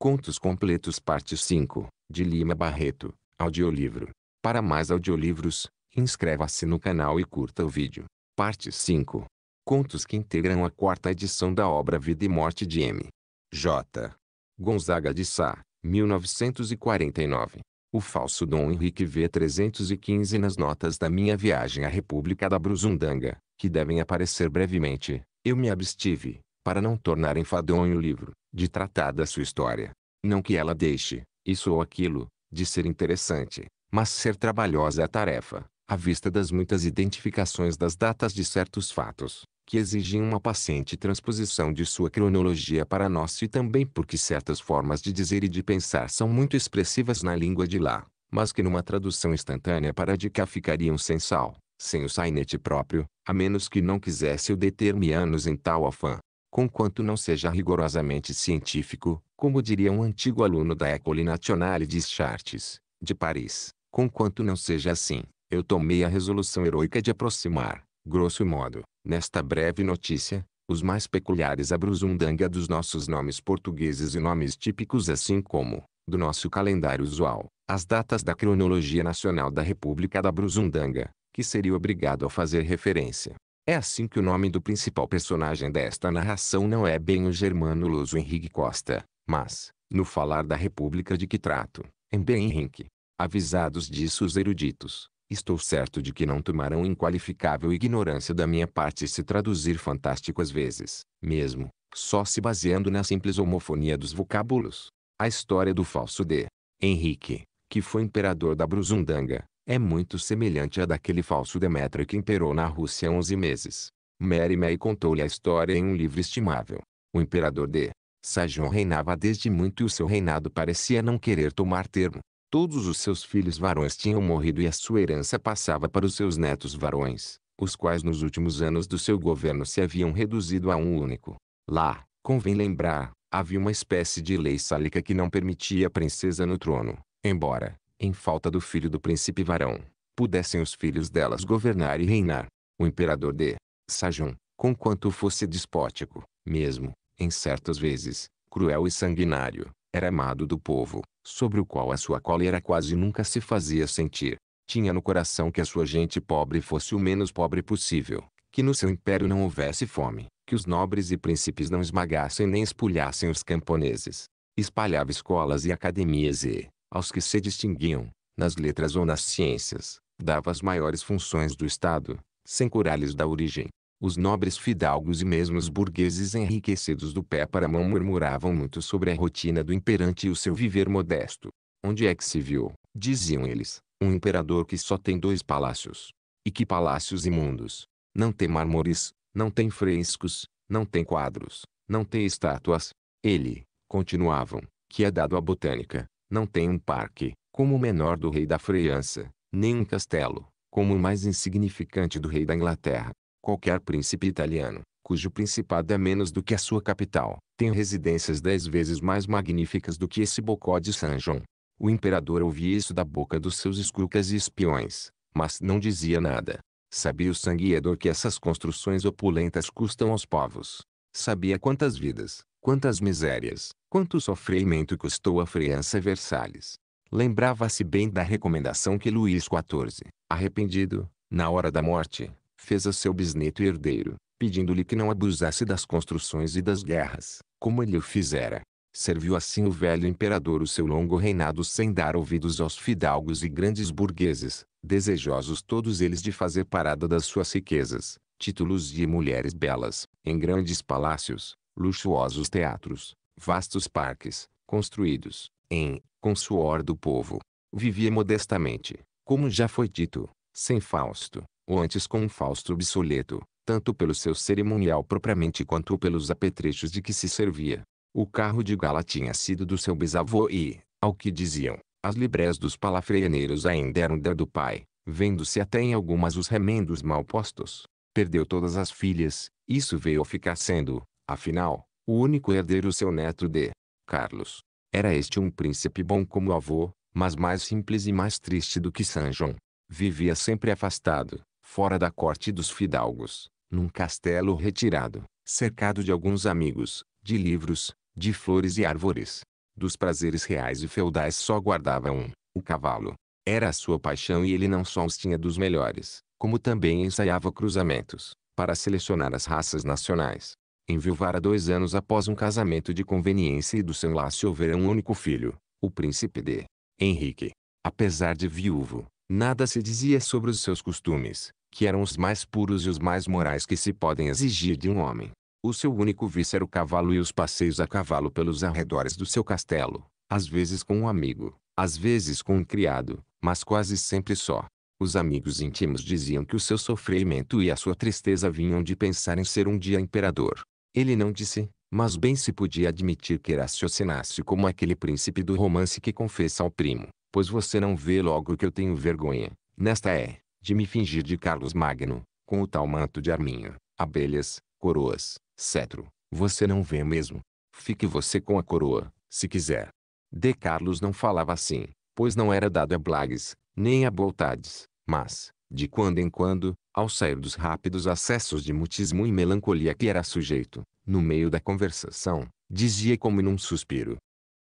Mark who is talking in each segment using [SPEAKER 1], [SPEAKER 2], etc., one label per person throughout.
[SPEAKER 1] Contos Completos Parte 5, de Lima Barreto, audiolivro. Para mais audiolivros, inscreva-se no canal e curta o vídeo. Parte 5. Contos que integram a quarta edição da obra Vida e Morte de M. J. Gonzaga de Sá, 1949. O falso Dom Henrique v. 315 nas notas da minha viagem à República da Brusundanga, que devem aparecer brevemente. Eu me abstive, para não tornar enfadonho o livro de tratar da sua história. Não que ela deixe, isso ou aquilo, de ser interessante, mas ser trabalhosa é a tarefa, à vista das muitas identificações das datas de certos fatos, que exigem uma paciente transposição de sua cronologia para nós e também porque certas formas de dizer e de pensar são muito expressivas na língua de lá, mas que numa tradução instantânea para de cá ficariam sem sal, sem o sainete próprio, a menos que não quisesse eu deter-me anos em tal afã conquanto não seja rigorosamente científico, como diria um antigo aluno da École Nationale des Chartes, de Paris. Conquanto não seja assim, eu tomei a resolução heroica de aproximar, grosso modo, nesta breve notícia, os mais peculiares abruzundanga dos nossos nomes portugueses e nomes típicos assim como, do nosso calendário usual, as datas da cronologia nacional da República da Abruzundanga, que seria obrigado a fazer referência. É assim que o nome do principal personagem desta narração não é bem o germano luso Henrique Costa, mas, no falar da República de que trato, em bem Henrique. Avisados disso os eruditos, estou certo de que não tomarão inqualificável ignorância da minha parte se traduzir fantástico às vezes, mesmo, só se baseando na simples homofonia dos vocábulos. A história do falso D. Henrique, que foi imperador da Brusundanga, é muito semelhante à daquele falso Demétrio que imperou na Rússia há 11 meses. Mary May contou-lhe a história em um livro estimável. O imperador de Sajon reinava desde muito e o seu reinado parecia não querer tomar termo. Todos os seus filhos varões tinham morrido e a sua herança passava para os seus netos varões, os quais nos últimos anos do seu governo se haviam reduzido a um único. Lá, convém lembrar, havia uma espécie de lei sálica que não permitia a princesa no trono, embora, em falta do filho do príncipe varão, pudessem os filhos delas governar e reinar. O imperador de Sajum, conquanto fosse despótico, mesmo, em certas vezes, cruel e sanguinário, era amado do povo, sobre o qual a sua cólera quase nunca se fazia sentir. Tinha no coração que a sua gente pobre fosse o menos pobre possível, que no seu império não houvesse fome, que os nobres e príncipes não esmagassem nem espulhassem os camponeses. Espalhava escolas e academias e, aos que se distinguiam, nas letras ou nas ciências, dava as maiores funções do Estado, sem curar-lhes da origem. Os nobres fidalgos e mesmo os burgueses enriquecidos do pé para a mão murmuravam muito sobre a rotina do imperante e o seu viver modesto. Onde é que se viu, diziam eles, um imperador que só tem dois palácios? E que palácios imundos! Não tem mármores, não tem frescos, não tem quadros, não tem estátuas. Ele, continuavam, que é dado à botânica, não tem um parque, como o menor do rei da França, nem um castelo, como o mais insignificante do rei da Inglaterra. Qualquer príncipe italiano, cujo principado é menos do que a sua capital, tem residências dez vezes mais magníficas do que esse bocó de San João. O imperador ouvia isso da boca dos seus escucas e espiões, mas não dizia nada. Sabia o sangue e a dor que essas construções opulentas custam aos povos. Sabia quantas vidas, Quantas misérias, quanto sofrimento custou a França Versalhes. Lembrava-se bem da recomendação que Luís XIV, arrependido, na hora da morte, fez a seu bisneto herdeiro, pedindo-lhe que não abusasse das construções e das guerras, como ele o fizera. Serviu assim o velho imperador o seu longo reinado sem dar ouvidos aos fidalgos e grandes burgueses, desejosos todos eles de fazer parada das suas riquezas, títulos e mulheres belas, em grandes palácios, luxuosos teatros, vastos parques, construídos, em, com suor do povo. Vivia modestamente, como já foi dito, sem Fausto, ou antes com um Fausto obsoleto, tanto pelo seu cerimonial propriamente quanto pelos apetrechos de que se servia. O carro de gala tinha sido do seu bisavô e, ao que diziam, as librés dos palafreneiros ainda eram da do pai, vendo-se até em algumas os remendos mal postos. Perdeu todas as filhas, isso veio a ficar sendo, Afinal, o único herdeiro seu neto de Carlos. Era este um príncipe bom como avô, mas mais simples e mais triste do que Sanjom. Vivia sempre afastado, fora da corte dos fidalgos, num castelo retirado, cercado de alguns amigos, de livros, de flores e árvores. Dos prazeres reais e feudais só guardava um, o cavalo. Era a sua paixão e ele não só os tinha dos melhores, como também ensaiava cruzamentos, para selecionar as raças nacionais enviuvara dois anos após um casamento de conveniência e do seu laço houvera um único filho, o príncipe D. Henrique. Apesar de viúvo, nada se dizia sobre os seus costumes, que eram os mais puros e os mais morais que se podem exigir de um homem. O seu único vício era o cavalo e os passeios a cavalo pelos arredores do seu castelo, às vezes com um amigo, às vezes com um criado, mas quase sempre só. Os amigos íntimos diziam que o seu sofrimento e a sua tristeza vinham de pensar em ser um dia imperador. Ele não disse, mas bem se podia admitir que raciocinasse como aquele príncipe do romance que confessa ao primo, pois você não vê logo que eu tenho vergonha, nesta é, de me fingir de Carlos Magno, com o tal manto de arminho, abelhas, coroas, cetro, você não vê mesmo. Fique você com a coroa, se quiser. De Carlos não falava assim, pois não era dado a blagues, nem a boutades, mas, de quando em quando, ao sair dos rápidos acessos de mutismo e melancolia que era sujeito, no meio da conversação, dizia como num suspiro.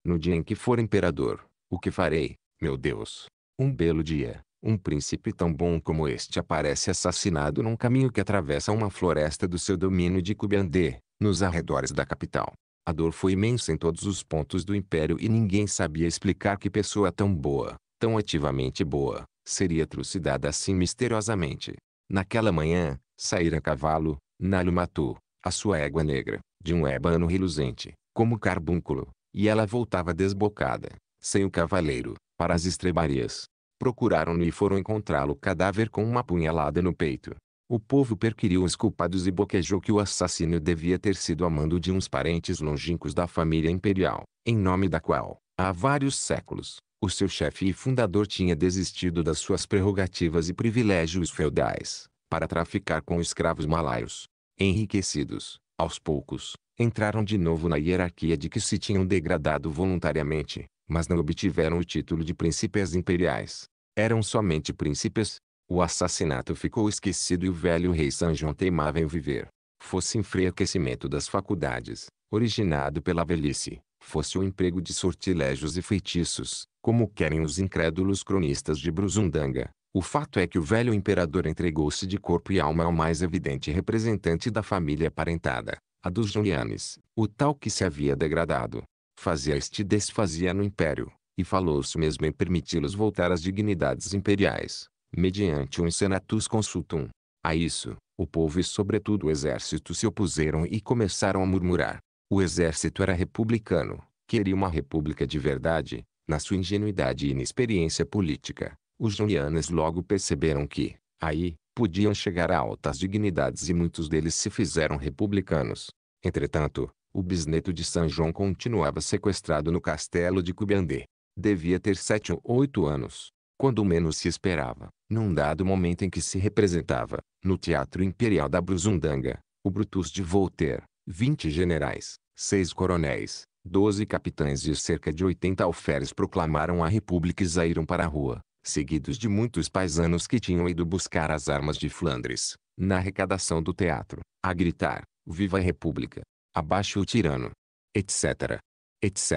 [SPEAKER 1] No dia em que for imperador, o que farei, meu Deus? Um belo dia, um príncipe tão bom como este aparece assassinado num caminho que atravessa uma floresta do seu domínio de Kubiandê, nos arredores da capital. A dor foi imensa em todos os pontos do império e ninguém sabia explicar que pessoa tão boa, tão ativamente boa, seria trucidada assim misteriosamente. Naquela manhã, saíra a cavalo, Nalho matou, a sua égua negra, de um ébano reluzente, como carbúnculo, e ela voltava desbocada, sem o cavaleiro, para as estrebarias. Procuraram-no e foram encontrá-lo cadáver com uma punhalada no peito. O povo perquiriu os culpados e boquejou que o assassino devia ter sido a mando de uns parentes longínquos da família imperial, em nome da qual, há vários séculos, o seu chefe e fundador tinha desistido das suas prerrogativas e privilégios feudais, para traficar com escravos malaios. Enriquecidos, aos poucos, entraram de novo na hierarquia de que se tinham degradado voluntariamente, mas não obtiveram o título de príncipes imperiais. Eram somente príncipes. O assassinato ficou esquecido e o velho rei Sanjong teimava em viver. Fosse enfraquecimento das faculdades, originado pela velhice, fosse o emprego de sortilégios e feitiços, como querem os incrédulos cronistas de Brusundanga. O fato é que o velho imperador entregou-se de corpo e alma ao mais evidente representante da família aparentada, a dos Julianes, o tal que se havia degradado. Fazia este desfazia no império, e falou-se mesmo em permiti-los voltar às dignidades imperiais, mediante um senatus consultum. A isso, o povo e sobretudo o exército se opuseram e começaram a murmurar. O exército era republicano, queria uma república de verdade, na sua ingenuidade e inexperiência política, os junianas logo perceberam que, aí, podiam chegar a altas dignidades e muitos deles se fizeram republicanos. Entretanto, o bisneto de São João continuava sequestrado no castelo de Cubiandê. Devia ter sete ou oito anos, quando menos se esperava, num dado momento em que se representava, no Teatro Imperial da Brusundanga, o Brutus de Voltaire, vinte generais, seis coronéis, Doze capitães e cerca de oitenta alferes proclamaram a república e saíram para a rua, seguidos de muitos paisanos que tinham ido buscar as armas de Flandres, na arrecadação do teatro, a gritar, Viva a República! Abaixo o tirano! Etc. Etc.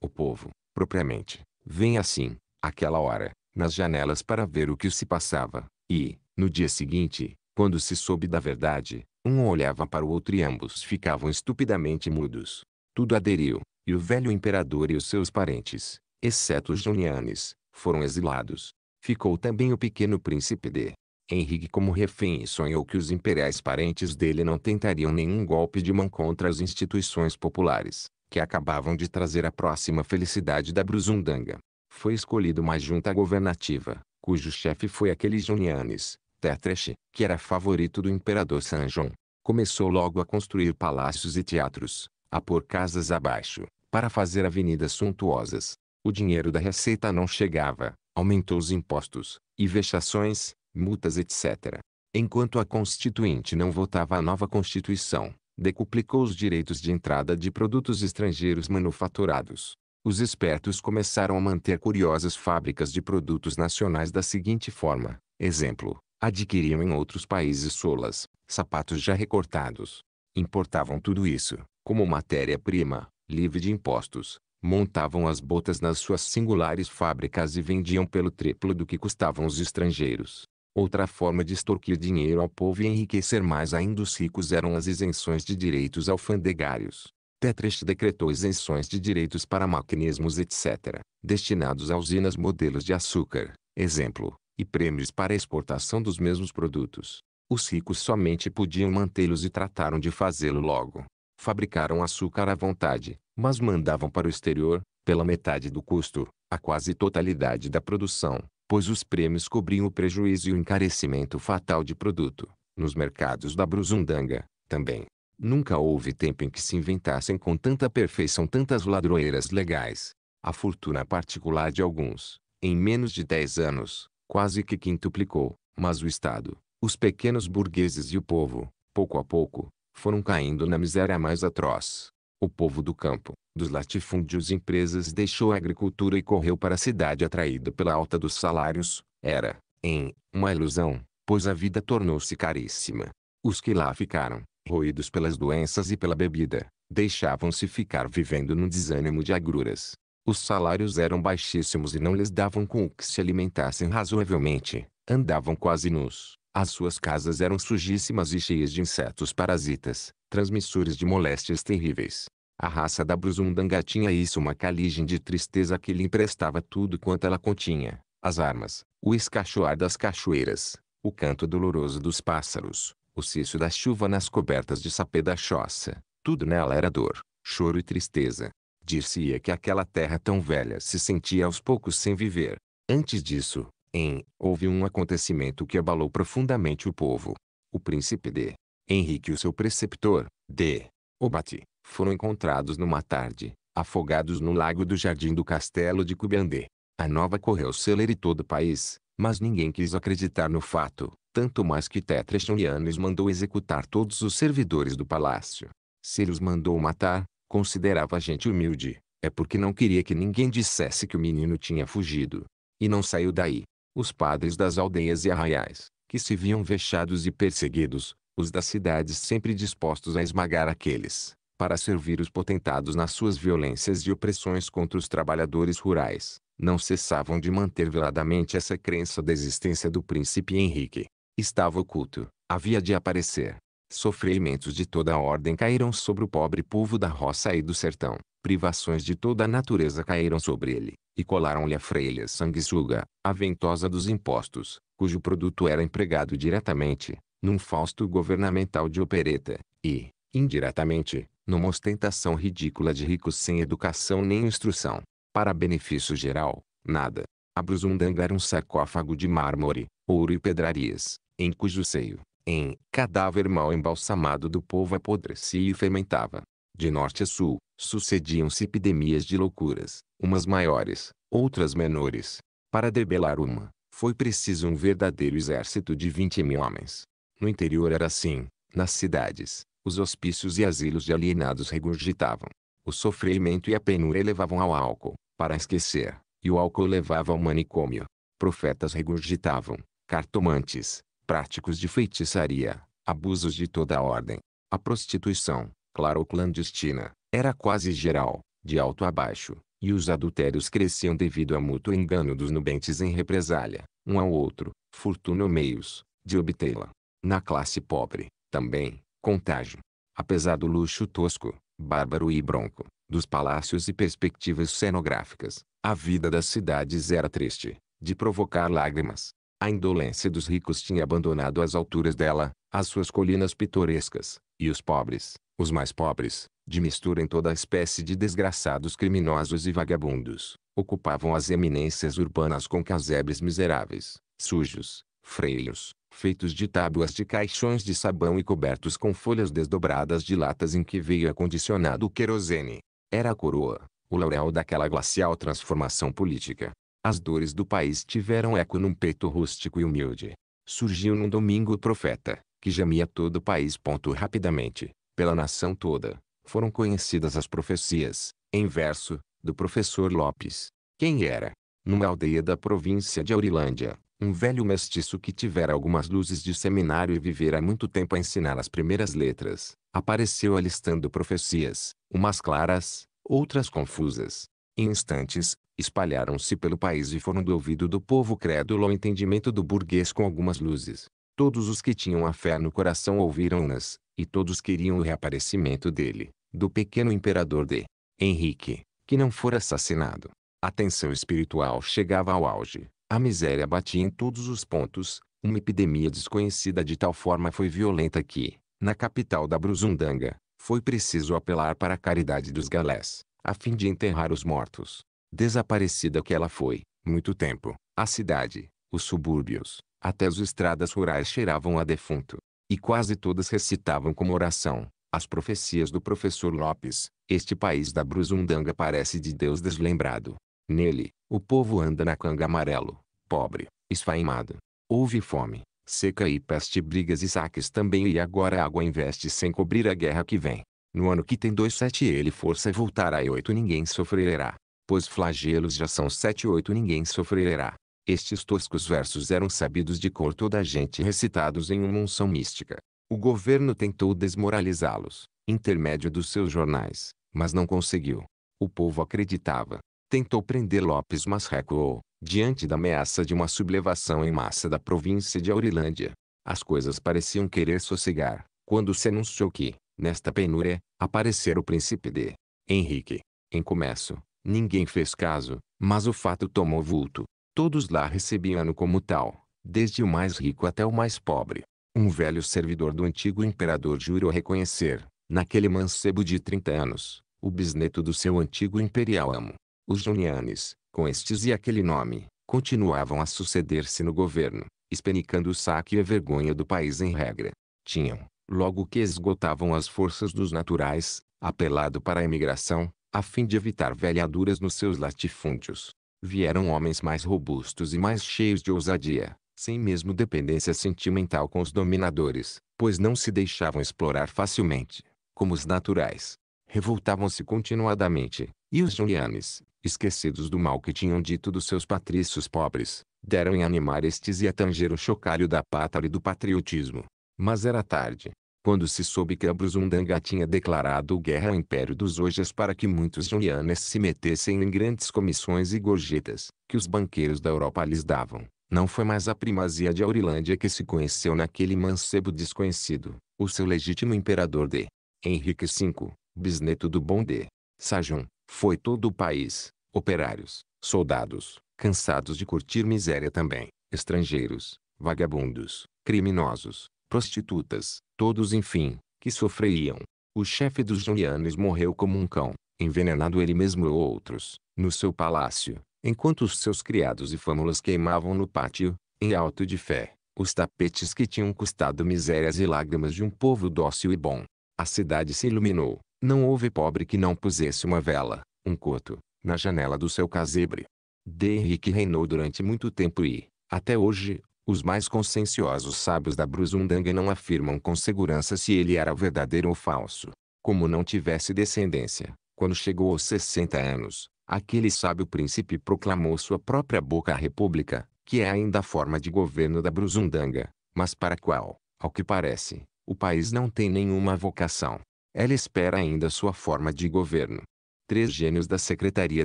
[SPEAKER 1] O povo, propriamente, vem assim, àquela hora, nas janelas para ver o que se passava, e, no dia seguinte, quando se soube da verdade, um olhava para o outro e ambos ficavam estupidamente mudos tudo aderiu, e o velho imperador e os seus parentes, exceto os Julianes, foram exilados. Ficou também o pequeno príncipe de Henrique como refém e sonhou que os imperiais parentes dele não tentariam nenhum golpe de mão contra as instituições populares, que acabavam de trazer a próxima felicidade da Brusundanga. Foi escolhido uma junta governativa, cujo chefe foi aquele Junianes, Tetresh, que era favorito do imperador Sanjon. Começou logo a construir palácios e teatros, a pôr casas abaixo, para fazer avenidas suntuosas. O dinheiro da receita não chegava, aumentou os impostos, e vexações, multas etc. Enquanto a Constituinte não votava a nova Constituição, decuplicou os direitos de entrada de produtos estrangeiros manufaturados. Os espertos começaram a manter curiosas fábricas de produtos nacionais da seguinte forma: exemplo, adquiriam em outros países solas, sapatos já recortados. Importavam tudo isso, como matéria-prima, livre de impostos, montavam as botas nas suas singulares fábricas e vendiam pelo triplo do que custavam os estrangeiros. Outra forma de extorquir dinheiro ao povo e enriquecer mais ainda os ricos eram as isenções de direitos alfandegários. Tetrecht decretou isenções de direitos para maquinismos etc., destinados a usinas modelos de açúcar, exemplo, e prêmios para exportação dos mesmos produtos. Os ricos somente podiam mantê-los e trataram de fazê-lo logo fabricaram açúcar à vontade, mas mandavam para o exterior, pela metade do custo, a quase totalidade da produção, pois os prêmios cobriam o prejuízo e o encarecimento fatal de produto. Nos mercados da Brusundanga, também. Nunca houve tempo em que se inventassem com tanta perfeição tantas ladroeiras legais. A fortuna particular de alguns, em menos de dez anos, quase que quintuplicou, mas o Estado, os pequenos burgueses e o povo, pouco a pouco, foram caindo na miséria mais atroz. O povo do campo, dos latifúndios e empresas deixou a agricultura e correu para a cidade atraído pela alta dos salários, era, em, uma ilusão, pois a vida tornou-se caríssima. Os que lá ficaram, roídos pelas doenças e pela bebida, deixavam-se ficar vivendo num desânimo de agruras. Os salários eram baixíssimos e não lhes davam com o que se alimentassem razoavelmente, andavam quase nus. As suas casas eram sujíssimas e cheias de insetos parasitas, transmissores de moléstias terríveis. A raça da Brusundanga tinha isso uma caligem de tristeza que lhe emprestava tudo quanto ela continha. As armas, o escachoar das cachoeiras, o canto doloroso dos pássaros, o cício da chuva nas cobertas de sapê da choça. Tudo nela era dor, choro e tristeza. Dir-se-ia que aquela terra tão velha se sentia aos poucos sem viver. Antes disso, em houve um acontecimento que abalou profundamente o povo. O príncipe D. Henrique e o seu preceptor, D. Obati, foram encontrados numa tarde, afogados no lago do jardim do castelo de Cubiandê. A nova correu e todo o país, mas ninguém quis acreditar no fato, tanto mais que Tetrastonianes mandou executar todos os servidores do palácio. Se ele os mandou matar, considerava a gente humilde, é porque não queria que ninguém dissesse que o menino tinha fugido. E não saiu daí os padres das aldeias e arraiais, que se viam vexados e perseguidos, os das cidades sempre dispostos a esmagar aqueles, para servir os potentados nas suas violências e opressões contra os trabalhadores rurais, não cessavam de manter veladamente essa crença da existência do príncipe Henrique. Estava oculto, havia de aparecer. Sofrimentos de toda a ordem caíram sobre o pobre povo da roça e do sertão, privações de toda a natureza caíram sobre ele, e colaram-lhe a freia sanguessuga, a ventosa dos impostos, cujo produto era empregado diretamente, num fausto governamental de opereta, e, indiretamente, numa ostentação ridícula de ricos sem educação nem instrução. Para benefício geral, nada. A Brusundanga era um sarcófago de mármore, ouro e pedrarias, em cujo seio, em cadáver mal embalsamado do povo apodrecia e fermentava. De norte a sul, Sucediam-se epidemias de loucuras, umas maiores, outras menores. Para debelar uma, foi preciso um verdadeiro exército de 20 mil homens. No interior era assim, nas cidades, os hospícios e asilos de alienados regurgitavam. O sofrimento e a penura levavam ao álcool, para esquecer, e o álcool levava ao manicômio. Profetas regurgitavam, cartomantes, práticos de feitiçaria, abusos de toda a ordem. A prostituição, claro ou clandestina, era quase geral, de alto a baixo, e os adultérios cresciam devido a mútuo engano dos nubentes em represália, um ao outro, fortuna ou meios, de obtê-la. Na classe pobre, também, contágio. Apesar do luxo tosco, bárbaro e bronco, dos palácios e perspectivas cenográficas, a vida das cidades era triste, de provocar lágrimas. A indolência dos ricos tinha abandonado as alturas dela, as suas colinas pitorescas, e os pobres, os mais pobres, de mistura em toda espécie de desgraçados criminosos e vagabundos, ocupavam as eminências urbanas com casebres miseráveis, sujos, freios, feitos de tábuas de caixões de sabão e cobertos com folhas desdobradas de latas em que veio acondicionado o querosene. Era a coroa, o laurel daquela glacial transformação política. As dores do país tiveram eco num peito rústico e humilde. Surgiu num domingo o profeta, que gemia todo o país. Ponto, rapidamente, pela nação toda, foram conhecidas as profecias, em verso, do professor Lopes. Quem era? Numa aldeia da província de Aurilândia, um velho mestiço que tivera algumas luzes de seminário e vivera muito tempo a ensinar as primeiras letras, apareceu alistando profecias, umas claras, outras confusas. Em instantes, espalharam-se pelo país e foram do ouvido do povo crédulo ao entendimento do burguês com algumas luzes. Todos os que tinham a fé no coração ouviram-nas, e todos queriam o reaparecimento dele do pequeno imperador D. Henrique, que não fora assassinado. A tensão espiritual chegava ao auge, a miséria batia em todos os pontos, uma epidemia desconhecida de tal forma foi violenta que, na capital da Brusundanga, foi preciso apelar para a caridade dos galés, a fim de enterrar os mortos. Desaparecida que ela foi, muito tempo, a cidade, os subúrbios, até as estradas rurais cheiravam a defunto. E quase todas recitavam como oração, as profecias do professor Lopes, este país da Brusundanga parece de Deus deslembrado. Nele, o povo anda na canga amarelo, pobre, esfaimado. Houve fome, seca e peste brigas e saques também e agora a água investe sem cobrir a guerra que vem. No ano que tem dois sete ele força voltará e oito ninguém sofrerá. Pois flagelos já são sete oito ninguém sofrerá. Estes toscos versos eram sabidos de cor toda a gente recitados em uma unção mística. O governo tentou desmoralizá-los, intermédio dos seus jornais, mas não conseguiu. O povo acreditava. Tentou prender Lopes mas recuou, diante da ameaça de uma sublevação em massa da província de Aurilândia. As coisas pareciam querer sossegar, quando se anunciou que, nesta penúria, aparecera o príncipe de Henrique. Em começo, ninguém fez caso, mas o fato tomou vulto. Todos lá recebiam-no como tal, desde o mais rico até o mais pobre um velho servidor do antigo imperador jurou reconhecer, naquele mancebo de 30 anos, o bisneto do seu antigo imperial amo. Os Junianes, com estes e aquele nome, continuavam a suceder-se no governo, espenicando o saque e a vergonha do país em regra. Tinham, logo que esgotavam as forças dos naturais, apelado para a emigração, a fim de evitar velhaduras nos seus latifúndios. Vieram homens mais robustos e mais cheios de ousadia, sem mesmo dependência sentimental com os dominadores, pois não se deixavam explorar facilmente, como os naturais. Revoltavam-se continuadamente, e os julianes, esquecidos do mal que tinham dito dos seus patrícios pobres, deram em animar estes e a tanger o chocalho da pátria e do patriotismo. Mas era tarde. Quando se soube que Abruzundanga tinha declarado guerra ao Império dos Ojas para que muitos julianes se metessem em grandes comissões e gorjetas, que os banqueiros da Europa lhes davam, não foi mais a primazia de Aurilândia que se conheceu naquele mancebo desconhecido, o seu legítimo imperador de Henrique V, bisneto do bom de Sajon, foi todo o país, operários, soldados, cansados de curtir miséria também, estrangeiros, vagabundos, criminosos, prostitutas, todos enfim, que sofriam. O chefe dos jonianos morreu como um cão, envenenado ele mesmo ou outros, no seu palácio, Enquanto os seus criados e fâmulas queimavam no pátio, em alto de fé, os tapetes que tinham custado misérias e lágrimas de um povo dócil e bom. A cidade se iluminou. Não houve pobre que não pusesse uma vela, um coto, na janela do seu casebre. D. Henrique reinou durante muito tempo e, até hoje, os mais conscienciosos sábios da Brusundanga não afirmam com segurança se ele era verdadeiro ou falso. Como não tivesse descendência, quando chegou aos 60 anos, Aquele sábio príncipe proclamou sua própria boca a república, que é ainda a forma de governo da Brusundanga, mas para a qual, ao que parece, o país não tem nenhuma vocação. Ela espera ainda sua forma de governo. Três gênios da Secretaria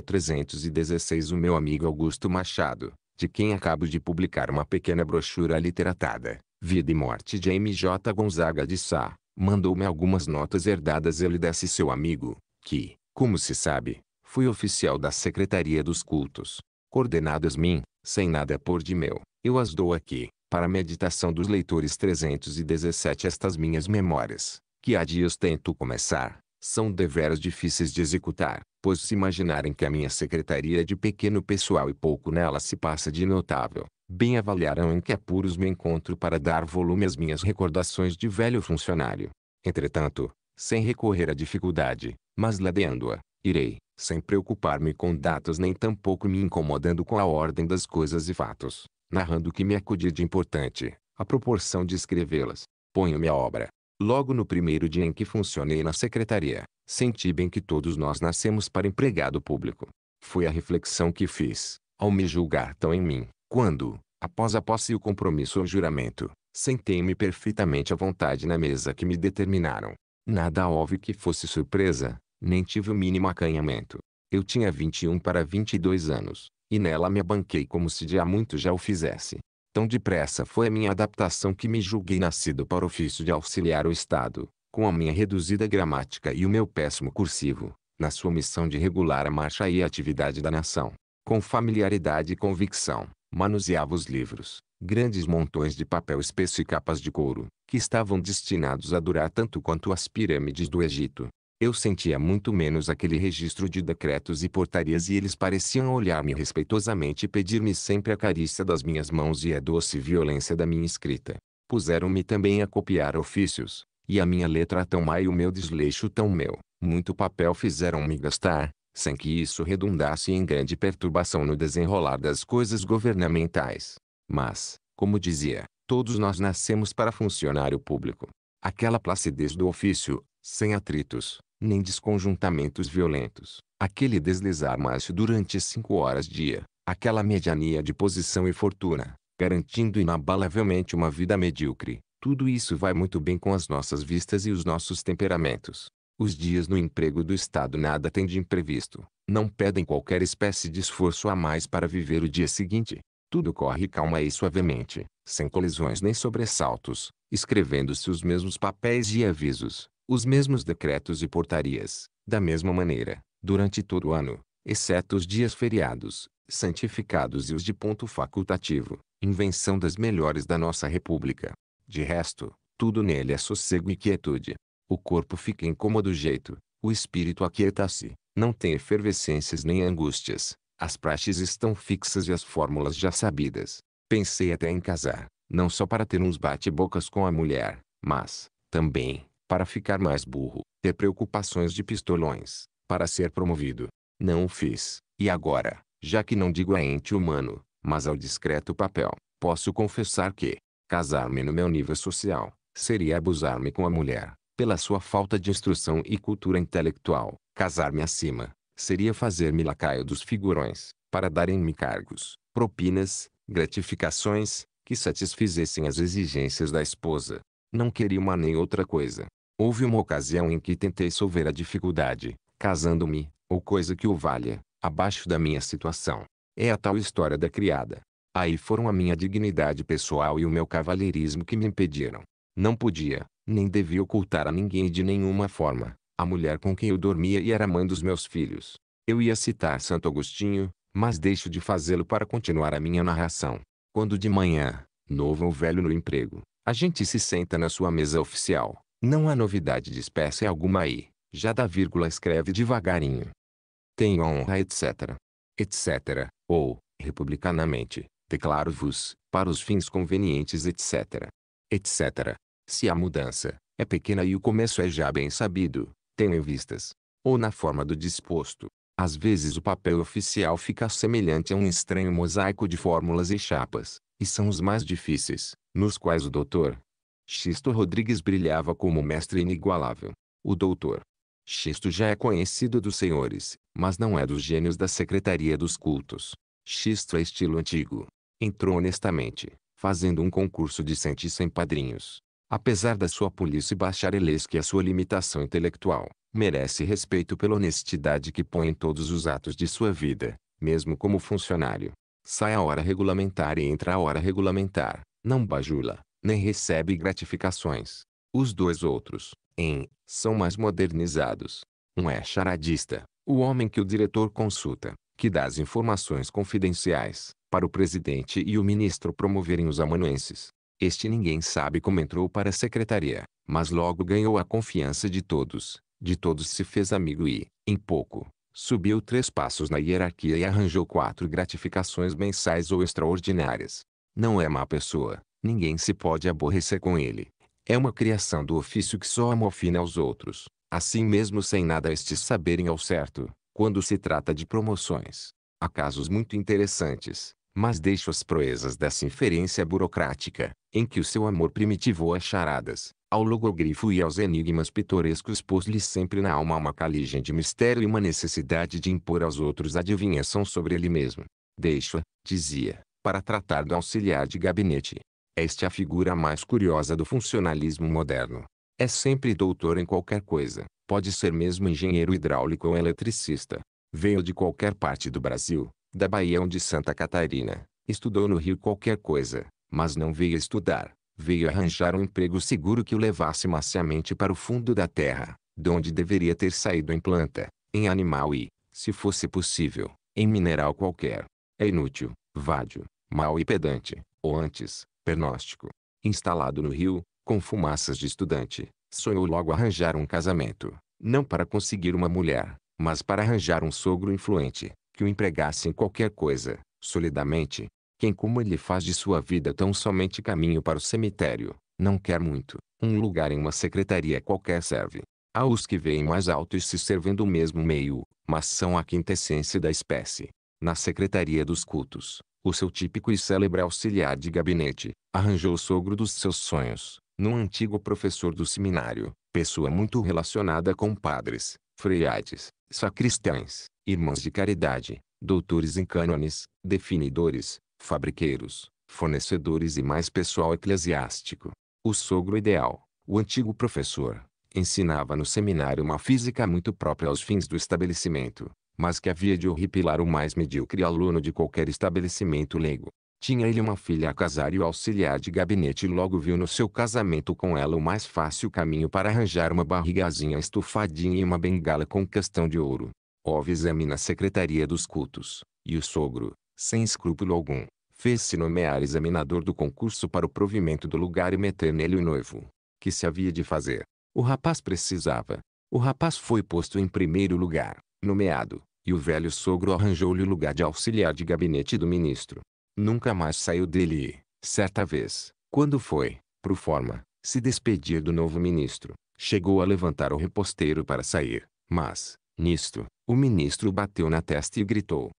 [SPEAKER 1] 316 O meu amigo Augusto Machado, de quem acabo de publicar uma pequena brochura literatada, Vida e Morte de M.J. Gonzaga de Sá, mandou-me algumas notas herdadas ele desse seu amigo, que, como se sabe, Fui oficial da Secretaria dos Cultos. Coordenadas mim, sem nada por de meu, eu as dou aqui, para a meditação dos leitores 317 estas minhas memórias, que há dias tento começar, são deveras difíceis de executar, pois se imaginarem que a minha secretaria é de pequeno pessoal e pouco nela se passa de notável, bem avaliarão em que apuros me encontro para dar volume às minhas recordações de velho funcionário. Entretanto, sem recorrer à dificuldade, mas ladeando-a, irei, sem preocupar-me com datas nem tampouco me incomodando com a ordem das coisas e fatos, narrando o que me acudia de importante, a proporção de escrevê-las. Ponho-me à obra. Logo no primeiro dia em que funcionei na secretaria, senti bem que todos nós nascemos para empregado público. Foi a reflexão que fiz, ao me julgar tão em mim, quando, após a posse e o compromisso ou juramento, sentei-me perfeitamente à vontade na mesa que me determinaram. Nada houve que fosse surpresa, nem tive o mínimo acanhamento. Eu tinha 21 para 22 anos, e nela me abanquei como se de há muito já o fizesse. Tão depressa foi a minha adaptação que me julguei nascido para o ofício de auxiliar o Estado, com a minha reduzida gramática e o meu péssimo cursivo, na sua missão de regular a marcha e a atividade da nação. Com familiaridade e convicção, manuseava os livros, grandes montões de papel espesso e capas de couro, que estavam destinados a durar tanto quanto as pirâmides do Egito. Eu sentia muito menos aquele registro de decretos e portarias e eles pareciam olhar-me respeitosamente e pedir-me sempre a carícia das minhas mãos e a doce violência da minha escrita. Puseram-me também a copiar ofícios, e a minha letra tão má e o meu desleixo tão meu, muito papel fizeram-me gastar, sem que isso redundasse em grande perturbação no desenrolar das coisas governamentais. Mas, como dizia, todos nós nascemos para funcionário público. Aquela placidez do ofício, sem atritos, nem desconjuntamentos violentos. Aquele deslizar macio durante cinco horas dia, aquela mediania de posição e fortuna, garantindo inabalavelmente uma vida medíocre. Tudo isso vai muito bem com as nossas vistas e os nossos temperamentos. Os dias no emprego do Estado nada tem de imprevisto, não pedem qualquer espécie de esforço a mais para viver o dia seguinte. Tudo corre calma e suavemente, sem colisões nem sobressaltos, escrevendo-se os mesmos papéis e avisos, os mesmos decretos e portarias, da mesma maneira, durante todo o ano, exceto os dias feriados, santificados e os de ponto facultativo, invenção das melhores da nossa república. De resto, tudo nele é sossego e quietude. O corpo fica em cômodo jeito, o espírito aquieta-se, não tem efervescências nem angústias, as praxes estão fixas e as fórmulas já sabidas. Pensei até em casar, não só para ter uns bate-bocas com a mulher, mas, também, para ficar mais burro, ter preocupações de pistolões, para ser promovido. Não o fiz, e agora, já que não digo a ente humano, mas ao discreto papel, posso confessar que, casar-me no meu nível social, seria abusar-me com a mulher, pela sua falta de instrução e cultura intelectual, casar-me acima, seria fazer-me lacaio dos figurões, para darem-me cargos, propinas, gratificações, que satisfizessem as exigências da esposa. Não queria uma nem outra coisa. Houve uma ocasião em que tentei solver a dificuldade, casando-me, ou coisa que o valha, abaixo da minha situação. É a tal história da criada. Aí foram a minha dignidade pessoal e o meu cavalheirismo que me impediram. Não podia, nem devia ocultar a ninguém de nenhuma forma, a mulher com quem eu dormia e era mãe dos meus filhos. Eu ia citar Santo Agostinho, mas deixo de fazê-lo para continuar a minha narração. Quando de manhã, novo ou velho no emprego, a gente se senta na sua mesa oficial, não há novidade de espécie alguma aí. Já da vírgula escreve devagarinho. Tenho honra, etc. Etc. Ou, republicanamente, declaro-vos, para os fins convenientes, etc. Etc. Se a mudança é pequena e o começo é já bem sabido, tenho em vistas, ou na forma do disposto, às vezes o papel oficial fica semelhante a um estranho mosaico de fórmulas e chapas, e são os mais difíceis, nos quais o doutor, Xisto Rodrigues brilhava como mestre inigualável. O doutor Xisto já é conhecido dos senhores, mas não é dos gênios da Secretaria dos Cultos. Xisto é estilo antigo. Entrou honestamente, fazendo um concurso de cento e cem padrinhos. Apesar da sua polícia bacharelesca e a sua limitação intelectual, merece respeito pela honestidade que põe em todos os atos de sua vida, mesmo como funcionário. Sai a hora regulamentar e entra a hora regulamentar, não bajula, nem recebe gratificações. Os dois outros, em, são mais modernizados. Um é charadista, o homem que o diretor consulta, que dá as informações confidenciais, para o presidente e o ministro promoverem os amanuenses. Este ninguém sabe como entrou para a secretaria, mas logo ganhou a confiança de todos, de todos se fez amigo e, em pouco, subiu três passos na hierarquia e arranjou quatro gratificações mensais ou extraordinárias. Não é má pessoa, Ninguém se pode aborrecer com ele. É uma criação do ofício que só amofina aos outros, assim mesmo sem nada estes saberem ao certo, quando se trata de promoções. Há casos muito interessantes, mas deixo as proezas dessa inferência burocrática, em que o seu amor primitivo às charadas, ao logogrifo e aos enigmas pitorescos pôs-lhe sempre na alma uma caligem de mistério e uma necessidade de impor aos outros adivinhação sobre ele mesmo. Deixa, dizia, para tratar do auxiliar de gabinete, esta é a figura mais curiosa do funcionalismo moderno. É sempre doutor em qualquer coisa, pode ser mesmo engenheiro hidráulico ou eletricista. Veio de qualquer parte do Brasil, da Bahia ou de Santa Catarina, estudou no Rio qualquer coisa, mas não veio estudar, veio arranjar um emprego seguro que o levasse maciamente para o fundo da terra, de onde deveria ter saído em planta, em animal e, se fosse possível, em mineral qualquer. É inútil, vádio, mau e pedante, ou antes, pernóstico, instalado no Rio, com fumaças de estudante, sonhou logo arranjar um casamento, não para conseguir uma mulher, mas para arranjar um sogro influente, que o empregasse em qualquer coisa, solidamente. Quem como ele faz de sua vida tão somente caminho para o cemitério, não quer muito. Um lugar em uma secretaria qualquer serve. Há os que veem mais alto e se servem do mesmo meio, mas são a quintessência da espécie. Na secretaria dos cultos, o seu típico e célebre auxiliar de gabinete, arranjou o sogro dos seus sonhos, num antigo professor do seminário, pessoa muito relacionada com padres, freiades, sacristães, irmãs de caridade, doutores em cânones, definidores, fabriqueiros, fornecedores e mais pessoal eclesiástico. O sogro ideal, o antigo professor, ensinava no seminário uma física muito própria aos fins do estabelecimento, mas que havia de horripilar o mais medíocre aluno de qualquer estabelecimento leigo. Tinha ele uma filha a casar e o auxiliar de gabinete logo viu no seu casamento com ela o mais fácil caminho para arranjar uma barrigazinha estufadinha e uma bengala com questão de ouro. Houve exame na Secretaria dos Cultos, e o sogro, sem escrúpulo algum, fez-se nomear examinador do concurso para o provimento do lugar e meter nele o noivo. Que se havia de fazer? O rapaz precisava. O rapaz foi posto em primeiro lugar, nomeado, e o velho sogro arranjou-lhe o lugar de auxiliar de gabinete do ministro. Nunca mais saiu dele e, certa vez, quando foi, pro forma, se despedir do novo ministro, chegou a levantar o reposteiro para sair, mas, nisto, o ministro bateu na testa e gritou.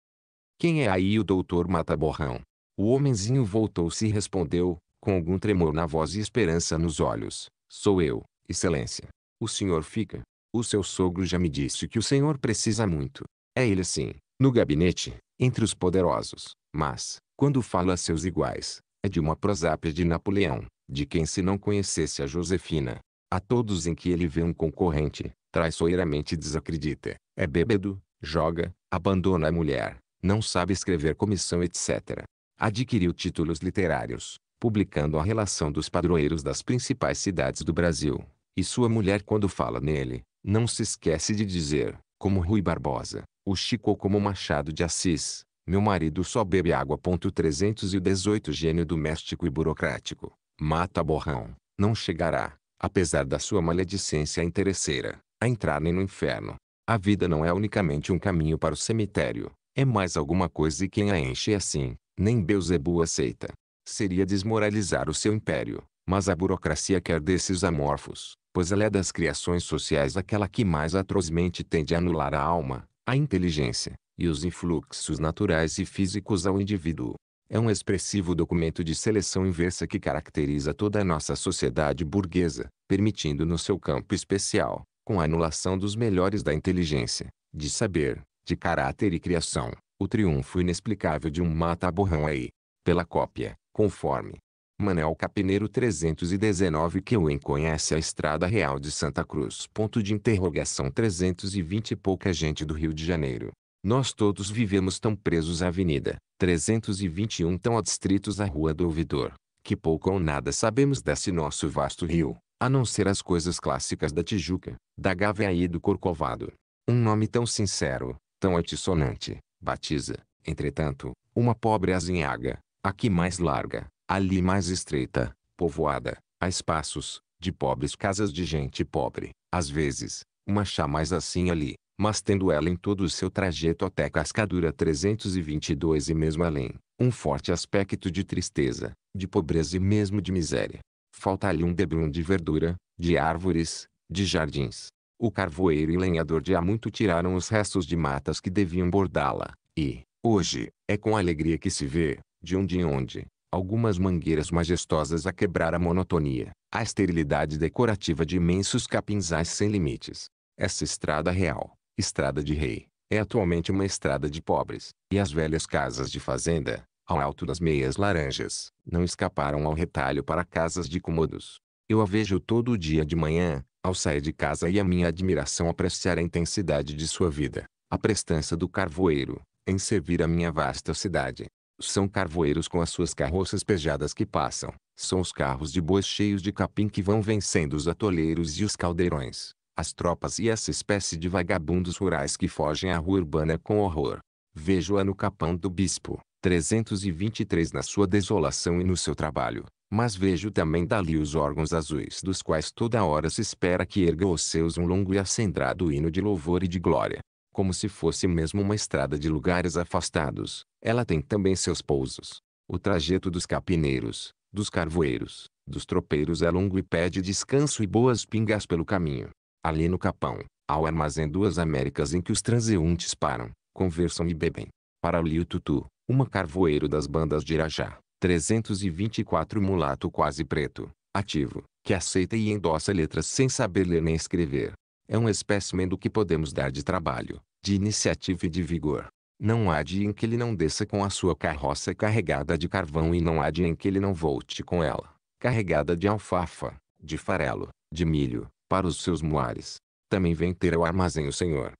[SPEAKER 1] Quem é aí o doutor Mataborrão? O homenzinho voltou-se e respondeu, com algum tremor na voz e esperança nos olhos. Sou eu, excelência. O senhor fica? O seu sogro já me disse que o senhor precisa muito. É ele sim, no gabinete, entre os poderosos. Mas, quando fala a seus iguais, é de uma prosápia de Napoleão, de quem se não conhecesse a Josefina. A todos em que ele vê um concorrente, traiçoeiramente desacredita. É bêbado, joga, abandona a mulher, não sabe escrever comissão etc. Adquiriu títulos literários, publicando a relação dos padroeiros das principais cidades do Brasil. E sua mulher quando fala nele, não se esquece de dizer, como Rui Barbosa, o Chico ou como Machado de Assis, meu marido só bebe água. 318 Gênio doméstico e burocrático, mata borrão, não chegará, apesar da sua maledicência interesseira, a entrar nem no inferno. A vida não é unicamente um caminho para o cemitério, é mais alguma coisa e quem a enche é assim, nem Beuzebu aceita. Seria desmoralizar o seu império, mas a burocracia quer desses amorfos, pois ela é das criações sociais aquela que mais atrozmente tende a anular a alma, a inteligência, e os influxos naturais e físicos ao indivíduo. É um expressivo documento de seleção inversa que caracteriza toda a nossa sociedade burguesa, permitindo no seu campo especial, com a anulação dos melhores da inteligência, de saber, de caráter e criação, o triunfo inexplicável de um mata-borrão aí, pela cópia, conforme, Manuel Capineiro 319 que o conhece a Estrada Real de Santa Cruz. Ponto de interrogação 320 e pouca gente do Rio de Janeiro. Nós todos vivemos tão presos à avenida, 321 tão adstritos à rua do ouvidor, que pouco ou nada sabemos desse nosso vasto rio, a não ser as coisas clássicas da Tijuca, da Gávea e do Corcovado. Um nome tão sincero, tão altissonante, batiza, entretanto, uma pobre azinhaga, a que mais larga, Ali mais estreita, povoada, a espaços, de pobres casas de gente pobre, às vezes, uma chá mais assim ali, mas tendo ela em todo o seu trajeto até Cascadura 322 e mesmo além, um forte aspecto de tristeza, de pobreza e mesmo de miséria. Falta-lhe um debrum de verdura, de árvores, de jardins. O carvoeiro e lenhador de há muito tiraram os restos de matas que deviam bordá-la, e, hoje, é com alegria que se vê, de onde em onde, algumas mangueiras majestosas a quebrar a monotonia, a esterilidade decorativa de imensos capinzais sem limites. Essa estrada real, estrada de rei, é atualmente uma estrada de pobres, e as velhas casas de fazenda, ao alto das meias laranjas, não escaparam ao retalho para casas de cômodos. Eu a vejo todo dia de manhã, ao sair de casa e a minha admiração apreciar a intensidade de sua vida, a prestança do carvoeiro, em servir a minha vasta cidade, são carvoeiros com as suas carroças pejadas que passam. São os carros de bois cheios de capim que vão vencendo os atoleiros e os caldeirões. As tropas e essa espécie de vagabundos rurais que fogem à rua urbana com horror. Vejo-a no Capão do Bispo, 323 na sua desolação e no seu trabalho. Mas vejo também dali os órgãos azuis dos quais toda hora se espera que erga os seus um longo e acendrado hino de louvor e de glória como se fosse mesmo uma estrada de lugares afastados, ela tem também seus pousos. O trajeto dos capineiros, dos carvoeiros, dos tropeiros é longo e pede descanso e boas pingas pelo caminho. Ali no capão, ao armazém duas Américas em que os transeuntes param, conversam e bebem. Para ali o tutu, uma carvoeiro das bandas de Irajá, 324 mulato quase preto, ativo, que aceita e endossa letras sem saber ler nem escrever, é um espécime do que podemos dar de trabalho, de iniciativa e de vigor. Não há dia em que ele não desça com a sua carroça carregada de carvão e não há dia em que ele não volte com ela, carregada de alfafa, de farelo, de milho, para os seus moares. Também vem ter ao armazém o Senhor.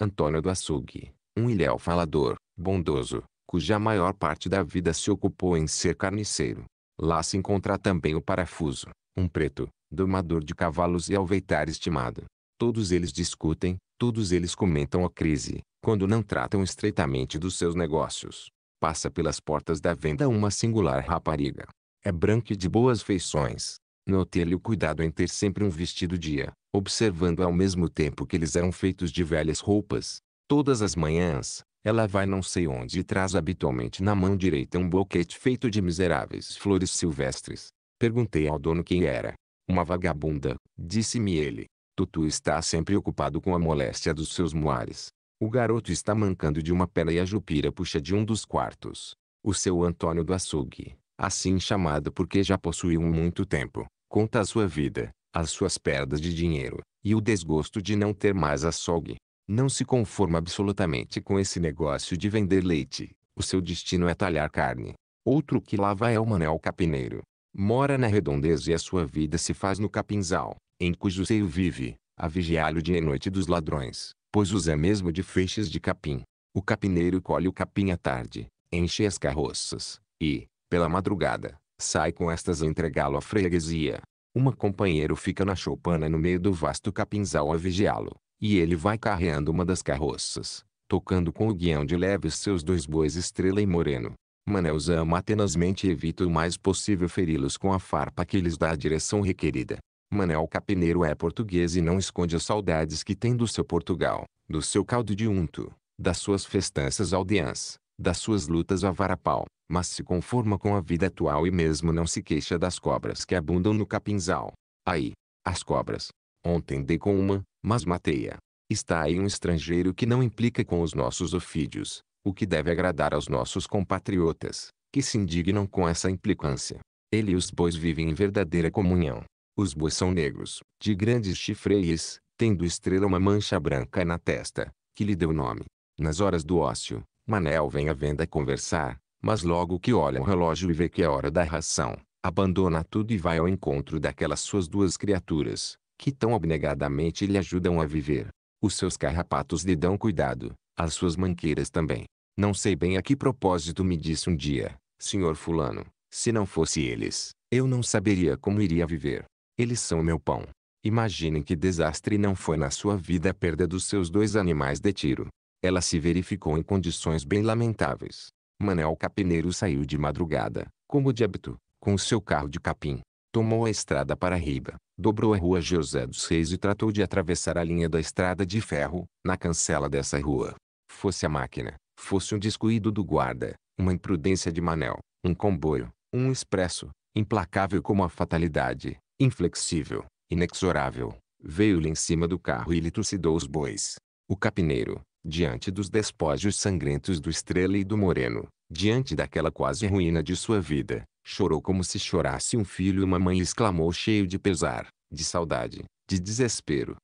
[SPEAKER 1] Antônio do Açougue, um ilhéu falador, bondoso, cuja maior parte da vida se ocupou em ser carniceiro. Lá se encontra também o parafuso, um preto, domador de cavalos e alveitar estimado, Todos eles discutem, todos eles comentam a crise, quando não tratam estreitamente dos seus negócios. Passa pelas portas da venda uma singular rapariga. É branca e de boas feições. Notei-lhe o cuidado em ter sempre um vestido dia, observando ao mesmo tempo que eles eram feitos de velhas roupas. Todas as manhãs, ela vai não sei onde e traz habitualmente na mão direita um boquete feito de miseráveis flores silvestres. Perguntei ao dono quem era. Uma vagabunda, disse-me ele. Tutu está sempre ocupado com a moléstia dos seus moares. O garoto está mancando de uma perna e a jupira puxa de um dos quartos. O seu Antônio do Açougue, assim chamado porque já possuiu um muito tempo, conta a sua vida, as suas perdas de dinheiro, e o desgosto de não ter mais açougue. Não se conforma absolutamente com esse negócio de vender leite. O seu destino é talhar carne. Outro que lava é o Manel Capineiro, mora na redondeza e a sua vida se faz no capinzal, em cujo seio vive, a vigiá-lo dia e noite dos ladrões, pois usa mesmo de feixes de capim. O capineiro colhe o capim à tarde, enche as carroças, e, pela madrugada, sai com estas a entregá-lo à freguesia. Uma companheiro fica na choupana no meio do vasto capinzal a vigiá-lo, e ele vai carreando uma das carroças, tocando com o guião de leve seus dois bois estrela e moreno, Manaus ama tenazmente e evita o mais possível feri-los com a farpa que lhes dá a direção requerida. Manel é Capineiro é português e não esconde as saudades que tem do seu Portugal, do seu caldo de unto, das suas festanças aldeãs, das suas lutas a varapau, mas se conforma com a vida atual e mesmo não se queixa das cobras que abundam no capinzal. Aí, as cobras. Ontem dei com uma, mas mateia. Está aí um estrangeiro que não implica com os nossos ofídios, o que deve agradar aos nossos compatriotas, que se indignam com essa implicância. Ele e os bois vivem em verdadeira comunhão. Os bois são negros, de grandes chifreias, tendo estrela uma mancha branca na testa, que lhe deu nome. Nas horas do ócio, Manel vem à venda conversar, mas logo que olha o relógio e vê que é hora da ração, abandona tudo e vai ao encontro daquelas suas duas criaturas, que tão abnegadamente lhe ajudam a viver. Os seus carrapatos lhe dão cuidado, as suas manqueiras também. Não sei bem a que propósito me disse um dia, senhor fulano, se não fosse eles, eu não saberia como iria viver. Eles são meu pão. Imaginem que desastre não foi na sua vida a perda dos seus dois animais de tiro. Ela se verificou em condições bem lamentáveis. Manuel Capineiro saiu de madrugada, como de hábito, com seu carro de capim. Tomou a estrada para Riba, dobrou a rua José dos Reis e tratou de atravessar a linha da estrada de ferro, na cancela dessa rua fosse a máquina, fosse um descuido do guarda, uma imprudência de Manel, um comboio, um expresso, implacável como a fatalidade, inflexível, inexorável, veio-lhe em cima do carro e lhe trucidou os bois. O capineiro, diante dos despojos sangrentos do Estrela e do Moreno, diante daquela quase ruína de sua vida, chorou como se chorasse um filho e uma mãe e exclamou cheio de pesar, de saudade, de desespero.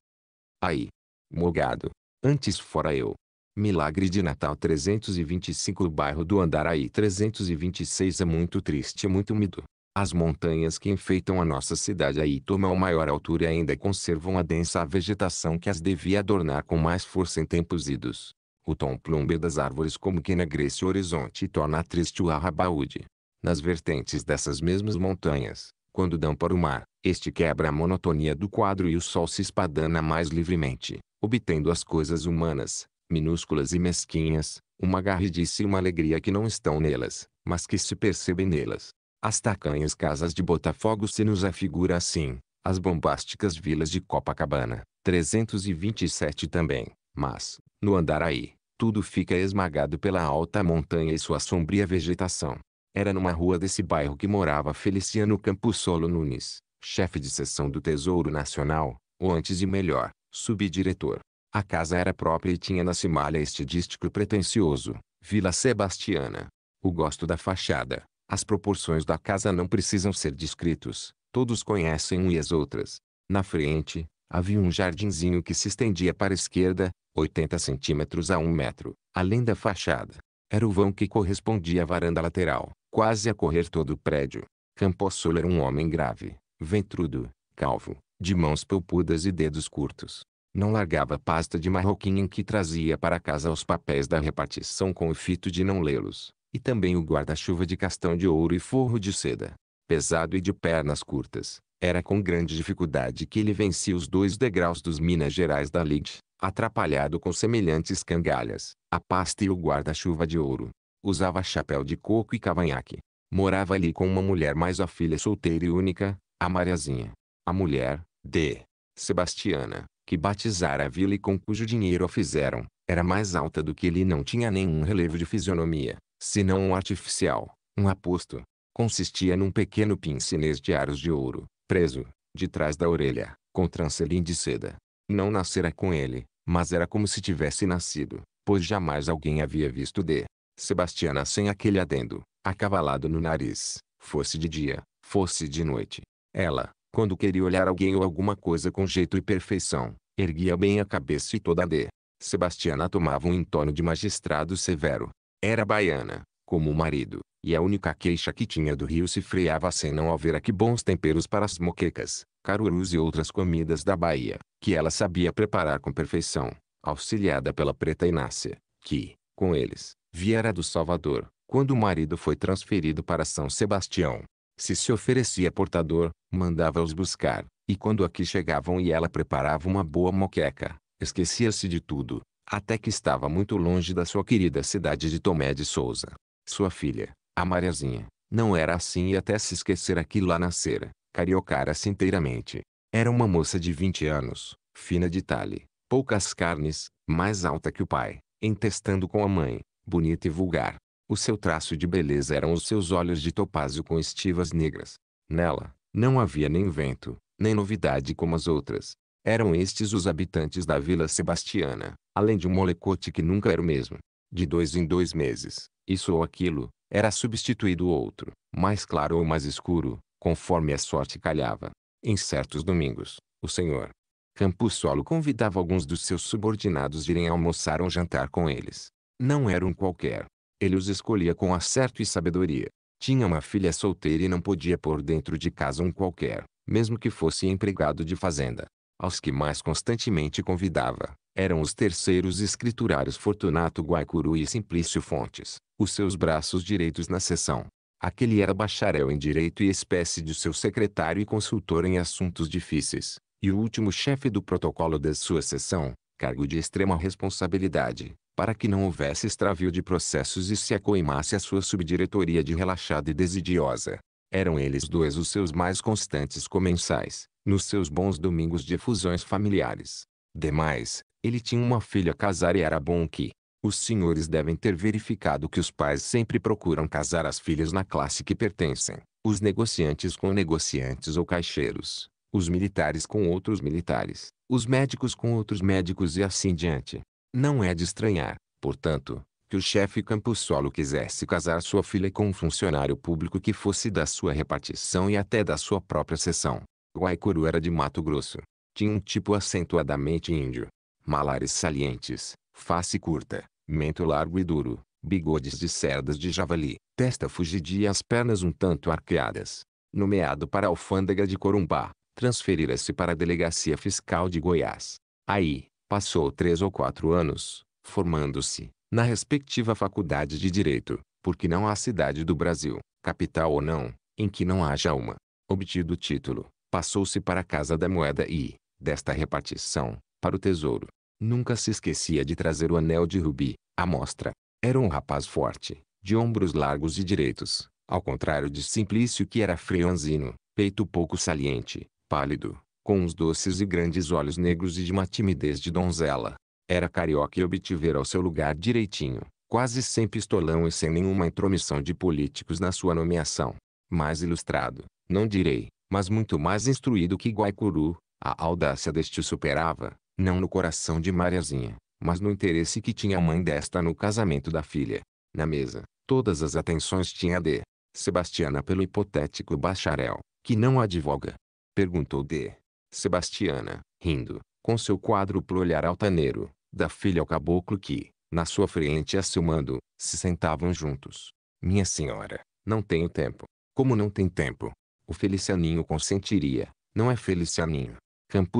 [SPEAKER 1] Aí, mogado, antes fora eu, Milagre de Natal 325 O bairro do Andaraí 326 é muito triste e é muito úmido. As montanhas que enfeitam a nossa cidade aí tomam maior altura e ainda conservam a densa vegetação que as devia adornar com mais força em tempos idos. O tom plumber das árvores como que enegrece o horizonte e torna triste o arrabaúde. Nas vertentes dessas mesmas montanhas, quando dão para o mar, este quebra a monotonia do quadro e o sol se espadana mais livremente, obtendo as coisas humanas, minúsculas e mesquinhas, uma garridice e uma alegria que não estão nelas, mas que se percebem nelas. As tacanhas casas de Botafogo se nos afigura assim, as bombásticas vilas de Copacabana, 327 também, mas, no andar aí, tudo fica esmagado pela alta montanha e sua sombria vegetação. Era numa rua desse bairro que morava Feliciano Campussolo Nunes, chefe de seção do Tesouro Nacional, ou antes e melhor, subdiretor. A casa era própria e tinha na cimalha este dístico pretensioso, Vila Sebastiana. O gosto da fachada, as proporções da casa não precisam ser descritos, todos conhecem um e as outras. Na frente, havia um jardinzinho que se estendia para a esquerda, 80 centímetros a um metro, além da fachada. Era o vão que correspondia à varanda lateral, quase a correr todo o prédio. Campossolo era um homem grave, ventrudo, calvo, de mãos pelpudas e dedos curtos. Não largava a pasta de marroquim em que trazia para casa os papéis da repartição com o fito de não lê-los, e também o guarda-chuva de castão de ouro e forro de seda. Pesado e de pernas curtas, era com grande dificuldade que ele vencia os dois degraus dos Minas Gerais da Lide, atrapalhado com semelhantes cangalhas, a pasta e o guarda-chuva de ouro. Usava chapéu de coco e cavanhaque. Morava ali com uma mulher mais a filha solteira e única, a Mariazinha. A mulher, de Sebastiana, que batizara a vila e com cujo dinheiro a fizeram, era mais alta do que ele não tinha nenhum relevo de fisionomia, senão um artificial, um aposto. Consistia num pequeno pince-nez de aros de ouro, preso, de trás da orelha, com trancelim de seda. Não nascera com ele, mas era como se tivesse nascido, pois jamais alguém havia visto de Sebastiana sem aquele adendo, acavalado no nariz, fosse de dia, fosse de noite. Ela, quando queria olhar alguém ou alguma coisa com jeito e perfeição, erguia bem a cabeça e toda a de. Sebastiana tomava um entorno de magistrado severo. Era baiana, como o marido, e a única queixa que tinha do rio se freava sem não haver aqui bons temperos para as moquecas, carurus e outras comidas da Bahia, que ela sabia preparar com perfeição, auxiliada pela preta Inácia, que, com eles, viera do Salvador, quando o marido foi transferido para São Sebastião. Se se oferecia portador, mandava-os buscar, e quando aqui chegavam e ela preparava uma boa moqueca, esquecia-se de tudo, até que estava muito longe da sua querida cidade de Tomé de Souza. Sua filha, a Mariazinha, não era assim e até se esquecera que lá nascera, cariocara-se assim inteiramente. Era uma moça de 20 anos, fina de talhe, poucas carnes, mais alta que o pai, entestando com a mãe, bonita e vulgar, o seu traço de beleza eram os seus olhos de topázio com estivas negras. Nela, não havia nem vento, nem novidade como as outras. Eram estes os habitantes da Vila Sebastiana, além de um molecote que nunca era o mesmo. De dois em dois meses, isso ou aquilo, era substituído outro, mais claro ou mais escuro, conforme a sorte calhava. Em certos domingos, o senhor Campos Solo convidava alguns dos seus subordinados a irem almoçar ou jantar com eles. Não era um qualquer, ele os escolhia com acerto e sabedoria. Tinha uma filha solteira e não podia pôr dentro de casa um qualquer, mesmo que fosse empregado de fazenda. Aos que mais constantemente convidava, eram os terceiros escriturários Fortunato Guaicuru e Simplício Fontes, os seus braços direitos na sessão. Aquele era bacharel em direito e espécie de seu secretário e consultor em assuntos difíceis, e o último chefe do protocolo da sua sessão, cargo de extrema responsabilidade, para que não houvesse extravio de processos e se acoimasse a sua subdiretoria de relaxada e desidiosa. Eram eles dois os seus mais constantes comensais, nos seus bons domingos de fusões familiares. Demais, ele tinha uma filha a casar e era bom que, os senhores devem ter verificado que os pais sempre procuram casar as filhas na classe que pertencem, os negociantes com negociantes ou caixeiros, os militares com outros militares, os médicos com outros médicos e assim diante. Não é de estranhar, portanto, que o chefe Camposolo quisesse casar sua filha com um funcionário público que fosse da sua repartição e até da sua própria seção. Guaicuru era de Mato Grosso. Tinha um tipo acentuadamente índio. Malares salientes, face curta, mento largo e duro, bigodes de cerdas de javali, testa fugidia e as pernas um tanto arqueadas. Nomeado para a alfândega de Corumbá, transferira-se para a delegacia fiscal de Goiás. Aí, Passou três ou quatro anos, formando-se, na respectiva faculdade de Direito, porque não há cidade do Brasil, capital ou não, em que não haja uma. Obtido o título, passou-se para a Casa da Moeda e, desta repartição, para o Tesouro. Nunca se esquecia de trazer o anel de rubi, à mostra. Era um rapaz forte, de ombros largos e direitos, ao contrário de Simplício que era freonzino, peito pouco saliente, pálido, com os doces e grandes olhos negros e de uma timidez de donzela. Era carioca e obtivera o seu lugar direitinho, quase sem pistolão e sem nenhuma intromissão de políticos na sua nomeação. Mais ilustrado, não direi, mas muito mais instruído que Guaicuru, a audácia deste o superava, não no coração de Mariazinha, mas no interesse que tinha a mãe desta no casamento da filha. Na mesa, todas as atenções tinha de Sebastiana pelo hipotético bacharel, que não advoga. Perguntou D. Sebastiana, rindo, com seu quádruplo olhar altaneiro, da filha ao caboclo que, na sua frente mando, se sentavam juntos. Minha senhora, não tenho tempo. Como não tem tempo? O Felicianinho consentiria. Não é Felicianinho.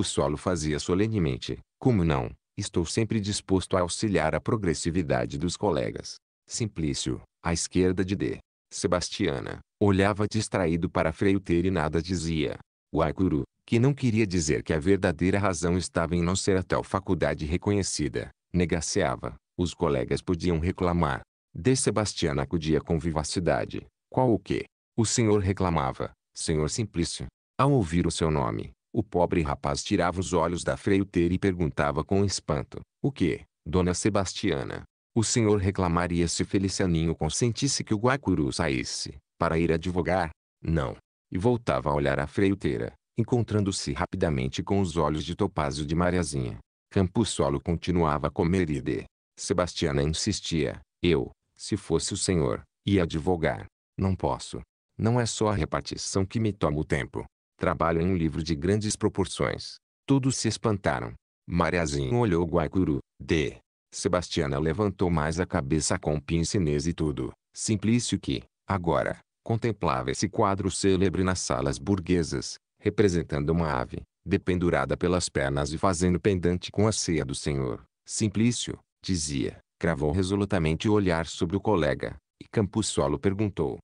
[SPEAKER 1] Solo fazia solenemente. Como não? Estou sempre disposto a auxiliar a progressividade dos colegas. Simplício, à esquerda de D. Sebastiana, olhava distraído para a freiteira e nada dizia. Uai, que não queria dizer que a verdadeira razão estava em não ser a tal faculdade reconhecida, negaceava. Os colegas podiam reclamar. De Sebastiana acudia com vivacidade. Qual o que? O senhor reclamava, senhor Simplício. Ao ouvir o seu nome, o pobre rapaz tirava os olhos da freioteira e perguntava com espanto. O que, dona Sebastiana? O senhor reclamaria se Felicianinho consentisse que o Guacuru saísse, para ir advogar? Não. E voltava a olhar a freioteira, encontrando-se rapidamente com os olhos de topázio de Mariazinha. Campusolo continuava a comer e de. Sebastiana insistia, eu, se fosse o senhor, ia advogar. Não posso. Não é só a repartição que me toma o tempo. Trabalho em um livro de grandes proporções. Todos se espantaram. Mariazinha olhou Guaicuru, D. Sebastiana levantou mais a cabeça com pince-nez e tudo. Simplício que, agora, contemplava esse quadro célebre nas salas burguesas, representando uma ave, dependurada pelas pernas e fazendo pendente com a ceia do Senhor. Simplício, dizia, cravou resolutamente o olhar sobre o colega, e Campos perguntou.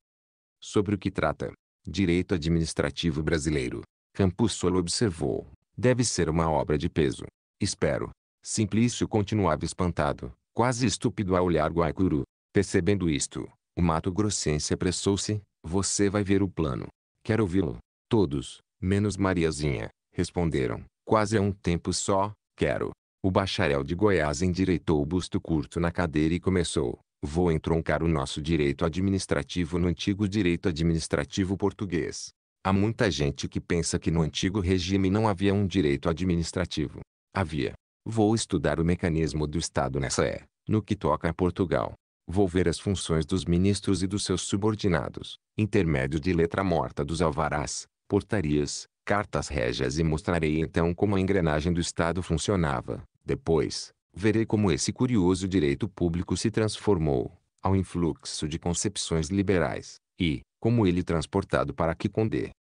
[SPEAKER 1] Sobre o que trata? Direito Administrativo Brasileiro. Campos observou. Deve ser uma obra de peso. Espero. Simplício continuava espantado, quase estúpido ao olhar Guaicuru. Percebendo isto, o Mato Grossense apressou-se. Você vai ver o plano. Quero ouvi-lo. Todos menos Mariazinha, responderam, quase a um tempo só, quero. O bacharel de Goiás endireitou o busto curto na cadeira e começou, vou entroncar o nosso direito administrativo no antigo direito administrativo português. Há muita gente que pensa que no antigo regime não havia um direito administrativo. Havia. Vou estudar o mecanismo do Estado nessa é, no que toca a Portugal. Vou ver as funções dos ministros e dos seus subordinados, intermédio de letra morta dos alvarás, portarias, cartas régias e mostrarei então como a engrenagem do Estado funcionava. Depois, verei como esse curioso direito público se transformou, ao influxo de concepções liberais, e, como ele transportado para que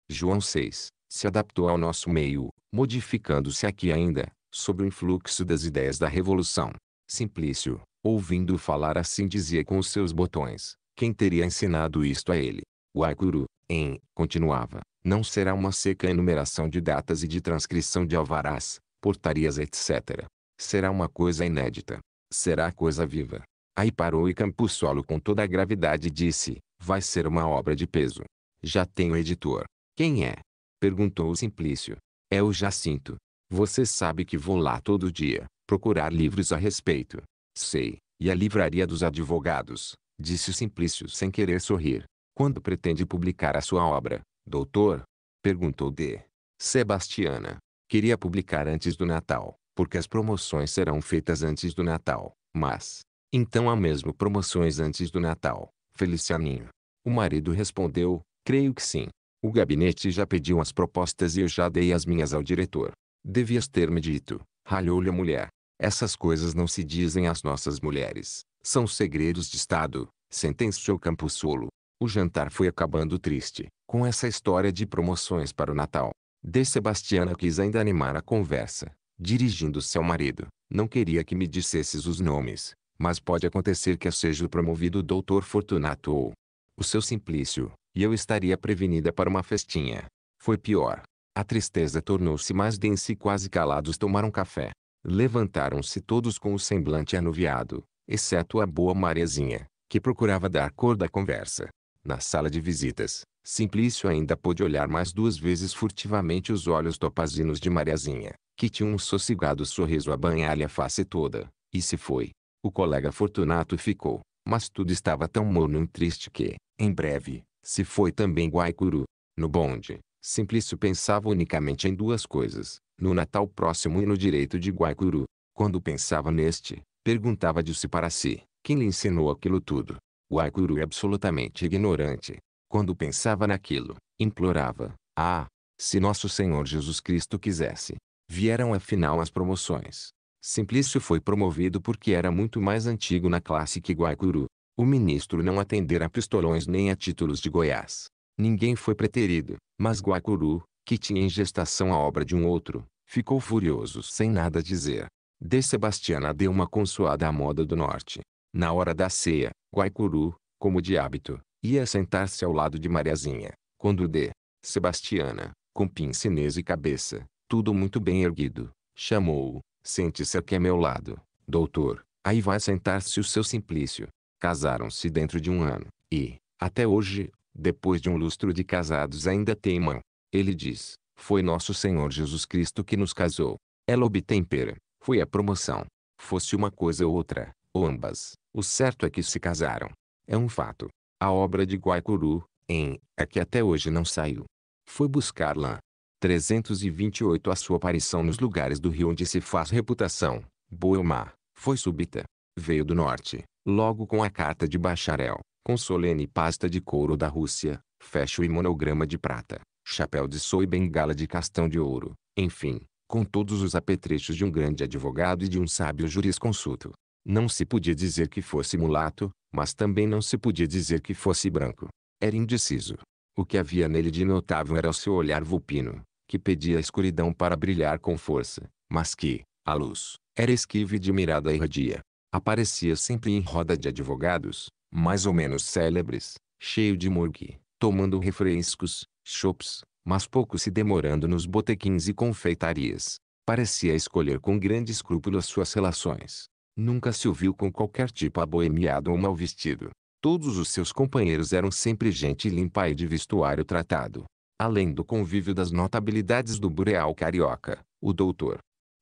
[SPEAKER 1] João VI, se adaptou ao nosso meio, modificando-se aqui ainda, sob o influxo das ideias da Revolução. Simplício, ouvindo falar assim dizia com os seus botões, quem teria ensinado isto a ele? O Aikuru, em, continuava, não será uma seca enumeração de datas e de transcrição de alvarás, portarias etc. Será uma coisa inédita. Será coisa viva. Aí parou e Campusolo com toda a gravidade disse, vai ser uma obra de peso. Já tenho editor. Quem é? Perguntou o Simplício. É o Jacinto. Você sabe que vou lá todo dia, procurar livros a respeito. Sei, e a livraria dos advogados, disse o Simplício sem querer sorrir. Quando pretende publicar a sua obra, doutor? Perguntou D. Sebastiana. Queria publicar antes do Natal, porque as promoções serão feitas antes do Natal, mas. Então há mesmo promoções antes do Natal, Felicianinho. O marido respondeu: Creio que sim. O gabinete já pediu as propostas e eu já dei as minhas ao diretor. Devias ter me dito, ralhou-lhe a mulher. Essas coisas não se dizem às nossas mulheres. São segredos de Estado, sentenciou Campo Solo. O jantar foi acabando triste, com essa história de promoções para o Natal. De Sebastiana quis ainda animar a conversa, dirigindo-se ao marido. Não queria que me dissesses os nomes, mas pode acontecer que eu seja o promovido doutor Fortunato ou o seu Simplício, e eu estaria prevenida para uma festinha. Foi pior. A tristeza tornou-se mais densa e quase calados tomaram café. Levantaram-se todos com o semblante anuviado, exceto a boa Mariazinha, que procurava dar cor da conversa. Na sala de visitas, Simplício ainda pôde olhar mais duas vezes furtivamente os olhos topazinos de Mariazinha, que tinha um sossegado sorriso a banhar-lhe a face toda, e se foi. O colega Fortunato ficou, mas tudo estava tão morno e triste que, em breve, se foi também Guaicuru. No bonde, Simplício pensava unicamente em duas coisas, no Natal próximo e no direito de Guaicuru. Quando pensava neste, perguntava de si para si, quem lhe ensinou aquilo tudo? O é absolutamente ignorante. Quando pensava naquilo, implorava, ah, se nosso Senhor Jesus Cristo quisesse. Vieram afinal as promoções. Simplício foi promovido porque era muito mais antigo na classe que Guaicuru. O ministro não atendera a pistolões nem a títulos de Goiás. Ninguém foi preterido, mas Guaicuru, que tinha em gestação a obra de um outro, ficou furioso sem nada dizer. De Sebastiana deu uma consoada à moda do norte. Na hora da ceia, Guaicuru, como de hábito, ia sentar-se ao lado de Mariazinha, quando D. Sebastiana, com pince-nez e cabeça, tudo muito bem erguido, chamou-o, sente-se aqui a meu lado, doutor, aí vai sentar-se o seu Simplício. Casaram-se dentro de um ano, e, até hoje, depois de um lustro de casados ainda teimam. Ele diz, foi nosso Senhor Jesus Cristo que nos casou. Ela obtempera, foi a promoção. Fosse uma coisa ou outra, ambas, o certo é que se casaram. É um fato. A obra de Guaicuru, em, é que até hoje não saiu. Foi buscar lá. 328 A sua aparição nos lugares do rio onde se faz reputação, boa ou má, foi súbita. Veio do norte, logo com a carta de bacharel, com solene pasta de couro da Rússia, fecho e monograma de prata, chapéu de sou e bengala de castão de ouro, enfim, com todos os apetrechos de um grande advogado e de um sábio jurisconsulto. Não se podia dizer que fosse mulato, mas também não se podia dizer que fosse branco. Era indeciso. O que havia nele de notável era o seu olhar vulpino, que pedia a escuridão para brilhar com força, mas que, à luz, era esquiva e de mirada irradia. Aparecia sempre em roda de advogados, mais ou menos célebres, cheio de morgue, tomando refrescos, chops, mas pouco se demorando nos botequins e confeitarias. Parecia escolher com grande escrúpulo as suas relações, Nunca se ouviu com qualquer tipo aboemiado ou mal vestido. Todos os seus companheiros eram sempre gente limpa e de vestuário tratado. Além do convívio das notabilidades do Bureal Carioca, o doutor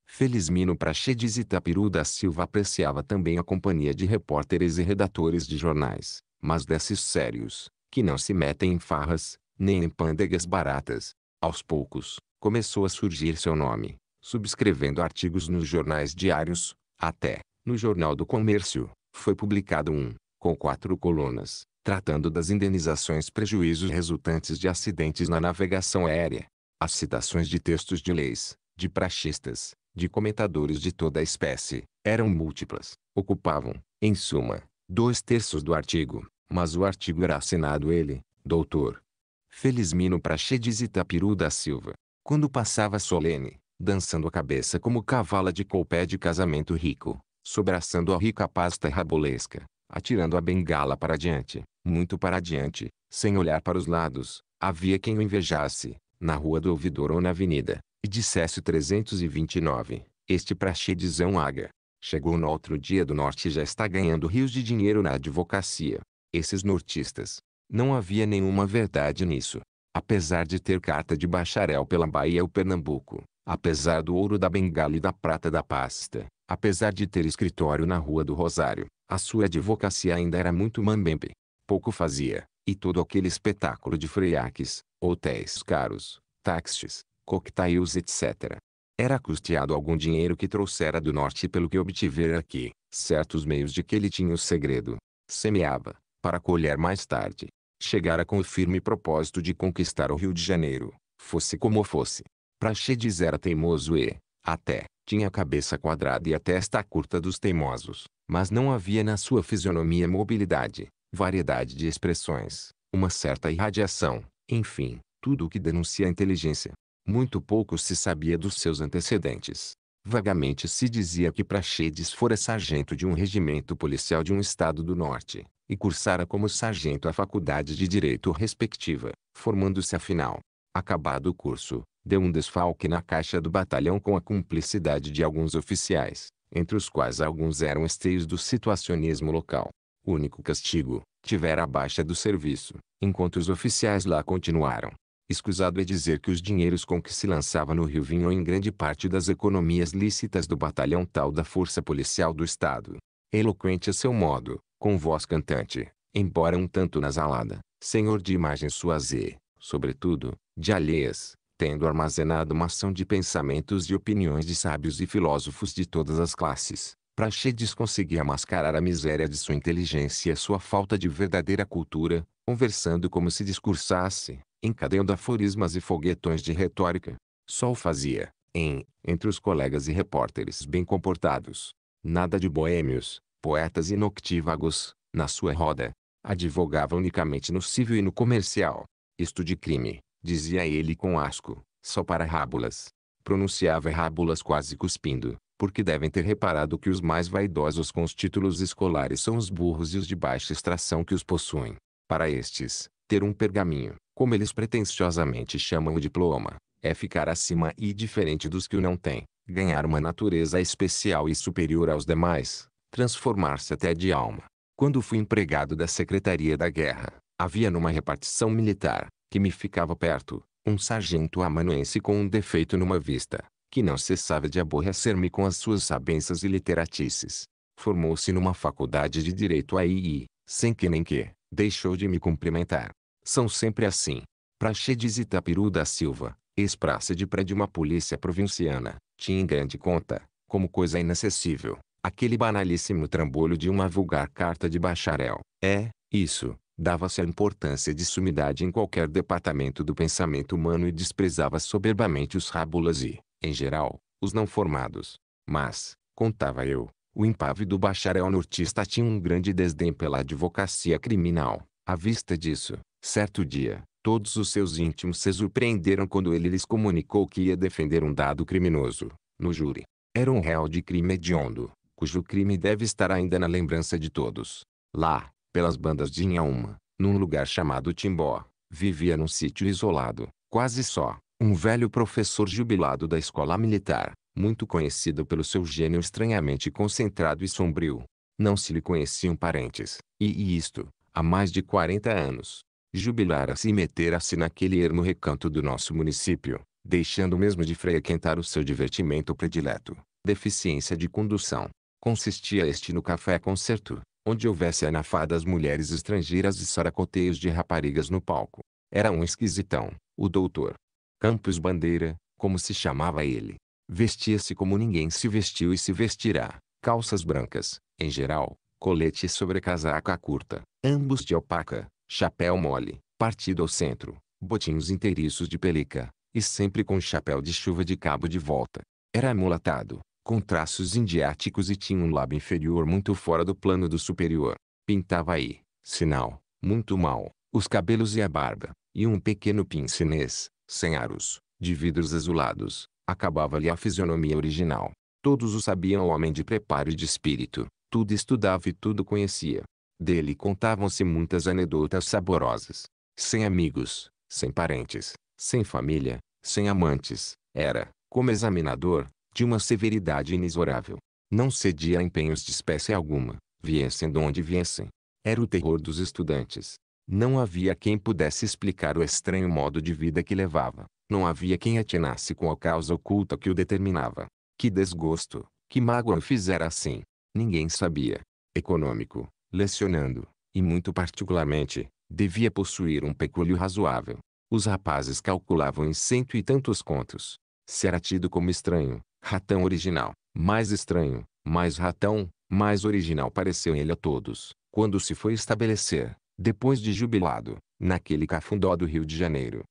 [SPEAKER 1] Felizmino prachedes Itapiru da Silva apreciava também a companhia de repórteres e redatores de jornais, mas desses sérios, que não se metem em farras, nem em pândegas baratas. Aos poucos, começou a surgir seu nome, subscrevendo artigos nos jornais diários, até no Jornal do Comércio, foi publicado um, com quatro colunas, tratando das indenizações prejuízos resultantes de acidentes na navegação aérea. As citações de textos de leis, de praxistas, de comentadores de toda a espécie, eram múltiplas, ocupavam, em suma, dois terços do artigo, mas o artigo era assinado ele, doutor Felizmino Praxedes Itapiru da Silva. Quando passava solene, dançando a cabeça como cavala de colpé de casamento rico, sobraçando a rica pasta rabolesca, atirando a bengala para diante, muito para diante, sem olhar para os lados. Havia quem o invejasse, na rua do ouvidor ou na avenida, e dissesse 329, este praxedizão águia. Chegou no outro dia do norte e já está ganhando rios de dinheiro na advocacia. Esses nortistas. Não havia nenhuma verdade nisso. Apesar de ter carta de bacharel pela Bahia ou Pernambuco, apesar do ouro da bengala e da prata da pasta, Apesar de ter escritório na Rua do Rosário, a sua advocacia ainda era muito mambembe. Pouco fazia, e todo aquele espetáculo de freiaques, hotéis caros, táxis, coquetéis etc. Era custeado algum dinheiro que trouxera do norte pelo que obtivera aqui, certos meios de que ele tinha o segredo. Semeava, para colher mais tarde. Chegara com o firme propósito de conquistar o Rio de Janeiro, fosse como fosse. Praxedes era teimoso e, até, tinha a cabeça quadrada e a testa curta dos teimosos, mas não havia na sua fisionomia mobilidade, variedade de expressões, uma certa irradiação, enfim, tudo o que denuncia a inteligência. Muito pouco se sabia dos seus antecedentes. Vagamente se dizia que Praxedes fora sargento de um regimento policial de um estado do norte, e cursara como sargento a faculdade de direito respectiva, formando-se afinal, Acabado o curso, deu um desfalque na caixa do batalhão com a cumplicidade de alguns oficiais, entre os quais alguns eram esteios do situacionismo local. O único castigo, tivera a baixa do serviço, enquanto os oficiais lá continuaram. Escusado é dizer que os dinheiros com que se lançava no rio vinham em grande parte das economias lícitas do batalhão tal da Força Policial do Estado. Eloquente a seu modo, com voz cantante, embora um tanto nasalada, senhor de imagem suazê, sobretudo, de alheias, tendo armazenado uma ação de pensamentos e opiniões de sábios e filósofos de todas as classes. Praxedes conseguia mascarar a miséria de sua inteligência e a sua falta de verdadeira cultura, conversando como se discursasse, encadeando aforismas e foguetões de retórica. Só o fazia, em, entre os colegas e repórteres bem comportados. Nada de boêmios, poetas e noctívagos, na sua roda. Advogava unicamente no civil e no comercial. Isto de crime, dizia ele com asco, só para rábulas. Pronunciava rábulas quase cuspindo, porque devem ter reparado que os mais vaidosos com os títulos escolares são os burros e os de baixa extração que os possuem. Para estes, ter um pergaminho, como eles pretensiosamente chamam o diploma, é ficar acima e diferente dos que o não têm, ganhar uma natureza especial e superior aos demais, transformar-se até de alma. Quando fui empregado da Secretaria da Guerra, Havia numa repartição militar, que me ficava perto, um sargento amanuense com um defeito numa vista, que não cessava de aborrecer-me com as suas sabenças e literatices. Formou-se numa faculdade de direito aí e, sem que nem que, deixou de me cumprimentar. São sempre assim. Praxedes Itapiru da Silva, ex-praça de pré de uma polícia provinciana, tinha em grande conta, como coisa inacessível, aquele banalíssimo trambolho de uma vulgar carta de bacharel. É, isso, Dava-se a importância de sumidade em qualquer departamento do pensamento humano e desprezava soberbamente os rábulas e, em geral, os não formados. Mas, contava eu, o impávido bacharel nortista tinha um grande desdém pela advocacia criminal. À vista disso, certo dia, todos os seus íntimos se surpreenderam quando ele lhes comunicou que ia defender um dado criminoso, no júri. Era um réu de crime hediondo, cujo crime deve estar ainda na lembrança de todos. Lá, pelas bandas de Inhaúma, num lugar chamado Timbó, vivia num sítio isolado, quase só, um velho professor jubilado da escola militar, muito conhecido pelo seu gênio estranhamente concentrado e sombrio. Não se lhe conheciam parentes, e, e isto, há mais de 40 anos. Jubilara-se e metera-se naquele ermo recanto do nosso município, deixando mesmo de frequentar o seu divertimento predileto, deficiência de condução. Consistia este no café concerto, onde houvesse anafadas mulheres estrangeiras e saracoteios de raparigas no palco. Era um esquisitão, o doutor. Campos Bandeira, como se chamava ele. Vestia-se como ninguém se vestiu e se vestirá. Calças brancas, em geral, colete e sobrecasaca curta, ambos de alpaca, chapéu mole, partido ao centro, botinhos inteiriços de pelica, e sempre com chapéu de chuva de cabo de volta. Era amulatado, com traços indiáticos e tinha um lábio inferior muito fora do plano do superior. Pintava aí, sinal, muito mal, os cabelos e a barba, e um pequeno pincinês, sem aros, de vidros azulados, acabava-lhe a fisionomia original. Todos o sabiam homem de preparo e de espírito, tudo estudava e tudo conhecia. Dele contavam-se muitas anedotas saborosas. Sem amigos, sem parentes, sem família, sem amantes, era, como examinador, de uma severidade inexorável. Não cedia a empenhos de espécie alguma, viessem de onde viessem. Era o terror dos estudantes. Não havia quem pudesse explicar o estranho modo de vida que levava. Não havia quem atinasse com a causa oculta que o determinava. Que desgosto, que mágoa o fizera assim. Ninguém sabia. Econômico, lecionando, e muito particularmente, devia possuir um pecúlio razoável. Os rapazes calculavam em cento e tantos contos. Se era tido como estranho, Ratão original, mais estranho, mais ratão, mais original pareceu ele a todos, quando se foi estabelecer, depois de jubilado, naquele cafundó do Rio de Janeiro.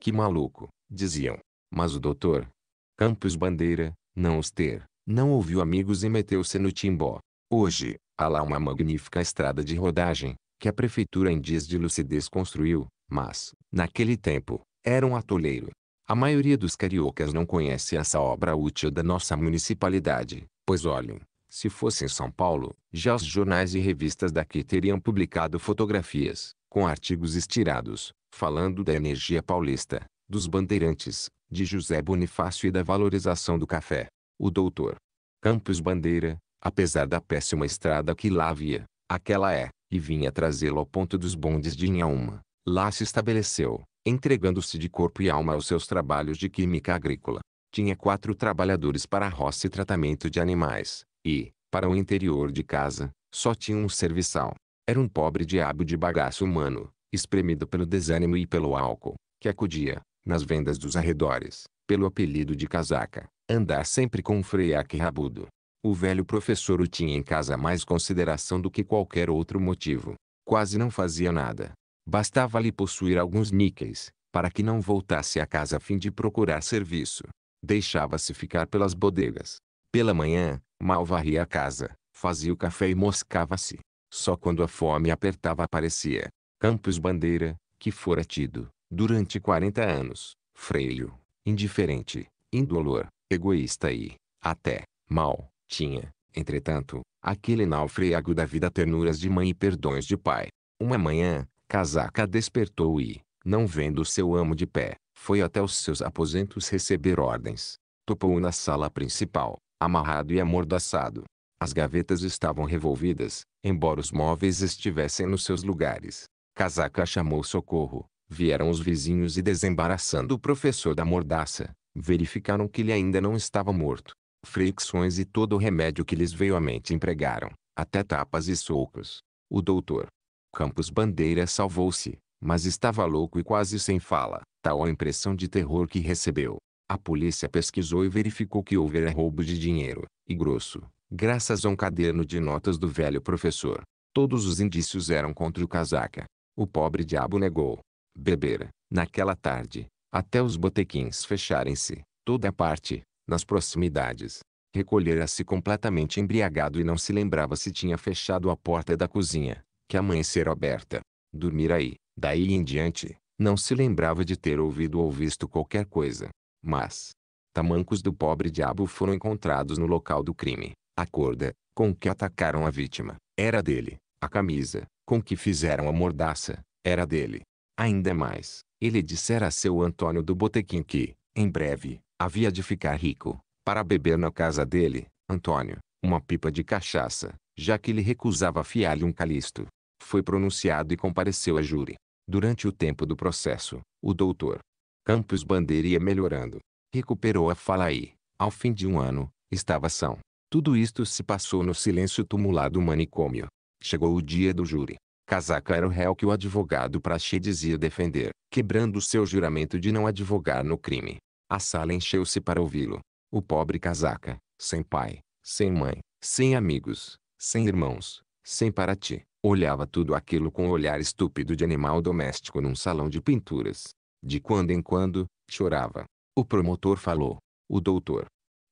[SPEAKER 1] Que maluco, diziam. Mas o doutor Campos Bandeira, não os ter, não ouviu amigos e meteu-se no timbó. Hoje, há lá uma magnífica estrada de rodagem, que a prefeitura em dias de lucidez construiu, mas, naquele tempo, era um atoleiro. A maioria dos cariocas não conhece essa obra útil da nossa municipalidade, pois olhem, se fosse em São Paulo, já os jornais e revistas daqui teriam publicado fotografias, com artigos estirados, falando da energia paulista, dos bandeirantes, de José Bonifácio e da valorização do café. O doutor Campos Bandeira, apesar da péssima estrada que lá havia, aquela é, e vinha trazê-lo ao ponto dos bondes de Inhaúma. Lá se estabeleceu, entregando-se de corpo e alma aos seus trabalhos de química agrícola. Tinha quatro trabalhadores para roça e tratamento de animais, e, para o interior de casa, só tinha um serviçal. Era um pobre diabo de bagaço humano, espremido pelo desânimo e pelo álcool, que acudia, nas vendas dos arredores, pelo apelido de casaca, andar sempre com um freiaque rabudo. O velho professor o tinha em casa mais consideração do que qualquer outro motivo. Quase não fazia nada, Bastava-lhe possuir alguns níqueis, para que não voltasse a casa a fim de procurar serviço. Deixava-se ficar pelas bodegas. Pela manhã, mal varria a casa, fazia o café e moscava-se. Só quando a fome apertava aparecia. Campos Bandeira, que fora tido, durante 40 anos, freio, indiferente, indolor, egoísta e, até, mal, tinha, entretanto, aquele naufrágio da vida ternuras de mãe e perdões de pai. Uma manhã, Casaca despertou e, não vendo seu amo de pé, foi até os seus aposentos receber ordens. Topou-o na sala principal, amarrado e amordaçado. As gavetas estavam revolvidas, embora os móveis estivessem nos seus lugares. Casaca chamou socorro. Vieram os vizinhos e desembaraçando o professor da mordaça, verificaram que ele ainda não estava morto. Fricções e todo o remédio que lhes veio à mente empregaram, até tapas e socos. O doutor, Campos Bandeira salvou-se, mas estava louco e quase sem fala, tal a impressão de terror que recebeu. A polícia pesquisou e verificou que houvera roubo de dinheiro, e grosso, graças a um caderno de notas do velho professor. Todos os indícios eram contra o casaca. O pobre diabo negou. Beber, naquela tarde, até os botequins fecharem-se, toda a parte, nas proximidades. Recolhera-se completamente embriagado e não se lembrava se tinha fechado a porta da cozinha, que amanhecer aberta, dormir aí. Daí em diante, não se lembrava de ter ouvido ou visto qualquer coisa. Mas, tamancos do pobre diabo foram encontrados no local do crime. A corda, com que atacaram a vítima, era dele. A camisa, com que fizeram a mordaça, era dele. Ainda mais, ele dissera a seu Antônio do Botequim que, em breve, havia de ficar rico, para beber na casa dele, Antônio, uma pipa de cachaça, já que ele recusava fiar-lhe um calisto foi pronunciado e compareceu a júri. Durante o tempo do processo, o doutor Campos Bandeira ia melhorando. Recuperou a fala e, ao fim de um ano, estava são. Tudo isto se passou no silêncio tumulado do manicômio. Chegou o dia do júri. Casaca era o réu que o advogado Praxê dizia defender, quebrando seu juramento de não advogar no crime. A sala encheu-se para ouvi-lo. O pobre Casaca, sem pai, sem mãe, sem amigos, sem irmãos, sem Paraty, Olhava tudo aquilo com o olhar estúpido de animal doméstico num salão de pinturas. De quando em quando, chorava. O promotor falou. O doutor.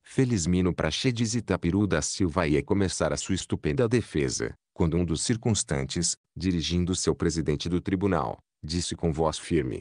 [SPEAKER 1] Felizmino Praxedes Itapiru da Silva ia começar a sua estupenda defesa, quando um dos circunstantes, dirigindo-se ao presidente do tribunal, disse com voz firme.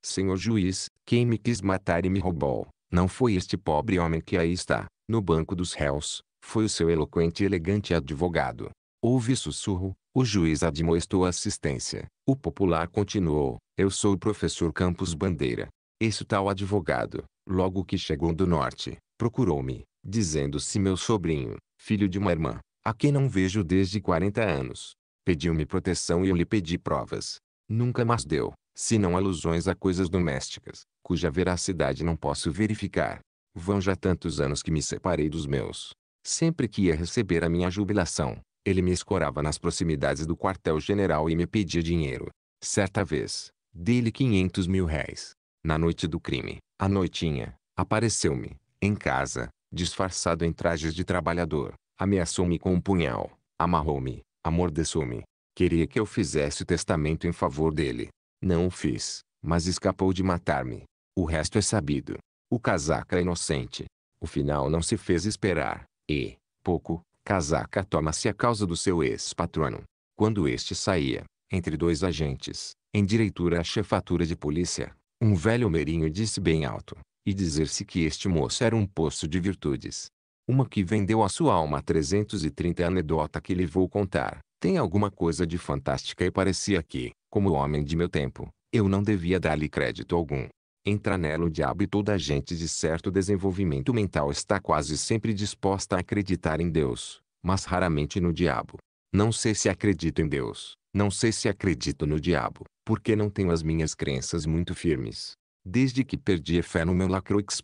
[SPEAKER 1] Senhor juiz, quem me quis matar e me roubou, não foi este pobre homem que aí está, no banco dos réus, foi o seu eloquente e elegante advogado. Houve sussurro, o juiz admoestou a assistência. O popular continuou, eu sou o professor Campos Bandeira. Esse tal advogado, logo que chegou do norte, procurou-me, dizendo-se meu sobrinho, filho de uma irmã, a quem não vejo desde 40 anos. Pediu-me proteção e eu lhe pedi provas. Nunca mais deu, senão alusões a coisas domésticas, cuja veracidade não posso verificar. Vão já tantos anos que me separei dos meus. Sempre que ia receber a minha jubilação, ele me escorava nas proximidades do quartel-general e me pedia dinheiro. Certa vez, dei-lhe 500 mil réis. Na noite do crime, a noitinha, apareceu-me, em casa, disfarçado em trajes de trabalhador. Ameaçou-me com um punhal, amarrou-me, amordeçou-me. Queria que eu fizesse testamento em favor dele. Não o fiz, mas escapou de matar-me. O resto é sabido. O casaca é inocente. O final não se fez esperar, e, pouco, Casaca toma-se a causa do seu ex-patrono. Quando este saía, entre dois agentes, em direitura à chefatura de polícia, um velho merinho disse bem alto, e dizer-se que este moço era um poço de virtudes. Uma que vendeu a sua alma a 330 anedota que lhe vou contar. Tem alguma coisa de fantástica e parecia que, como homem de meu tempo, eu não devia dar-lhe crédito algum. Entra nela o diabo e toda a gente de certo desenvolvimento mental está quase sempre disposta a acreditar em Deus, mas raramente no diabo. Não sei se acredito em Deus, não sei se acredito no diabo, porque não tenho as minhas crenças muito firmes. Desde que perdi a fé no meu lacroix.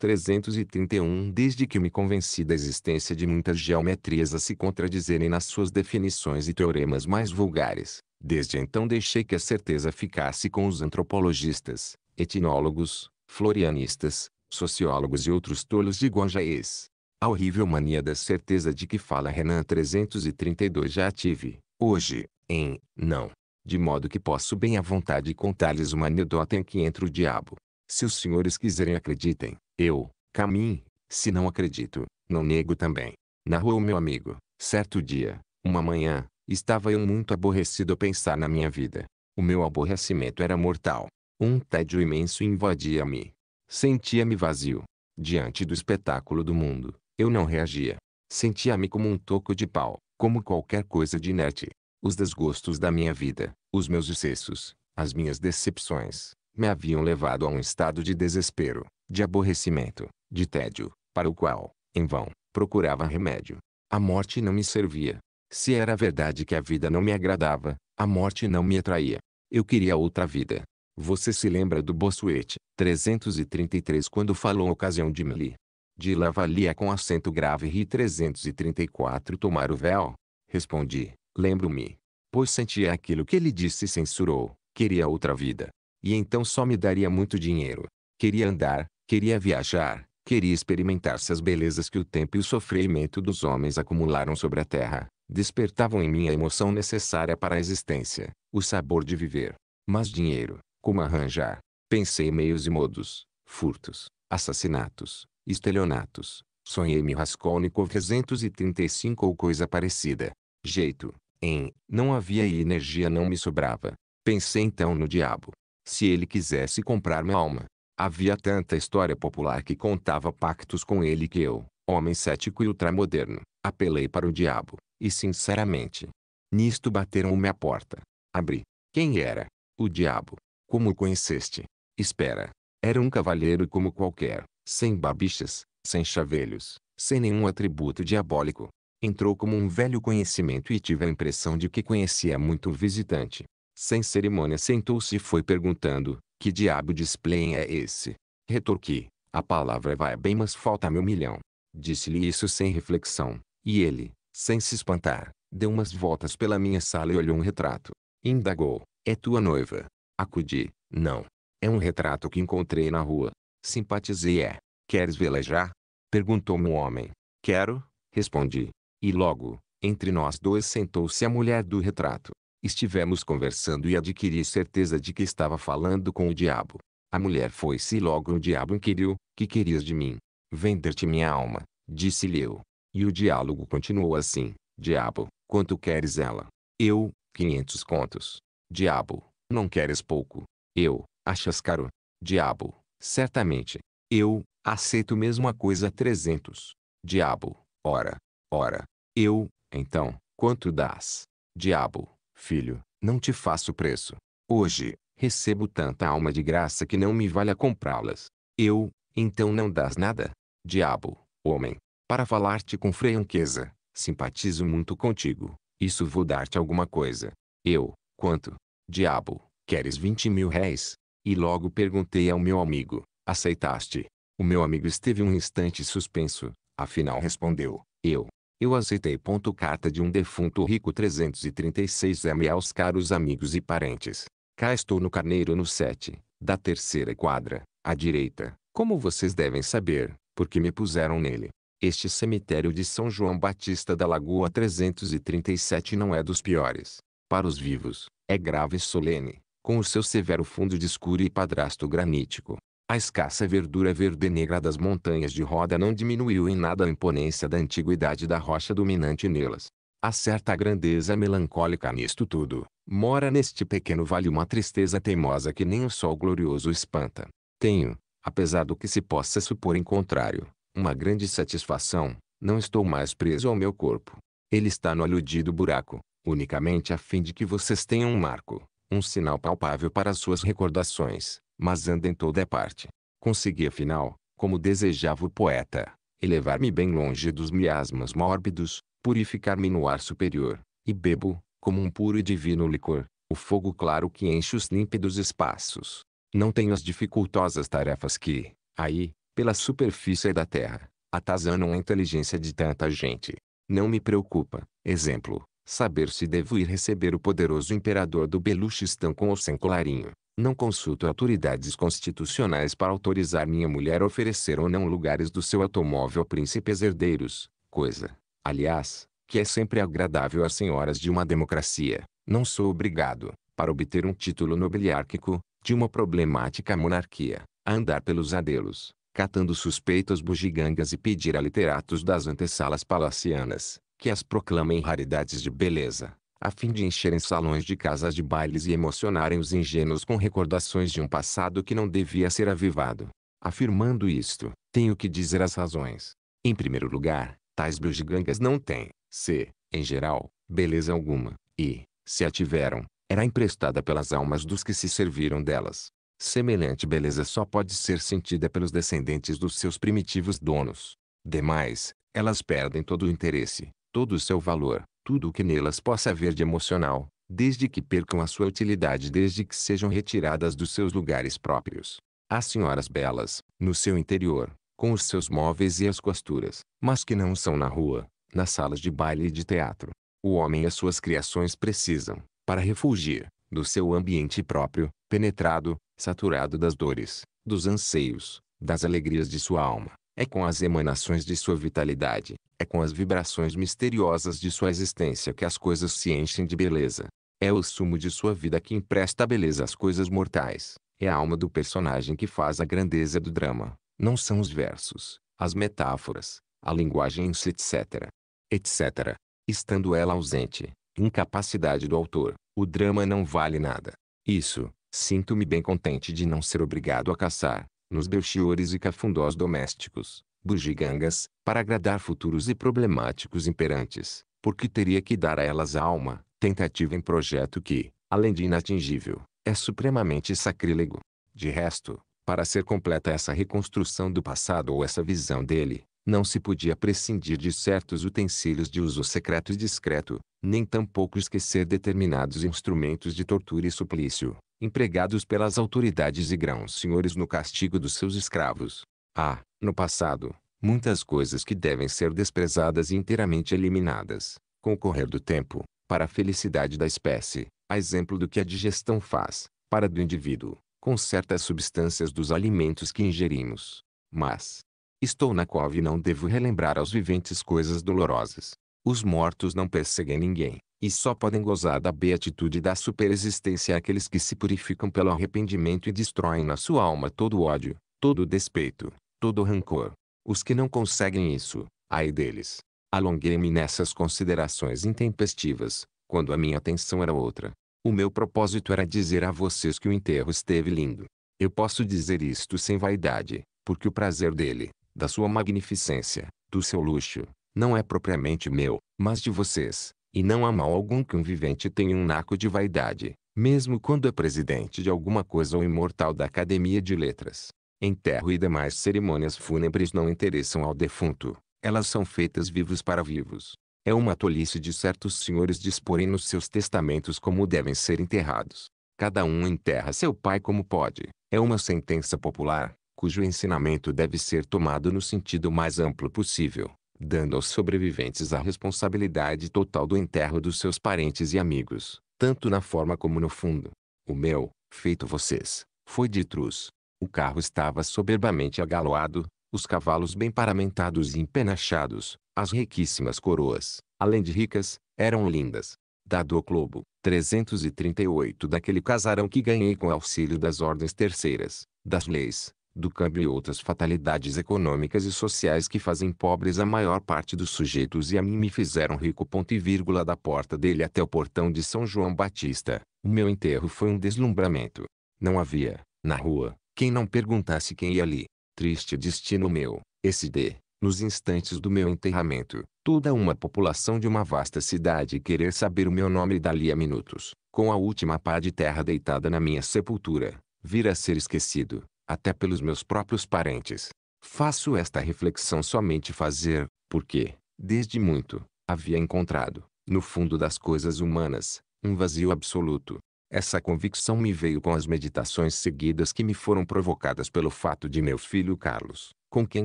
[SPEAKER 1] 331 Desde que me convenci da existência de muitas geometrias a se contradizerem nas suas definições e teoremas mais vulgares, desde então deixei que a certeza ficasse com os antropologistas, etnólogos, florianistas, sociólogos e outros tolos de Guanjaes. A horrível mania da certeza de que fala Renan 332 já a tive, hoje, em, não. De modo que posso bem à vontade contar-lhes uma anedota em que entra o diabo. Se os senhores quiserem acreditem, eu, Camin, se não acredito, não nego também. Narrou meu amigo, certo dia, uma manhã, estava eu muito aborrecido a pensar na minha vida. O meu aborrecimento era mortal. Um tédio imenso invadia-me. Sentia-me vazio. Diante do espetáculo do mundo, eu não reagia. Sentia-me como um toco de pau, como qualquer coisa de inerte. Os desgostos da minha vida, os meus excessos, as minhas decepções, me haviam levado a um estado de desespero, de aborrecimento, de tédio, para o qual, em vão, procurava remédio. A morte não me servia. Se era verdade que a vida não me agradava, a morte não me atraía. Eu queria outra vida, você se lembra do Bossuet, 333 quando falou ocasião de Mili. De Lavalia com acento grave ri 334 tomar o véu? Respondi, lembro-me. Pois sentia aquilo que ele disse e censurou, queria outra vida. E então só me daria muito dinheiro. Queria andar, queria viajar, queria experimentar-se as belezas que o tempo e o sofrimento dos homens acumularam sobre a terra, despertavam em mim a emoção necessária para a existência, o sabor de viver. Mas dinheiro, como arranjar. Pensei meios e modos, furtos, assassinatos, estelionatos. Sonhei-me Raskolnikov 335 ou coisa parecida. Jeito, em, não havia e energia não me sobrava. Pensei então no diabo. Se ele quisesse comprar minha alma. Havia tanta história popular que contava pactos com ele que eu, homem cético e ultramoderno, apelei para o diabo, e sinceramente. Nisto bateram-me à porta. Abri. Quem era? O diabo. Como o conheceste? Espera. Era um cavalheiro como qualquer, sem barbichas, sem chavelhos, sem nenhum atributo diabólico. Entrou como um velho conhecimento e tive a impressão de que conhecia muito o visitante. Sem cerimônia sentou-se e foi perguntando, que diabo de spleen é esse? Retorqui, a palavra vai bem mas falta meu milhão. Disse-lhe isso sem reflexão, e ele, sem se espantar, deu umas voltas pela minha sala e olhou um retrato. Indagou, é tua noiva? Acudi, não. É um retrato que encontrei na rua. Simpatizei é. Queres velejar? Perguntou-me o homem. Quero, respondi. E logo, entre nós dois sentou-se a mulher do retrato. Estivemos conversando e adquiri certeza de que estava falando com o diabo. A mulher foi-se e logo o diabo inquiriu, que querias de mim? Vender-te minha alma, disse-lhe eu. E o diálogo continuou assim, diabo, quanto queres ela? Eu, quinhentos contos. Diabo, não queres pouco. Eu, achas caro. Diabo, certamente. Eu, aceito mesmo a coisa trezentos. Diabo, ora, ora. Eu, então, quanto dás? Diabo, filho, não te faço preço. Hoje, recebo tanta alma de graça que não me vale a comprá-las. Eu, então não dás nada? Diabo, homem, para falar-te com franqueza, simpatizo muito contigo. Isso vou dar-te alguma coisa. Eu, quanto? Diabo, queres 20 mil réis? E logo perguntei ao meu amigo, aceitaste? O meu amigo esteve um instante suspenso, afinal respondeu, eu. Eu aceitei. Ponto carta de um defunto rico 336 M aos caros amigos e parentes. Cá estou no carneiro no 7, da terceira quadra, à direita, como vocês devem saber, porque me puseram nele. Este cemitério de São João Batista da Lagoa 337 não é dos piores. Para os vivos, é grave e solene, com o seu severo fundo de escuro e padrasto granítico. A escassa verdura verde negra das montanhas de roda não diminuiu em nada a imponência da antiguidade da rocha dominante nelas. Há certa grandeza melancólica nisto tudo. Mora neste pequeno vale uma tristeza teimosa que nem o sol glorioso espanta. Tenho, apesar do que se possa supor em contrário, uma grande satisfação. Não estou mais preso ao meu corpo. Ele está no aludido buraco, unicamente a fim de que vocês tenham um marco, um sinal palpável para as suas recordações, mas anda em toda parte. Consegui afinal, como desejava o poeta, elevar-me bem longe dos miasmas mórbidos, purificar-me no ar superior, e bebo, como um puro e divino licor, o fogo claro que enche os límpidos espaços. Não tenho as dificultosas tarefas que, aí, pela superfície da terra, atazanam a inteligência de tanta gente. Não me preocupa, exemplo, Saber se devo ir receber o poderoso imperador do Beluchistão com ou sem colarinho. Não consulto autoridades constitucionais para autorizar minha mulher a oferecer ou não lugares do seu automóvel a príncipes herdeiros. Coisa, aliás, que é sempre agradável às senhoras de uma democracia. Não sou obrigado, para obter um título nobiliárquico, de uma problemática monarquia, a andar pelos adelos, catando suspeitas bugigangas e pedir a literatos das antessalas palacianas, que as proclamem raridades de beleza, a fim de encherem salões de casas de bailes e emocionarem os ingênuos com recordações de um passado que não devia ser avivado. Afirmando isto, tenho que dizer as razões. Em primeiro lugar, tais bugigangas não têm, se, em geral, beleza alguma, e, se a tiveram, era emprestada pelas almas dos que se serviram delas. Semelhante beleza só pode ser sentida pelos descendentes dos seus primitivos donos. Demais, elas perdem todo o interesse, todo o seu valor, tudo o que nelas possa haver de emocional, desde que percam a sua utilidade desde que sejam retiradas dos seus lugares próprios. As senhoras belas, no seu interior, com os seus móveis e as costuras, mas que não são na rua, nas salas de baile e de teatro. O homem e as suas criações precisam, para refugir, do seu ambiente próprio, penetrado, saturado das dores, dos anseios, das alegrias de sua alma. É com as emanações de sua vitalidade, é com as vibrações misteriosas de sua existência que as coisas se enchem de beleza. É o sumo de sua vida que empresta beleza às coisas mortais. É a alma do personagem que faz a grandeza do drama. Não são os versos, as metáforas, a linguagem em si, etc. etc. Estando ela ausente, incapacidade do autor, o drama não vale nada. Isso, sinto-me bem contente de não ser obrigado a caçar, nos belchiores e cafundós domésticos, bugigangas, para agradar futuros e problemáticos imperantes, porque teria que dar a elas a alma, tentativa em projeto que, além de inatingível, é supremamente sacrílego. De resto, para ser completa essa reconstrução do passado ou essa visão dele, não se podia prescindir de certos utensílios de uso secreto e discreto, nem tampouco esquecer determinados instrumentos de tortura e suplício, empregados pelas autoridades e grão-senhores no castigo dos seus escravos. Há, ah, no passado, muitas coisas que devem ser desprezadas e inteiramente eliminadas, com o correr do tempo, para a felicidade da espécie, a exemplo do que a digestão faz, para do indivíduo, com certas substâncias dos alimentos que ingerimos. Mas, estou na cova e não devo relembrar aos viventes coisas dolorosas, os mortos não perseguem ninguém, e só podem gozar da beatitude da superexistência aqueles que se purificam pelo arrependimento e destroem na sua alma todo ódio, todo despeito, todo rancor. Os que não conseguem isso, ai deles. Alonguei-me nessas considerações intempestivas, quando a minha atenção era outra. O meu propósito era dizer a vocês que o enterro esteve lindo. Eu posso dizer isto sem vaidade, porque o prazer dele, da sua magnificência, do seu luxo, não é propriamente meu, mas de vocês. E não há mal algum que um vivente tenha um naco de vaidade, mesmo quando é presidente de alguma coisa ou imortal da Academia de Letras. Enterro e demais cerimônias fúnebres não interessam ao defunto. Elas são feitas vivos para vivos. É uma tolice de certos senhores disporem nos seus testamentos como devem ser enterrados. Cada um enterra seu pai como pode. É uma sentença popular, cujo ensinamento deve ser tomado no sentido mais amplo possível dando aos sobreviventes a responsabilidade total do enterro dos seus parentes e amigos, tanto na forma como no fundo. O meu, feito vocês, foi de truz. O carro estava soberbamente agaloado, os cavalos bem paramentados e empenachados, as riquíssimas coroas, além de ricas, eram lindas. Dado o globo, 338 daquele casarão que ganhei com auxílio das ordens terceiras, das leis, do câmbio e outras fatalidades econômicas e sociais que fazem pobres a maior parte dos sujeitos e a mim me fizeram rico ponto e vírgula da porta dele até o portão de São João Batista. O meu enterro foi um deslumbramento. Não havia, na rua, quem não perguntasse quem ia ali. Triste destino meu, esse de, nos instantes do meu enterramento, toda uma população de uma vasta cidade querer saber o meu nome dali a minutos, com a última pá de terra deitada na minha sepultura, vir a ser esquecido até pelos meus próprios parentes. Faço esta reflexão somente fazer, porque, desde muito, havia encontrado, no fundo das coisas humanas, um vazio absoluto. Essa convicção me veio com as meditações seguidas que me foram provocadas pelo fato de meu filho Carlos, com quem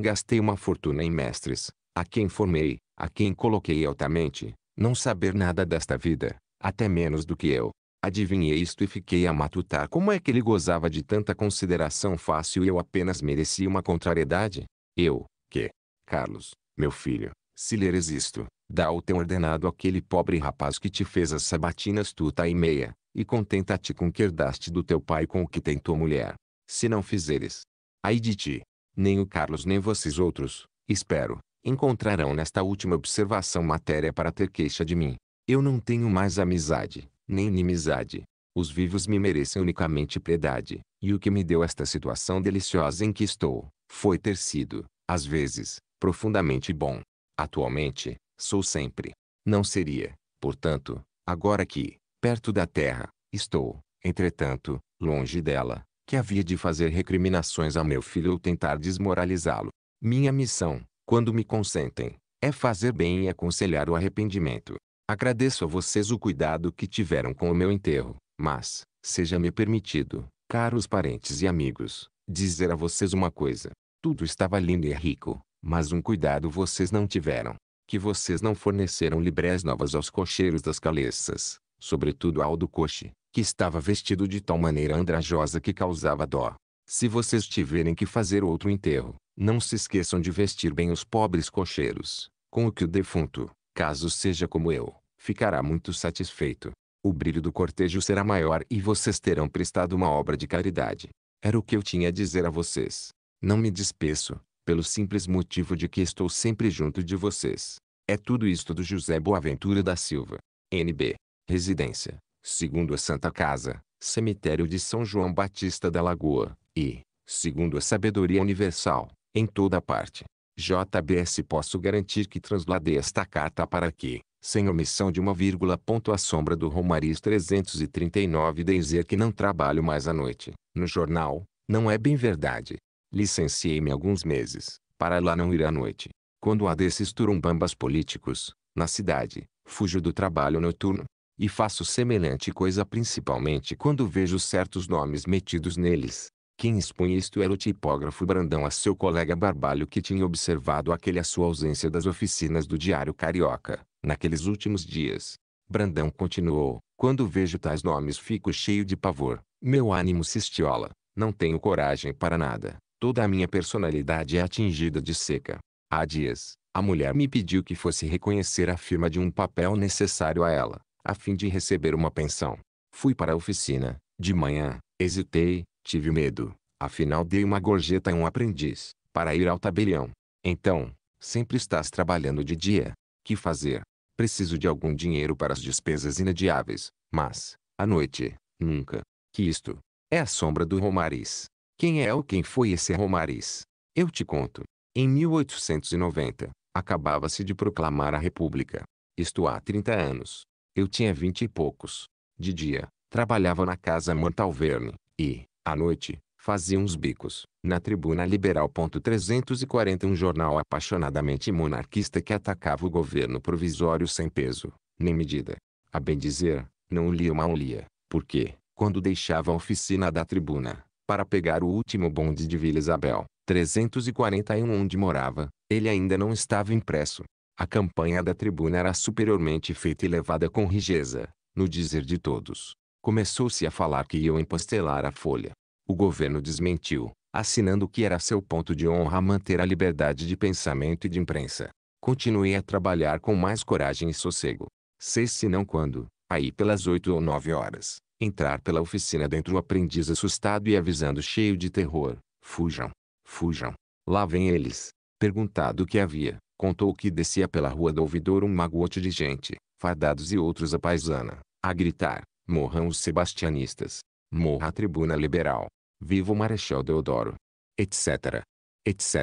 [SPEAKER 1] gastei uma fortuna em mestres, a quem formei, a quem coloquei altamente, não saber nada desta vida, até menos do que eu, Adivinhei isto e fiquei a matutar como é que ele gozava de tanta consideração fácil e eu apenas merecia uma contrariedade. Eu, que, Carlos, meu filho, se leres isto, dá o teu ordenado àquele pobre rapaz que te fez as sabatinas tuta tá e meia, e contenta-te com o que herdaste do teu pai com o que tem tua mulher. Se não fizeres, ai de ti, nem o Carlos nem vocês outros, espero, encontrarão nesta última observação matéria para ter queixa de mim. Eu não tenho mais amizade nem inimizade. Os vivos me merecem unicamente piedade, e o que me deu esta situação deliciosa em que estou, foi ter sido, às vezes, profundamente bom. Atualmente, sou sempre. Não seria, portanto, agora que, perto da terra, estou, entretanto, longe dela, que havia de fazer recriminações a meu filho ou tentar desmoralizá-lo. Minha missão, quando me consentem, é fazer bem e aconselhar o arrependimento. Agradeço a vocês o cuidado que tiveram com o meu enterro, mas, seja-me permitido, caros parentes e amigos, dizer a vocês uma coisa. Tudo estava lindo e rico, mas um cuidado vocês não tiveram. Que vocês não forneceram librés novas aos cocheiros das caleças, sobretudo ao do coche, que estava vestido de tal maneira andrajosa que causava dó. Se vocês tiverem que fazer outro enterro, não se esqueçam de vestir bem os pobres cocheiros, com o que o defunto, caso seja como eu, ficará muito satisfeito. O brilho do cortejo será maior e vocês terão prestado uma obra de caridade. Era o que eu tinha a dizer a vocês. Não me despeço, pelo simples motivo de que estou sempre junto de vocês. É tudo isto do José Boaventura da Silva. NB. Residência. Segundo a Santa Casa, Cemitério de São João Batista da Lagoa. E, segundo a sabedoria universal, em toda parte. JBS posso garantir que transladei esta carta para que, sem omissão de uma vírgula. Ponto a sombra do Romariz 339 dizer que não trabalho mais à noite, no jornal, não é bem verdade. Licenciei-me alguns meses, para lá não ir à noite. Quando há desses turumbambas políticos, na cidade, fujo do trabalho noturno. E faço semelhante coisa principalmente quando vejo certos nomes metidos neles, quem expunha isto era o tipógrafo Brandão a seu colega Barbalho que tinha observado aquele a sua ausência das oficinas do Diário Carioca, naqueles últimos dias. Brandão continuou, quando vejo tais nomes fico cheio de pavor, meu ânimo se estiola, não tenho coragem para nada, toda a minha personalidade é atingida de seca. Há dias, a mulher me pediu que fosse reconhecer a firma de um papel necessário a ela, a fim de receber uma pensão. Fui para a oficina, de manhã, hesitei, Tive medo, afinal dei uma gorjeta a um aprendiz, para ir ao tabelião. Então, sempre estás trabalhando de dia. Que fazer? Preciso de algum dinheiro para as despesas inadiáveis, mas, à noite, nunca. Que isto? É a sombra do Romariz. Quem é ou quem foi esse Romariz? Eu te conto. Em 1890, acabava-se de proclamar a República. Isto há 30 anos. Eu tinha vinte e poucos. De dia, trabalhava na casa Montalverne, e, à noite, fazia uns bicos, na tribuna liberal. 340 um jornal apaixonadamente monarquista que atacava o governo provisório sem peso, nem medida. A bem dizer, não lia mal lia, porque, quando deixava a oficina da tribuna, para pegar o último bonde de Vila Isabel, 341 onde morava, ele ainda não estava impresso. A campanha da tribuna era superiormente feita e levada com rigeza, no dizer de todos, Começou-se a falar que iam empastelar a Folha. O governo desmentiu, assinando que era seu ponto de honra manter a liberdade de pensamento e de imprensa. Continuei a trabalhar com mais coragem e sossego. Sei se não quando, aí pelas oito ou nove horas, entrar pela oficina dentro o aprendiz assustado e avisando cheio de terror. Fujam, fujam. Lá vem eles. Perguntado o que havia, contou que descia pela rua do ouvidor um magote de gente, fardados e outros a paisana, a gritar, Morram os sebastianistas. Morra a tribuna liberal. Viva o Marechal Deodoro. Etc. Etc.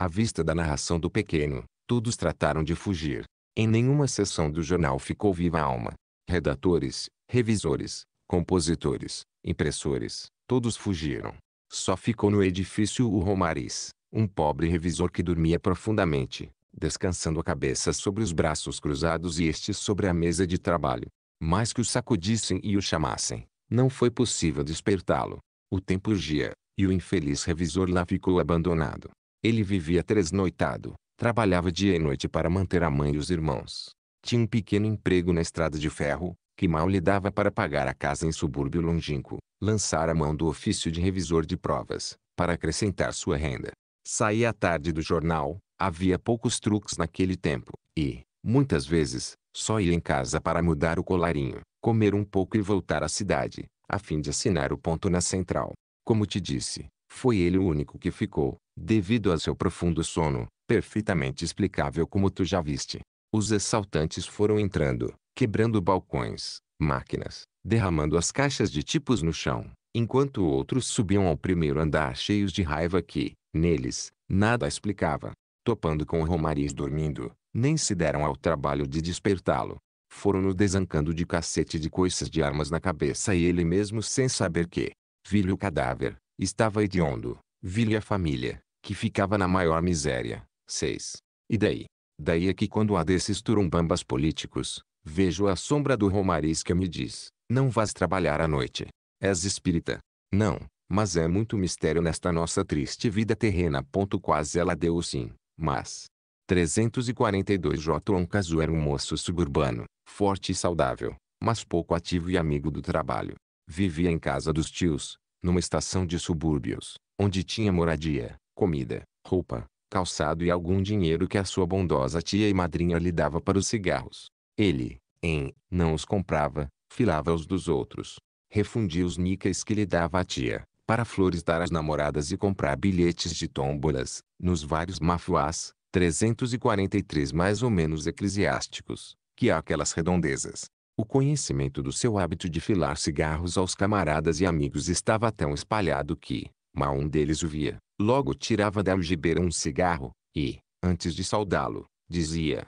[SPEAKER 1] À vista da narração do pequeno, todos trataram de fugir. Em nenhuma sessão do jornal ficou viva a alma. Redatores, revisores, compositores, impressores, todos fugiram. Só ficou no edifício o Romariz, um pobre revisor que dormia profundamente, descansando a cabeça sobre os braços cruzados e este sobre a mesa de trabalho mais que o sacudissem e o chamassem, não foi possível despertá-lo. O tempo urgia, e o infeliz revisor lá ficou abandonado. Ele vivia tresnoitado, trabalhava dia e noite para manter a mãe e os irmãos. Tinha um pequeno emprego na estrada de ferro, que mal lhe dava para pagar a casa em subúrbio longínquo, lançar a mão do ofício de revisor de provas, para acrescentar sua renda. Saía à tarde do jornal, havia poucos truques naquele tempo, e, muitas vezes, só ir em casa para mudar o colarinho, comer um pouco e voltar à cidade, a fim de assinar o ponto na central. Como te disse, foi ele o único que ficou, devido ao seu profundo sono, perfeitamente explicável como tu já viste. Os assaltantes foram entrando, quebrando balcões, máquinas, derramando as caixas de tipos no chão, enquanto outros subiam ao primeiro andar cheios de raiva que, neles, nada explicava topando com o Romariz dormindo, nem se deram ao trabalho de despertá-lo. Foram-no desancando de cacete de coisas de armas na cabeça e ele mesmo sem saber que, vi-lhe o cadáver, estava hediondo, vi-lhe a família, que ficava na maior miséria. 6. E daí? Daí é que quando há desses turumbambas políticos, vejo a sombra do romariz que me diz, não vás trabalhar à noite. És espírita. Não, mas é muito mistério nesta nossa triste vida terrena. Quase ela deu sim mas, 342 J. É caso era um moço suburbano, forte e saudável, mas pouco ativo e amigo do trabalho. Vivia em casa dos tios, numa estação de subúrbios, onde tinha moradia, comida, roupa, calçado e algum dinheiro que a sua bondosa tia e madrinha lhe dava para os cigarros. Ele, em, não os comprava, filava os dos outros. Refundia os níqueis que lhe dava a tia, para flores dar às namoradas e comprar bilhetes de tômbolas, nos vários mafuás, 343 mais ou menos eclesiásticos, que há aquelas redondezas. O conhecimento do seu hábito de filar cigarros aos camaradas e amigos estava tão espalhado que, mal um deles o via, logo tirava da algibeira um cigarro, e, antes de saudá-lo, dizia: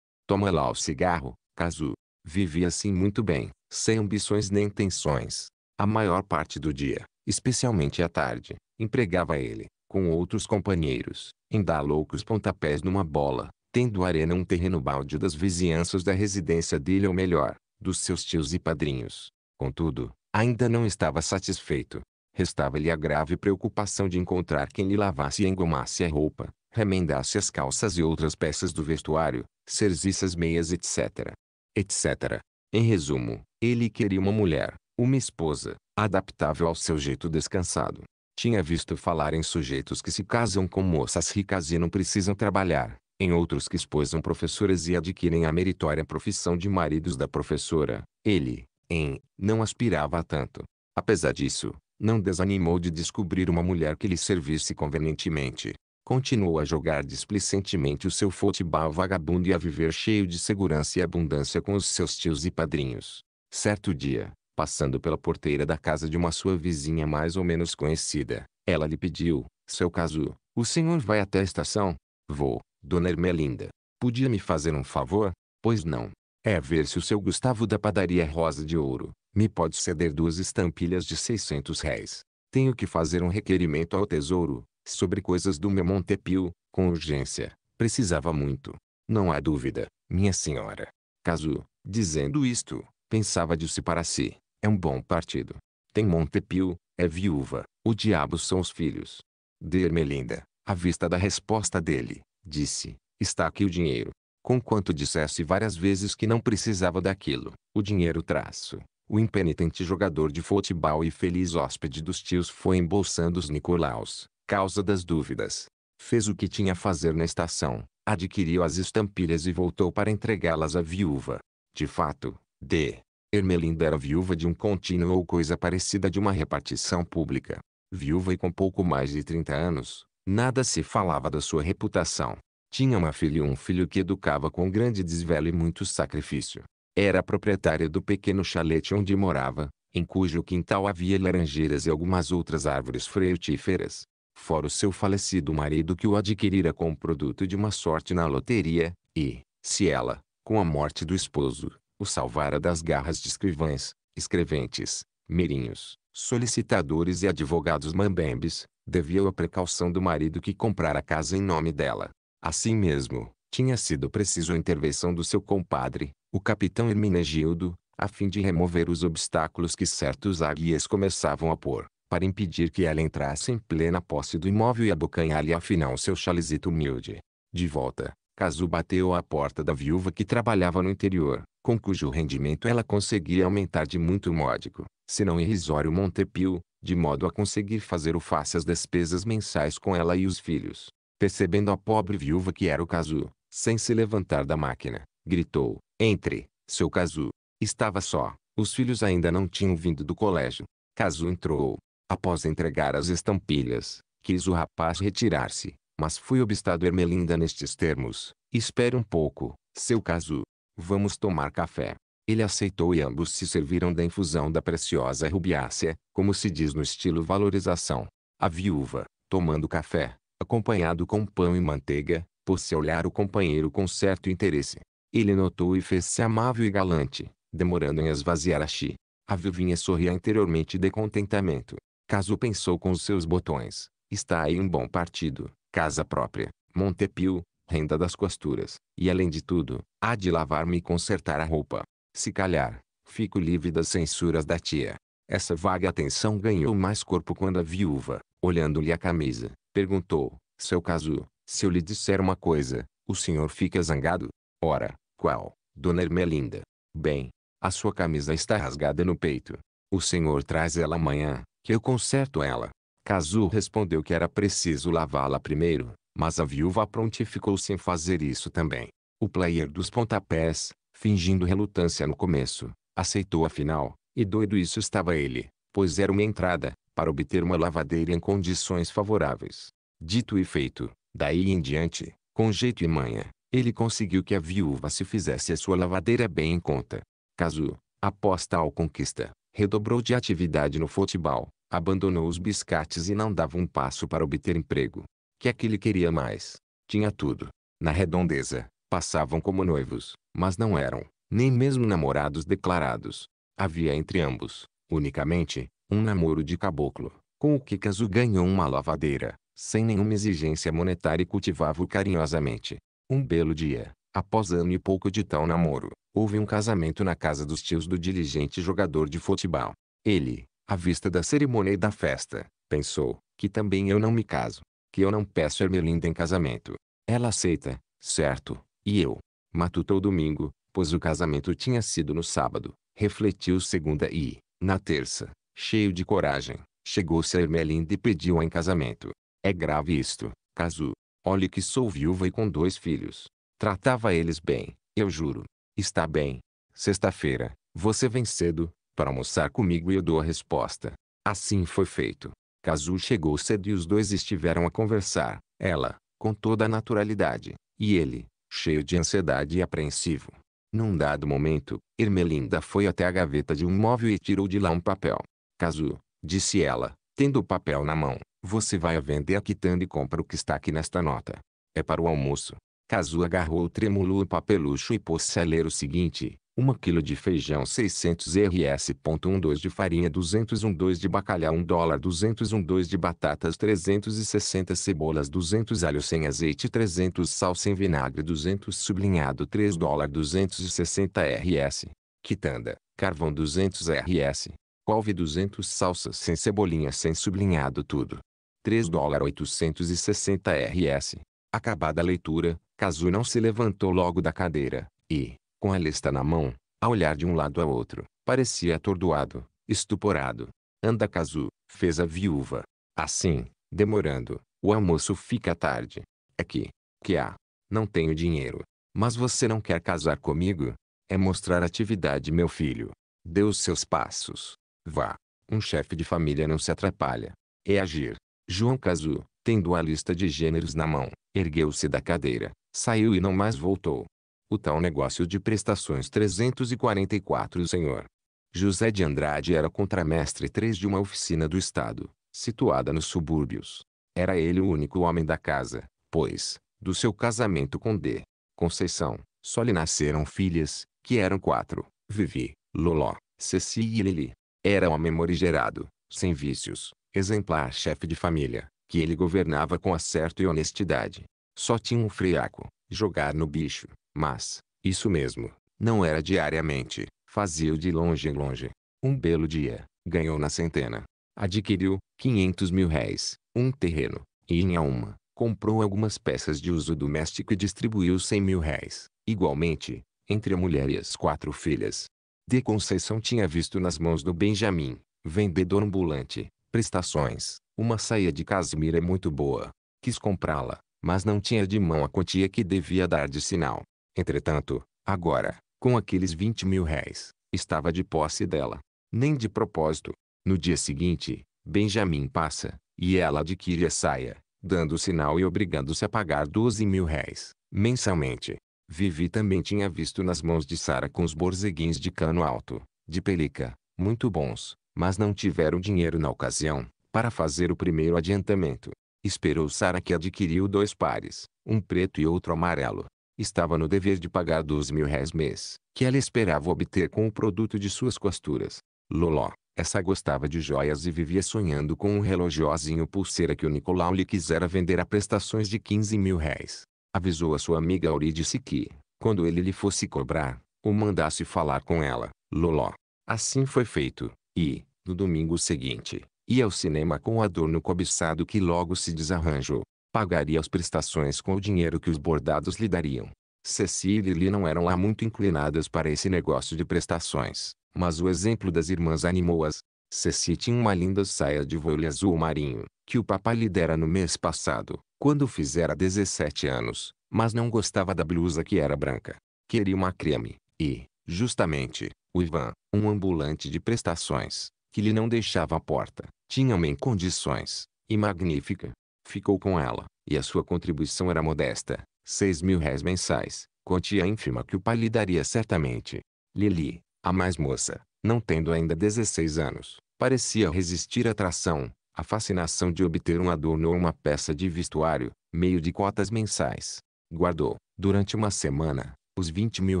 [SPEAKER 1] Toma lá o cigarro, Casu. Vivia assim muito bem, sem ambições nem tensões. A maior parte do dia, especialmente à tarde, empregava ele, com outros companheiros, em dar loucos pontapés numa bola, tendo arena um terreno balde das vizinhanças da residência dele ou melhor, dos seus tios e padrinhos. Contudo, ainda não estava satisfeito. Restava-lhe a grave preocupação de encontrar quem lhe lavasse e engomasse a roupa, remendasse as calças e outras peças do vestuário, cerzisse as meias etc. etc. Em resumo, ele queria uma mulher, uma esposa, adaptável ao seu jeito descansado. Tinha visto falar em sujeitos que se casam com moças ricas e não precisam trabalhar, em outros que esposam professoras e adquirem a meritória profissão de maridos da professora. Ele, em, não aspirava a tanto. Apesar disso, não desanimou de descobrir uma mulher que lhe servisse convenientemente. Continuou a jogar displicentemente o seu futebol vagabundo e a viver cheio de segurança e abundância com os seus tios e padrinhos. Certo dia, Passando pela porteira da casa de uma sua vizinha mais ou menos conhecida, ela lhe pediu, seu caso, o senhor vai até a estação? Vou, dona Ermelinda. Podia me fazer um favor? Pois não. É ver se o seu Gustavo da padaria Rosa de Ouro me pode ceder duas estampilhas de 600 réis. Tenho que fazer um requerimento ao tesouro, sobre coisas do meu Montepio, com urgência. Precisava muito. Não há dúvida, minha senhora. Caso, dizendo isto, pensava de si para si. É um bom partido. Tem Montepio, é viúva, o diabo são os filhos. De Ermelinda, à vista da resposta dele, disse, está aqui o dinheiro. Conquanto dissesse várias vezes que não precisava daquilo, o dinheiro traço. O impenitente jogador de futebol e feliz hóspede dos tios foi embolsando os Nicolaus, causa das dúvidas. Fez o que tinha a fazer na estação, adquiriu as estampilhas e voltou para entregá-las à viúva. De fato, D. Ermelinda era viúva de um contínuo ou coisa parecida de uma repartição pública. Viúva e com pouco mais de 30 anos, nada se falava da sua reputação. Tinha uma filha e um filho que educava com grande desvelo e muito sacrifício. Era proprietária do pequeno chalete onde morava, em cujo quintal havia laranjeiras e algumas outras árvores frutíferas. Fora o seu falecido marido que o adquirira como produto de uma sorte na loteria, e, se ela, com a morte do esposo, o salvara das garras de escrivães, escreventes, mirinhos, solicitadores e advogados mambembes, devia a à precaução do marido que comprara a casa em nome dela. Assim mesmo, tinha sido preciso a intervenção do seu compadre, o capitão Hermenegildo, a fim de remover os obstáculos que certos águias começavam a pôr, para impedir que ela entrasse em plena posse do imóvel e abocanhar-lhe afinal seu chalizito humilde. De volta, Casu bateu à porta da viúva que trabalhava no interior, com cujo rendimento ela conseguia aumentar de muito módico, se não irrisório montepio, de modo a conseguir fazer o face às despesas mensais com ela e os filhos. Percebendo a pobre viúva que era o casu, sem se levantar da máquina, gritou, entre, seu casu. Estava só, os filhos ainda não tinham vindo do colégio. Casu entrou. Após entregar as estampilhas, quis o rapaz retirar-se, mas foi obstado Ermelinda nestes termos. Espere um pouco, seu Casu." Vamos tomar café. Ele aceitou e ambos se serviram da infusão da preciosa rubiácea, como se diz no estilo valorização. A viúva, tomando café, acompanhado com pão e manteiga, pôs-se a olhar o companheiro com certo interesse. Ele notou e fez-se amável e galante, demorando em esvaziar a chi. A viuvinha sorria interiormente de contentamento. Caso pensou com os seus botões, está aí um bom partido, casa própria, Montepio, renda das costuras, e além de tudo, há de lavar-me e consertar a roupa. Se calhar, fico livre das censuras da tia. Essa vaga atenção ganhou mais corpo quando a viúva, olhando-lhe a camisa, perguntou, seu caso, se eu lhe disser uma coisa, o senhor fica zangado? Ora, qual, dona Ermelinda? Bem, a sua camisa está rasgada no peito. O senhor traz ela amanhã, que eu conserto ela. Cazu respondeu que era preciso lavá-la primeiro, mas a viúva prontificou sem em fazer isso também. O player dos pontapés, fingindo relutância no começo, aceitou afinal, e doido isso estava ele, pois era uma entrada, para obter uma lavadeira em condições favoráveis. Dito e feito, daí em diante, com jeito e manha, ele conseguiu que a viúva se fizesse a sua lavadeira bem em conta. Caso, aposta ao conquista, redobrou de atividade no futebol, abandonou os biscates e não dava um passo para obter emprego que é que ele queria mais? Tinha tudo. Na redondeza, passavam como noivos, mas não eram, nem mesmo namorados declarados. Havia entre ambos, unicamente, um namoro de caboclo, com o que Kazu ganhou uma lavadeira, sem nenhuma exigência monetária e cultivava-o carinhosamente. Um belo dia, após ano e pouco de tal namoro, houve um casamento na casa dos tios do diligente jogador de futebol. Ele, à vista da cerimônia e da festa, pensou, que também eu não me caso que eu não peço Ermelinda em casamento. Ela aceita, certo, e eu. Matutou domingo, pois o casamento tinha sido no sábado. Refletiu segunda e, na terça, cheio de coragem, chegou-se a Ermelinda e pediu-a em casamento. É grave isto, Casu. Olhe que sou viúva e com dois filhos. Tratava eles bem, eu juro. Está bem. Sexta-feira, você vem cedo, para almoçar comigo e eu dou a resposta. Assim foi feito. Kazu chegou cedo e os dois estiveram a conversar, ela, com toda a naturalidade, e ele, cheio de ansiedade e apreensivo. Num dado momento, Ermelinda foi até a gaveta de um móvel e tirou de lá um papel. Kazu, disse ela, tendo o papel na mão, você vai à venda e a quitanda e compra o que está aqui nesta nota. É para o almoço. Kazu agarrou o trêmulo papelucho e pôs-se a ler o seguinte, 1 quilo de feijão 600 RS.12 de farinha 201 2 de bacalhau 1 dólar 201 2 de batatas 360 cebolas 200 alho sem azeite 300 sal sem vinagre 200 sublinhado 3 dólar 260 RS. Quitanda, carvão 200 RS. Colve 200 salsas sem cebolinha sem sublinhado tudo. 3 dólar 860 RS. Acabada a leitura, Cazu não se levantou logo da cadeira, e, com a lista na mão, a olhar de um lado a outro, parecia atordoado, estuporado. Anda casu, fez a viúva. Assim, demorando, o almoço fica tarde. É que, que há, não tenho dinheiro. Mas você não quer casar comigo? É mostrar atividade, meu filho. Dê os seus passos. Vá. Um chefe de família não se atrapalha. É agir. João Casu, tendo a lista de gêneros na mão, ergueu-se da cadeira, saiu e não mais voltou o tal negócio de prestações 344. O senhor José de Andrade era contramestre 3 de uma oficina do Estado, situada nos subúrbios. Era ele o único homem da casa, pois, do seu casamento com D. Conceição, só lhe nasceram filhas, que eram quatro, Vivi, Loló, Ceci e Lili. Era homem morigerado, sem vícios, exemplar chefe de família, que ele governava com acerto e honestidade. Só tinha um freaco: jogar no bicho, mas, isso mesmo, não era diariamente, fazia-o de longe em longe. Um belo dia, ganhou na centena. Adquiriu, 500 mil réis, um terreno, e em uma, comprou algumas peças de uso doméstico e distribuiu 100 mil réis, igualmente, entre a mulher e as quatro filhas. De Conceição tinha visto nas mãos do Benjamin, vendedor ambulante, prestações, uma saia de casimira é muito boa. Quis comprá-la, mas não tinha de mão a quantia que devia dar de sinal. Entretanto, agora, com aqueles 20 mil réis, estava de posse dela. Nem de propósito. No dia seguinte, Benjamin passa, e ela adquire a saia, dando sinal e obrigando-se a pagar 12 mil réis, mensalmente. Vivi também tinha visto nas mãos de Sara com os borzeguins de cano alto, de pelica, muito bons, mas não tiveram dinheiro na ocasião, para fazer o primeiro adiantamento. Esperou Sara que adquiriu dois pares, um preto e outro amarelo, estava no dever de pagar 12 mil réis mês, que ela esperava obter com o produto de suas costuras. Loló, essa gostava de joias e vivia sonhando com um relojozinho pulseira que o Nicolau lhe quisera vender a prestações de 15 mil réis. Avisou a sua amiga Eurídice que, quando ele lhe fosse cobrar, o mandasse falar com ela, Loló. Assim foi feito, e, no domingo seguinte, ia ao cinema com o adorno cobiçado que logo se desarranjou pagaria as prestações com o dinheiro que os bordados lhe dariam. Cecília e Lee não eram lá muito inclinadas para esse negócio de prestações, mas o exemplo das irmãs animou-as. Ceci tinha uma linda saia de voile azul marinho, que o papai lhe dera no mês passado, quando fizera 17 anos, mas não gostava da blusa que era branca. Queria uma creme, e, justamente, o Ivan, um ambulante de prestações, que lhe não deixava a porta, tinha-me em condições, e magnífica, ficou com ela, e a sua contribuição era modesta, seis mil réis mensais, quantia ínfima que o pai lhe daria certamente. Lili, a mais moça, não tendo ainda 16 anos, parecia resistir à atração, à fascinação de obter um adorno ou uma peça de vestuário, meio de cotas mensais. Guardou, durante uma semana, os 20 mil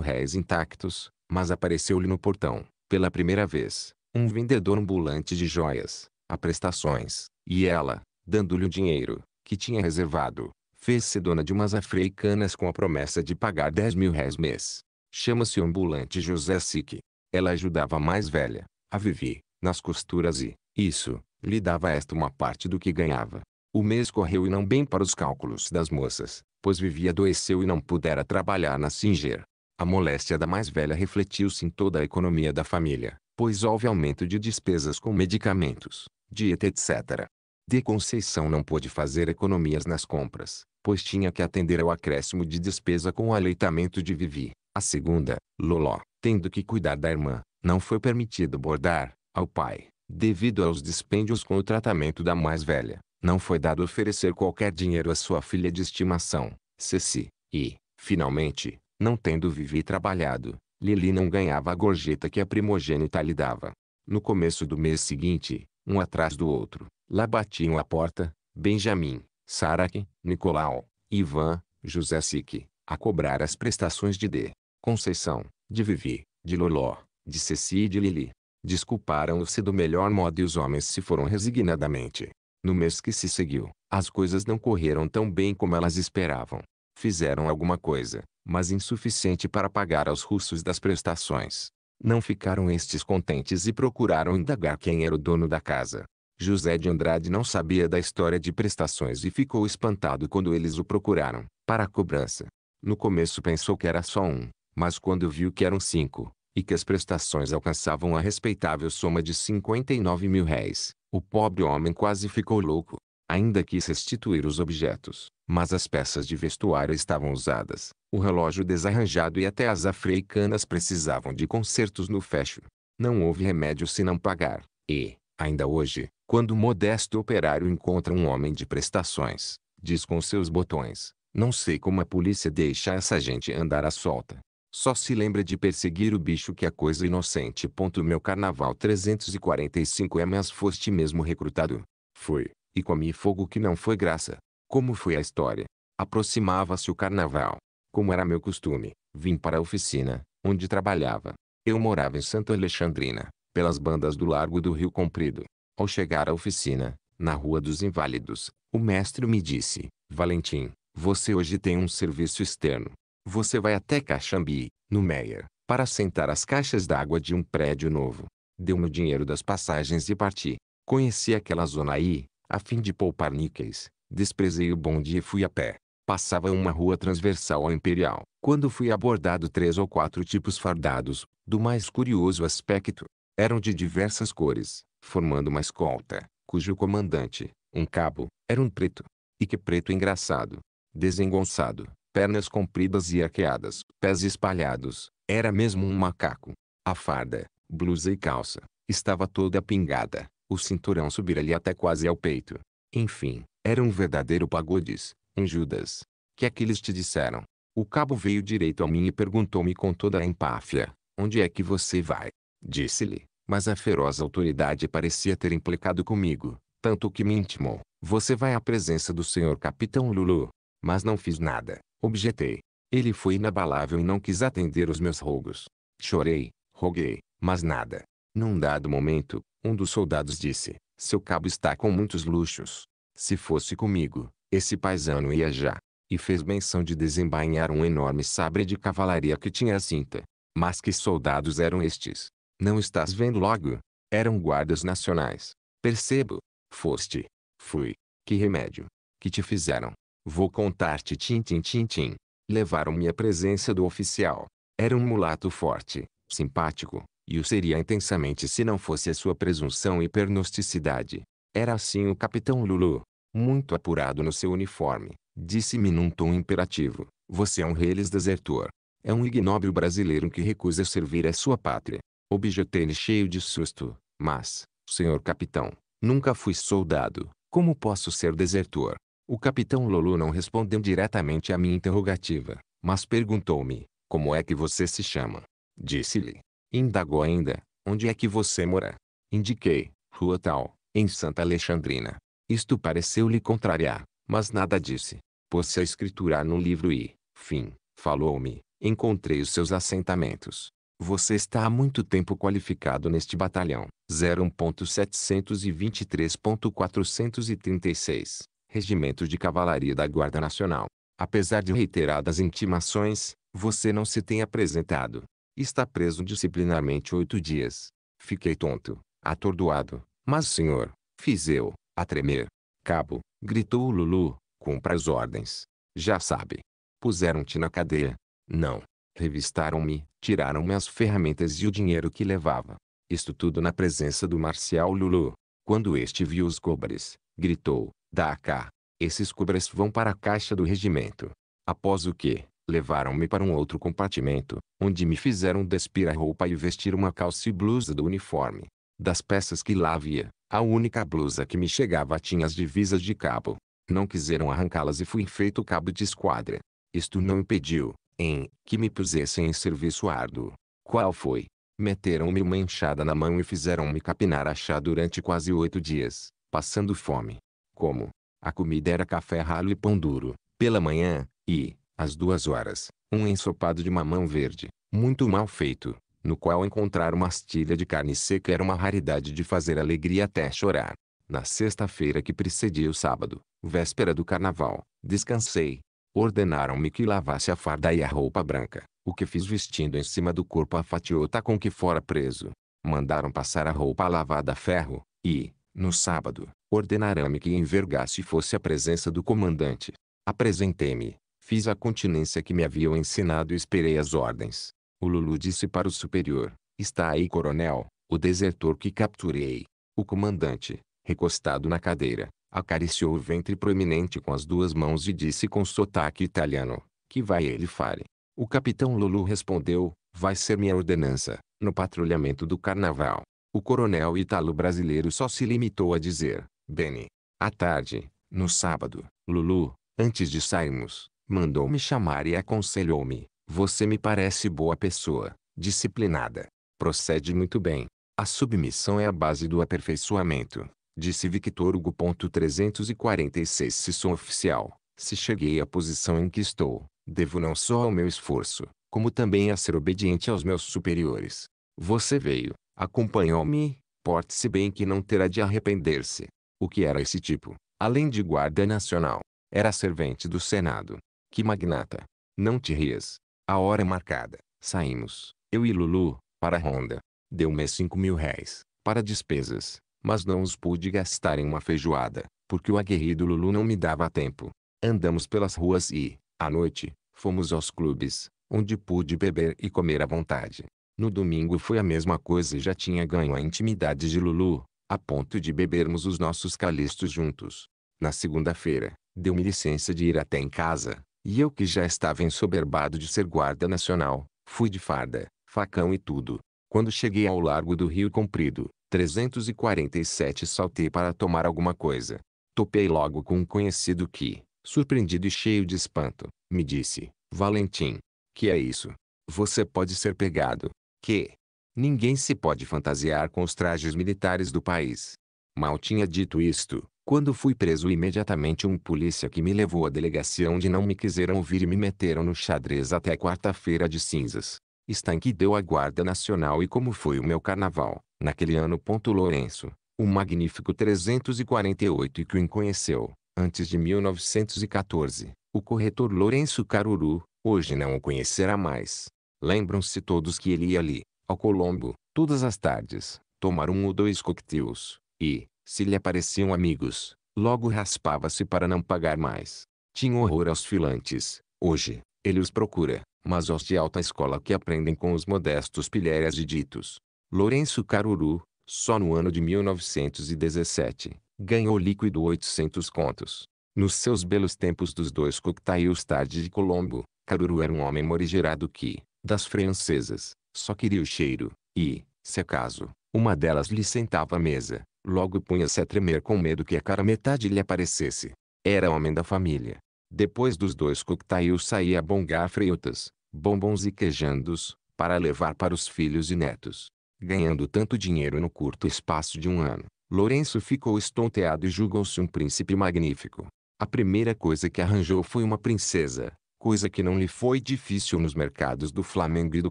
[SPEAKER 1] réis intactos, mas apareceu-lhe no portão, pela primeira vez, um vendedor ambulante de joias, a prestações, e ela, dando-lhe o dinheiro, que tinha reservado. Fez-se dona de umas africanas com a promessa de pagar 10 mil réis mês. Chama-se o ambulante José Sique. Ela ajudava a mais velha, a Vivi, nas costuras e, isso, lhe dava esta uma parte do que ganhava. O mês correu e não bem para os cálculos das moças, pois Vivi adoeceu e não pudera trabalhar na Singer. A moléstia da mais velha refletiu-se em toda a economia da família, pois houve aumento de despesas com medicamentos, dieta etc. De Conceição não pôde fazer economias nas compras, pois tinha que atender ao acréscimo de despesa com o aleitamento de Vivi. A segunda, Loló, tendo que cuidar da irmã, não foi permitido bordar, ao pai, devido aos dispêndios com o tratamento da mais velha. Não foi dado oferecer qualquer dinheiro à sua filha de estimação, Ceci, e, finalmente, não tendo Vivi trabalhado, Lili não ganhava a gorjeta que a primogênita lhe dava. No começo do mês seguinte, um atrás do outro, Lá batiam a porta, Benjamin, Sarak, Nicolau, Ivan, José Sique, a cobrar as prestações de D. Conceição, de Vivi, de Loló, de Ceci e de Lili. Desculparam-se do melhor modo e os homens se foram resignadamente. No mês que se seguiu, as coisas não correram tão bem como elas esperavam. Fizeram alguma coisa, mas insuficiente para pagar aos russos das prestações. Não ficaram estes contentes e procuraram indagar quem era o dono da casa. José de Andrade não sabia da história de prestações e ficou espantado quando eles o procuraram, para a cobrança. No começo pensou que era só um, mas quando viu que eram cinco, e que as prestações alcançavam a respeitável soma de 59 mil réis, o pobre homem quase ficou louco. Ainda quis restituir os objetos, mas as peças de vestuário estavam usadas, o relógio desarranjado e até as africanas precisavam de consertos no fecho. Não houve remédio se não pagar, e, ainda hoje, quando o modesto operário encontra um homem de prestações, diz com seus botões, não sei como a polícia deixa essa gente andar à solta. Só se lembra de perseguir o bicho que é coisa inocente. Meu carnaval 345 é mas foste mesmo recrutado. fui e comi fogo que não foi graça. Como foi a história? Aproximava-se o carnaval. Como era meu costume, vim para a oficina, onde trabalhava. Eu morava em Santo Alexandrina, pelas bandas do Largo do Rio Comprido. Ao chegar à oficina, na Rua dos Inválidos, o mestre me disse: Valentim, você hoje tem um serviço externo. Você vai até Caxambi, no Meyer, para sentar as caixas d'água de um prédio novo. Deu-me o dinheiro das passagens e parti. Conheci aquela zona aí, a fim de poupar níqueis. Desprezei o bonde e fui a pé. Passava uma rua transversal ao Imperial, quando fui abordado três ou quatro tipos fardados, do mais curioso aspecto. Eram de diversas cores, formando uma escolta, cujo comandante, um cabo, era um preto. E que preto engraçado, desengonçado, pernas compridas e arqueadas, pés espalhados, era mesmo um macaco. A farda, blusa e calça, estava toda pingada, o cinturão subira-lhe até quase ao peito. Enfim, era um verdadeiro pagodes, um Judas. Que é que eles te disseram? O cabo veio direito a mim e perguntou-me com toda a empáfia, onde é que você vai? Disse-lhe, mas a feroz autoridade parecia ter implicado comigo, tanto que me intimou. Você vai à presença do senhor capitão Lulu. Mas não fiz nada, objetei. Ele foi inabalável e não quis atender os meus rogos. Chorei, roguei, mas nada. Num dado momento, um dos soldados disse, seu cabo está com muitos luxos. Se fosse comigo, esse paisano ia já. E fez menção de desembainhar um enorme sabre de cavalaria que tinha a cinta. Mas que soldados eram estes? Não estás vendo logo? Eram guardas nacionais. Percebo. Foste. Fui. Que remédio. Que te fizeram. Vou contar-te tim tim tim tim. Levaram-me à presença do oficial. Era um mulato forte, simpático, e o seria intensamente se não fosse a sua presunção e pernosticidade. Era assim o capitão Lulu. Muito apurado no seu uniforme, disse-me num tom imperativo. Você é um reles desertor. É um ignóbil brasileiro que recusa servir a sua pátria. Objetei-lhe cheio de susto. Mas, senhor capitão, nunca fui soldado. Como posso ser desertor? O capitão Lolo não respondeu diretamente à minha interrogativa, mas perguntou-me, como é que você se chama? Disse-lhe. Indagou ainda, onde é que você mora? Indiquei, rua tal, em Santa Alexandrina. Isto pareceu-lhe contrariar, mas nada disse. Pôs-se a escriturar no livro e, fim, falou-me, encontrei os seus assentamentos. Você está há muito tempo qualificado neste batalhão. 01.723.436, Regimento de Cavalaria da Guarda Nacional. Apesar de reiteradas intimações, você não se tem apresentado. Está preso disciplinarmente oito dias. Fiquei tonto, atordoado. Mas senhor, fiz eu, a tremer. Cabo, gritou o Lulu, cumpra as ordens. Já sabe. Puseram-te na cadeia. Não, Revistaram-me, tiraram-me as ferramentas e o dinheiro que levava. Isto tudo na presença do marcial Lulu. Quando este viu os cobres, gritou, dá cá. Esses cobres vão para a caixa do regimento. Após o que, levaram-me para um outro compartimento, onde me fizeram despir a roupa e vestir uma calça e blusa do uniforme. Das peças que lá havia, a única blusa que me chegava tinha as divisas de cabo. Não quiseram arrancá-las e fui feito cabo de esquadra. Isto não impediu, em que me pusessem em serviço árduo. Qual foi? Meteram-me uma enxada na mão e fizeram-me capinar a chá durante quase oito dias, passando fome. Como? A comida era café ralo e pão duro, pela manhã, e, às duas horas, um ensopado de mamão verde, muito mal feito, no qual encontrar uma astilha de carne seca era uma raridade de fazer alegria até chorar. Na sexta-feira que precedia o sábado, véspera do carnaval, descansei, Ordenaram-me que lavasse a farda e a roupa branca, o que fiz vestindo em cima do corpo a fatiota com que fora preso. Mandaram passar a roupa lavada a ferro, e, no sábado, ordenaram-me que envergasse e fosse à presença do comandante. Apresentei-me, fiz a continência que me haviam ensinado e esperei as ordens. O Lulu disse para o superior, está aí coronel, o desertor que capturei. O comandante, recostado na cadeira, Acariciou o ventre proeminente com as duas mãos e disse com sotaque italiano, que vai ele fare. O capitão Lulu respondeu, vai ser minha ordenança, no patrulhamento do carnaval. O coronel italo brasileiro só se limitou a dizer, Bene. À tarde, no sábado, Lulu, antes de sairmos, mandou-me chamar e aconselhou-me, você me parece boa pessoa, disciplinada. Procede muito bem. A submissão é a base do aperfeiçoamento disse Victor Hugo. 346 Se sou oficial, se cheguei à posição em que estou, devo não só ao meu esforço, como também a ser obediente aos meus superiores. Você veio, acompanhou-me, porte-se bem que não terá de arrepender-se. O que era esse tipo, além de guarda nacional? Era servente do Senado. Que magnata! Não te rias. A hora é marcada. Saímos, eu e Lulu, para a ronda. Deu-me cinco mil réis, para despesas mas não os pude gastar em uma feijoada, porque o aguerrido Lulu não me dava tempo. Andamos pelas ruas e, à noite, fomos aos clubes, onde pude beber e comer à vontade. No domingo foi a mesma coisa e já tinha ganho a intimidade de Lulu, a ponto de bebermos os nossos calistos juntos. Na segunda-feira, deu-me licença de ir até em casa, e eu que já estava ensoberbado de ser guarda nacional, fui de farda, facão e tudo. Quando cheguei ao largo do Rio Comprido, 347 Saltei para tomar alguma coisa. Topei logo com um conhecido que, surpreendido e cheio de espanto, me disse: Valentim, que é isso? Você pode ser pegado. Que? Ninguém se pode fantasiar com os trajes militares do país. Mal tinha dito isto, quando fui preso imediatamente um polícia que me levou à delegacia onde não me quiseram ouvir e me meteram no xadrez até quarta-feira de cinzas. Estanque deu a Guarda Nacional e como foi o meu carnaval, Naquele ano. Lourenço, o magnífico 348 que o conheceu, antes de 1914, o corretor Lourenço Caruru, hoje não o conhecerá mais. Lembram-se todos que ele ia ali, ao Colombo, todas as tardes, tomar um ou dois coquetéis, e, se lhe apareciam amigos, logo raspava-se para não pagar mais. Tinha horror aos filantes, hoje, ele os procura, mas aos de alta escola que aprendem com os modestos pilhérias e ditos. Lourenço Caruru, só no ano de 1917, ganhou líquido 800 contos. Nos seus belos tempos dos dois coquetéis tarde de Colombo, Caruru era um homem morigerado que, das francesas, só queria o cheiro, e, se acaso, uma delas lhe sentava à mesa, logo punha-se a tremer com medo que a cara metade lhe aparecesse. Era homem da família. Depois dos dois coquetéis saía a bongar frutas, bombons e queijandos, para levar para os filhos e netos ganhando tanto dinheiro no curto espaço de um ano. Lourenço ficou estonteado e julgou-se um príncipe magnífico. A primeira coisa que arranjou foi uma princesa, coisa que não lhe foi difícil nos mercados do Flamengo e do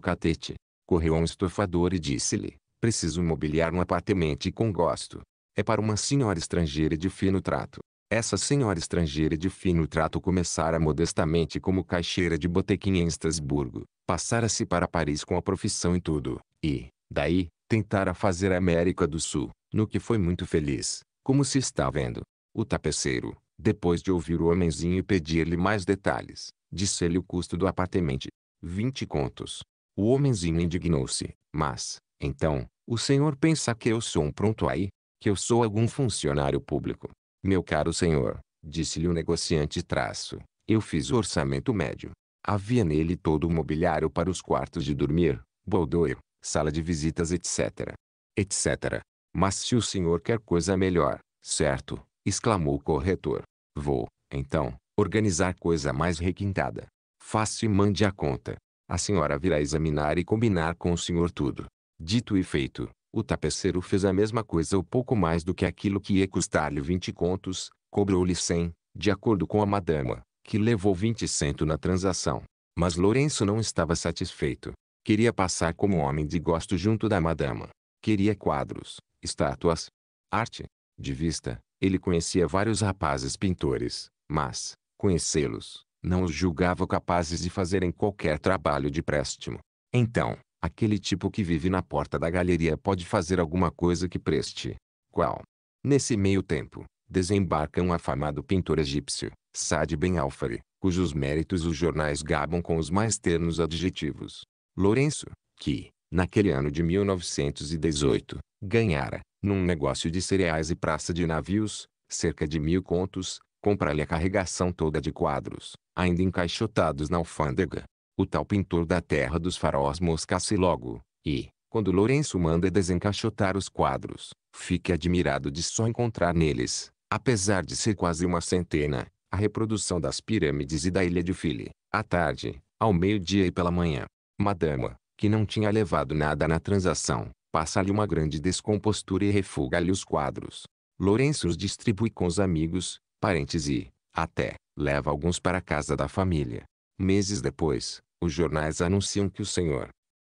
[SPEAKER 1] Catete. Correu a um estofador e disse-lhe, preciso mobiliar um apartamento com gosto. É para uma senhora estrangeira de fino trato. Essa senhora estrangeira de fino trato começara modestamente como caixeira de botequim em Estrasburgo, passara-se para Paris com a profissão e tudo, e, Daí, tentara fazer a América do Sul, no que foi muito feliz, como se está vendo. O tapeceiro, depois de ouvir o homenzinho pedir-lhe mais detalhes, disse-lhe o custo do apartamento. Vinte contos. O homenzinho indignou-se, mas, então, o senhor pensa que eu sou um pronto aí? Que eu sou algum funcionário público? Meu caro senhor, disse-lhe o negociante traço, eu fiz o orçamento médio. Havia nele todo o mobiliário para os quartos de dormir, boldoio, sala de visitas, etc. etc. Mas se o senhor quer coisa melhor, certo? exclamou o corretor. Vou, então, organizar coisa mais requintada. Faça e mande a conta. A senhora virá examinar e combinar com o senhor tudo. Dito e feito, o tapeceiro fez a mesma coisa ou pouco mais do que aquilo que ia custar-lhe vinte contos, cobrou-lhe cem, de acordo com a madama, que levou vinte cento na transação. Mas Lourenço não estava satisfeito. Queria passar como homem de gosto junto da madama. Queria quadros, estátuas, arte. De vista, ele conhecia vários rapazes pintores, mas, conhecê-los, não os julgava capazes de fazerem qualquer trabalho de préstimo. Então, aquele tipo que vive na porta da galeria pode fazer alguma coisa que preste. Qual? Nesse meio tempo, desembarca um afamado pintor egípcio, Sad Ben Alfari, cujos méritos os jornais gabam com os mais ternos adjetivos. Lourenço, que, naquele ano de 1918, ganhara, num negócio de cereais e praça de navios, cerca de mil contos, compra lhe a carregação toda de quadros, ainda encaixotados na alfândega. O tal pintor da terra dos faróis moscasse logo, e, quando Lourenço manda desencaixotar os quadros, fica admirado de só encontrar neles, apesar de ser quase uma centena, a reprodução das pirâmides e da ilha de File, à tarde, ao meio-dia e pela manhã, Madama, que não tinha levado nada na transação, passa-lhe uma grande descompostura e refuga-lhe os quadros. Lourenço os distribui com os amigos, parentes e, até, leva alguns para a casa da família. Meses depois, os jornais anunciam que o senhor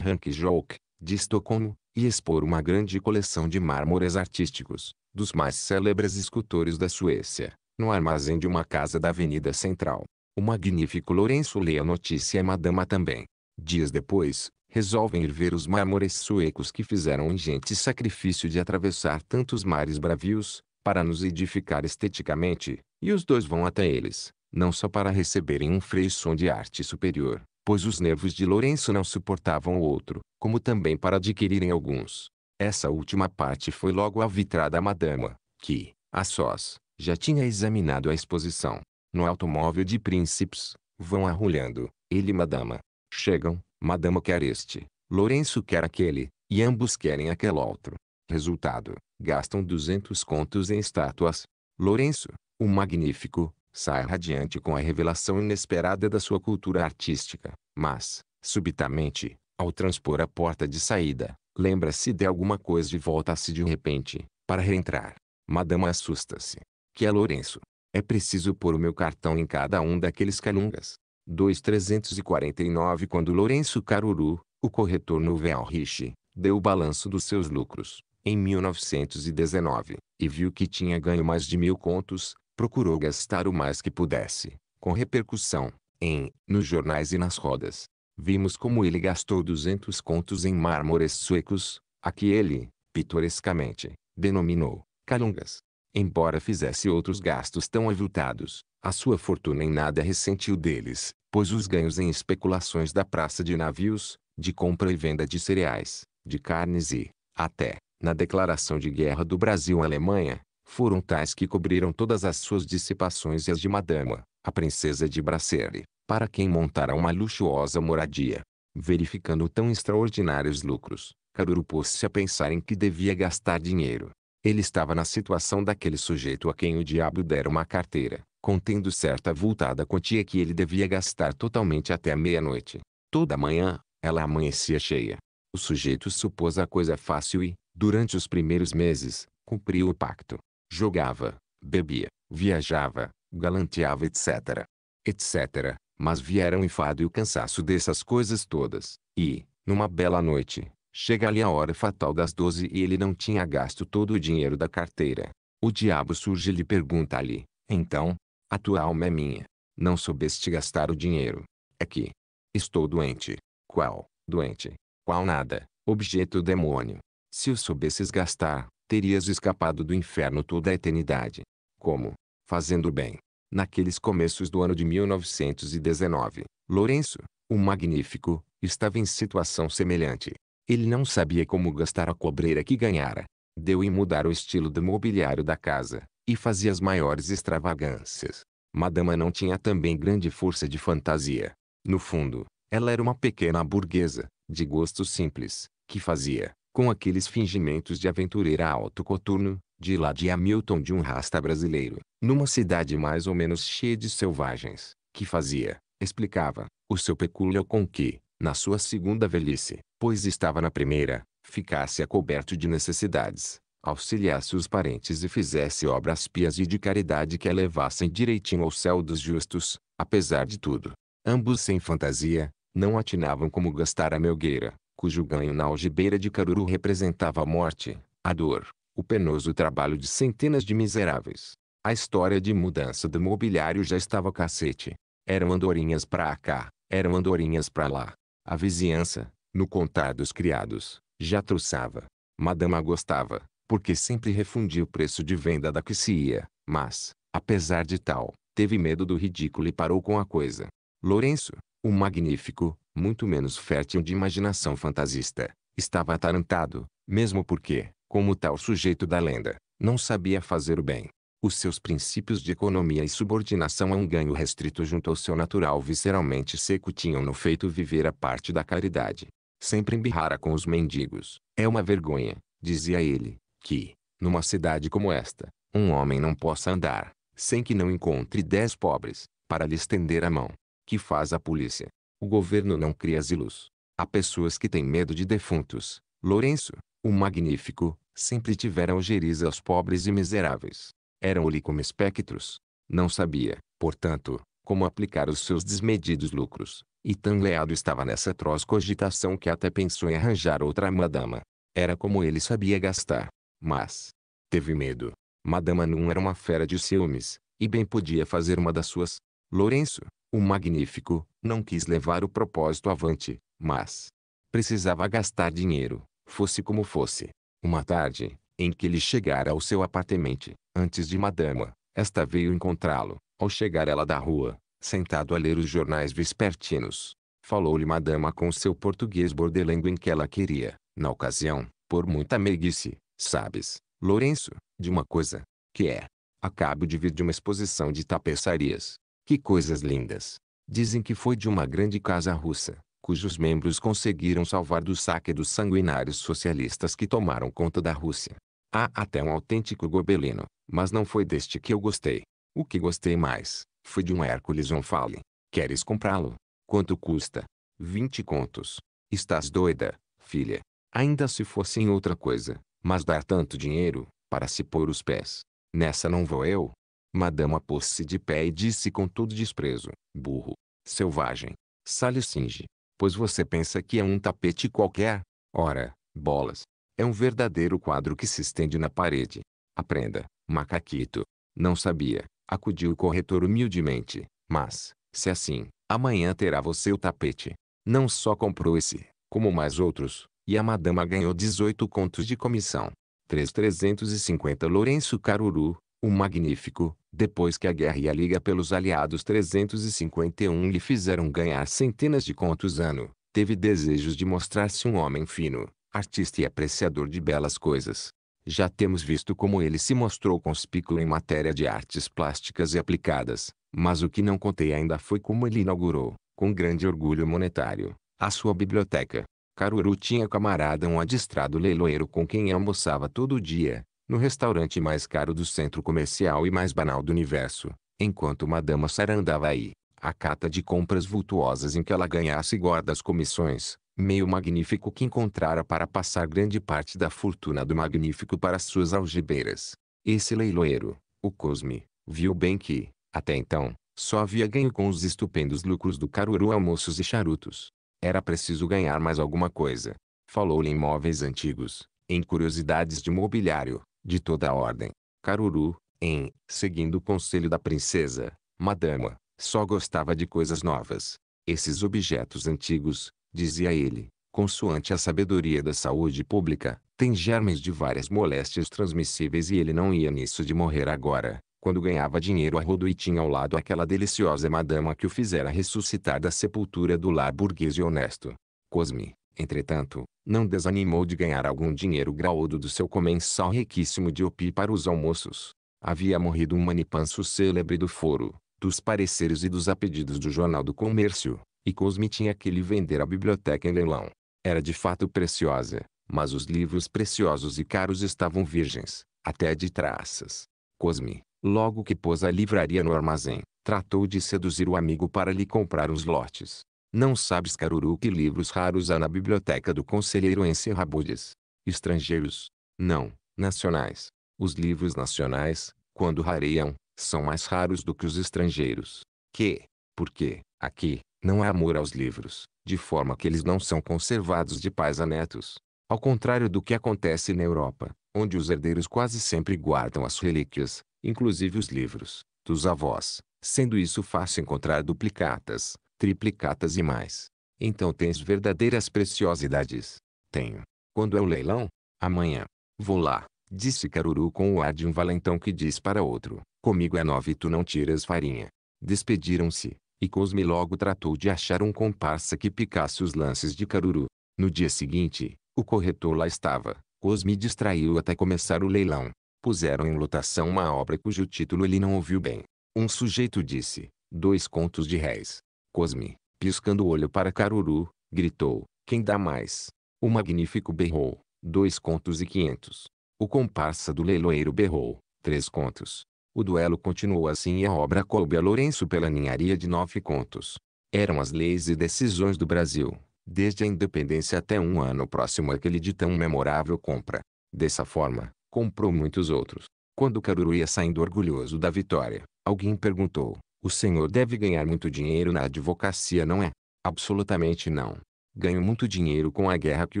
[SPEAKER 1] Hank Jouk, de Estocolmo, ia expor uma grande coleção de mármores artísticos, dos mais célebres escultores da Suécia, no armazém de uma casa da Avenida Central. O magnífico Lourenço lê a notícia e Madama também. Dias depois, resolvem ir ver os mármores suecos que fizeram o ingente sacrifício de atravessar tantos mares bravios, para nos edificar esteticamente, e os dois vão até eles, não só para receberem um freio som de arte superior, pois os nervos de Lourenço não suportavam o outro, como também para adquirirem alguns. Essa última parte foi logo avitrada à madama, que, a sós, já tinha examinado a exposição. No automóvel de príncipes, vão arrulhando, ele e madama, Chegam, madama quer este, Lourenço quer aquele, e ambos querem aquele outro. Resultado, gastam 200 contos em estátuas. Lourenço, o magnífico, sai radiante com a revelação inesperada da sua cultura artística, mas, subitamente, ao transpor a porta de saída, lembra-se de alguma coisa e volta-se de repente, para reentrar. Madama assusta-se. Que é Lourenço? É preciso pôr o meu cartão em cada um daqueles calungas. 2.349 quando Lourenço Caruru, o corretor Nouvel Rich, deu o balanço dos seus lucros, em 1919, e viu que tinha ganho mais de mil contos, procurou gastar o mais que pudesse, com repercussão, em, nos jornais e nas rodas. Vimos como ele gastou 200 contos em mármores suecos, a que ele, pitorescamente, denominou calungas. Embora fizesse outros gastos tão avultados, a sua fortuna em nada é ressentiu deles, pois os ganhos em especulações da praça de navios, de compra e venda de cereais, de carnes e, até, na declaração de guerra do Brasil à Alemanha, foram tais que cobriram todas as suas dissipações e as de Madama, a princesa de Bracere, para quem montara uma luxuosa moradia. Verificando tão extraordinários lucros, Caruru pôs-se a pensar em que devia gastar dinheiro. Ele estava na situação daquele sujeito a quem o diabo dera uma carteira, contendo certa avultada quantia que ele devia gastar totalmente até meia-noite. Toda manhã, ela amanhecia cheia. O sujeito supôs a coisa fácil e, durante os primeiros meses, cumpriu o pacto. Jogava, bebia, viajava, galanteava etc. etc. Mas vieram o enfado e o cansaço dessas coisas todas, e, numa bela noite, chega-lhe a hora fatal das doze e ele não tinha gasto todo o dinheiro da carteira. O diabo surge e lhe pergunta-lhe, então, a tua alma é minha. Não soubeste gastar o dinheiro. É que estou doente. Qual, doente? Qual nada, objeto demônio. Se o soubesses gastar, terias escapado do inferno toda a eternidade. Como? Fazendo bem. Naqueles começos do ano de 1919, Lourenço, o magnífico, estava em situação semelhante. Ele não sabia como gastar a cobreira que ganhara. Deu em mudar o estilo do mobiliário da casa, e fazia as maiores extravagâncias. Madama não tinha também grande força de fantasia. No fundo, ela era uma pequena burguesa, de gosto simples, que fazia, com aqueles fingimentos de aventureira alto coturno, de lá de Hamilton de um rasta brasileiro, numa cidade mais ou menos cheia de selvagens, que fazia, explicava, o seu pecúlio com que, na sua segunda velhice, pois estava na primeira, ficasse a coberto de necessidades, auxiliasse os parentes e fizesse obras pias e de caridade que a levassem direitinho ao céu dos justos, apesar de tudo. Ambos sem fantasia, não atinavam como gastar a melgueira, cujo ganho na algibeira de Caruru representava a morte, a dor, o penoso trabalho de centenas de miseráveis. A história de mudança do mobiliário já estava cacete. Eram andorinhas pra cá, eram andorinhas pra lá. A vizinhança, no contar dos criados, já truçava. Madama gostava, porque sempre refundia o preço de venda da que se ia, mas, apesar de tal, teve medo do ridículo e parou com a coisa. Lourenço, o magnífico, muito menos fértil de imaginação fantasista, estava atarantado, mesmo porque, como tal sujeito da lenda, não sabia fazer o bem. Os seus princípios de economia e subordinação a um ganho restrito junto ao seu natural visceralmente seco tinham no feito viver a parte da caridade. Sempre embirrara com os mendigos. É uma vergonha, dizia ele, que, numa cidade como esta, um homem não possa andar, sem que não encontre dez pobres, para lhe estender a mão. Que faz a polícia? O governo não cria asilos. Há pessoas que têm medo de defuntos. Lourenço, o magnífico, sempre tivera algeriza aos pobres e miseráveis. Eram-lhe como espectros. Não sabia, portanto, como aplicar os seus desmedidos lucros. E leado estava nessa atroz cogitação que até pensou em arranjar outra madama. Era como ele sabia gastar. Mas. Teve medo. Madame Nun era uma fera de ciúmes, e bem podia fazer uma das suas. Lourenço, o magnífico, não quis levar o propósito avante, mas. Precisava gastar dinheiro, fosse como fosse. Uma tarde, em que ele chegara ao seu apartamento, antes de Madame, esta veio encontrá-lo, ao chegar ela da rua, sentado a ler os jornais vespertinos. Falou-lhe Madame com seu português bordelengo em que ela queria, na ocasião, por muita meiguice, Sabes, Lourenço, de uma coisa, que é. Acabo de vir de uma exposição de tapeçarias. Que coisas lindas! Dizem que foi de uma grande casa russa, cujos membros conseguiram salvar do saque dos sanguinários socialistas que tomaram conta da Rússia. Há até um autêntico gobelino, mas não foi deste que eu gostei. O que gostei mais, foi de um Hércules Onfale. Queres comprá-lo? Quanto custa? Vinte contos. Estás doida, filha. Ainda se fosse em outra coisa, mas dar tanto dinheiro, para se pôr os pés. Nessa não vou eu. Madama pôs-se de pé e disse com todo desprezo. Burro, selvagem, singe. Pois você pensa que é um tapete qualquer? Ora, bolas. É um verdadeiro quadro que se estende na parede. Aprenda, macaquito. Não sabia, acudiu o corretor humildemente. Mas, se assim, amanhã terá você o tapete. Não só comprou esse, como mais outros, e a madama ganhou 18 contos de comissão. 3.350 Lourenço Caruru, o Magnífico, depois que a guerra e a liga pelos aliados 351 lhe fizeram ganhar centenas de contos ano, teve desejos de mostrar-se um homem fino, artista e apreciador de belas coisas. Já temos visto como ele se mostrou conspícuo em matéria de artes plásticas e aplicadas, mas o que não contei ainda foi como ele inaugurou, com grande orgulho monetário, a sua biblioteca. Caruru tinha camarada um adestrado leiloeiro com quem almoçava todo dia, no restaurante mais caro do centro comercial e mais banal do universo, enquanto uma dama sarandava aí, a cata de compras vultuosas em que ela ganhasse gordas comissões, meio magnífico que encontrara para passar grande parte da fortuna do magnífico para suas algibeiras. Esse leiloeiro, o Cosme, viu bem que, até então, só havia ganho com os estupendos lucros do caruru almoços e charutos. Era preciso ganhar mais alguma coisa. Falou-lhe em móveis antigos, em curiosidades de mobiliário, de toda a ordem. Caruru, em, seguindo o conselho da princesa, madama, só gostava de coisas novas. Esses objetos antigos, dizia ele, consoante a sabedoria da saúde pública, têm germes de várias moléstias transmissíveis e ele não ia nisso de morrer agora quando ganhava dinheiro a rodo e tinha ao lado aquela deliciosa madama que o fizera ressuscitar da sepultura do lar burguês e honesto. Cosme, entretanto, não desanimou de ganhar algum dinheiro graúdo do seu comensal riquíssimo de opi para os almoços. Havia morrido um manipanso célebre do foro, dos pareceres e dos apedidos do Jornal do Comércio, e Cosme tinha que lhe vender a biblioteca em leilão. Era de fato preciosa, mas os livros preciosos e caros estavam virgens, até de traças. Cosme, Logo que pôs a livraria no armazém, tratou de seduzir o amigo para lhe comprar uns lotes. Não sabes, Caruru, que livros raros há na biblioteca do conselheiro em Serrabudes. Estrangeiros? Não, nacionais. Os livros nacionais, quando rareiam, são mais raros do que os estrangeiros. Que, porque, aqui, não há amor aos livros, de forma que eles não são conservados de pais a netos. Ao contrário do que acontece na Europa, onde os herdeiros quase sempre guardam as relíquias, inclusive os livros, dos avós, sendo isso fácil encontrar duplicatas, triplicatas e mais. Então tens verdadeiras preciosidades. Tenho. Quando é o leilão? Amanhã. Vou lá, disse Caruru com o ar de um valentão que diz para outro, comigo é nove e tu não tiras farinha. Despediram-se, e Cosme logo tratou de achar um comparsa que picasse os lances de Caruru. No dia seguinte, o corretor lá estava. Cosme distraiu até começar o leilão puseram em lotação uma obra cujo título ele não ouviu bem. Um sujeito disse, dois contos de réis. Cosme, piscando o olho para Caruru, gritou, quem dá mais? O magnífico berrou, dois contos e quinhentos. O comparsa do leiloeiro berrou, três contos. O duelo continuou assim e a obra coube a Lourenço pela ninharia de nove contos. Eram as leis e decisões do Brasil, desde a independência até um ano próximo àquele de tão memorável compra. Dessa forma, comprou muitos outros. Quando Caruru ia saindo orgulhoso da vitória, alguém perguntou: O senhor deve ganhar muito dinheiro na advocacia, não é? Absolutamente não. Ganho muito dinheiro com a guerra que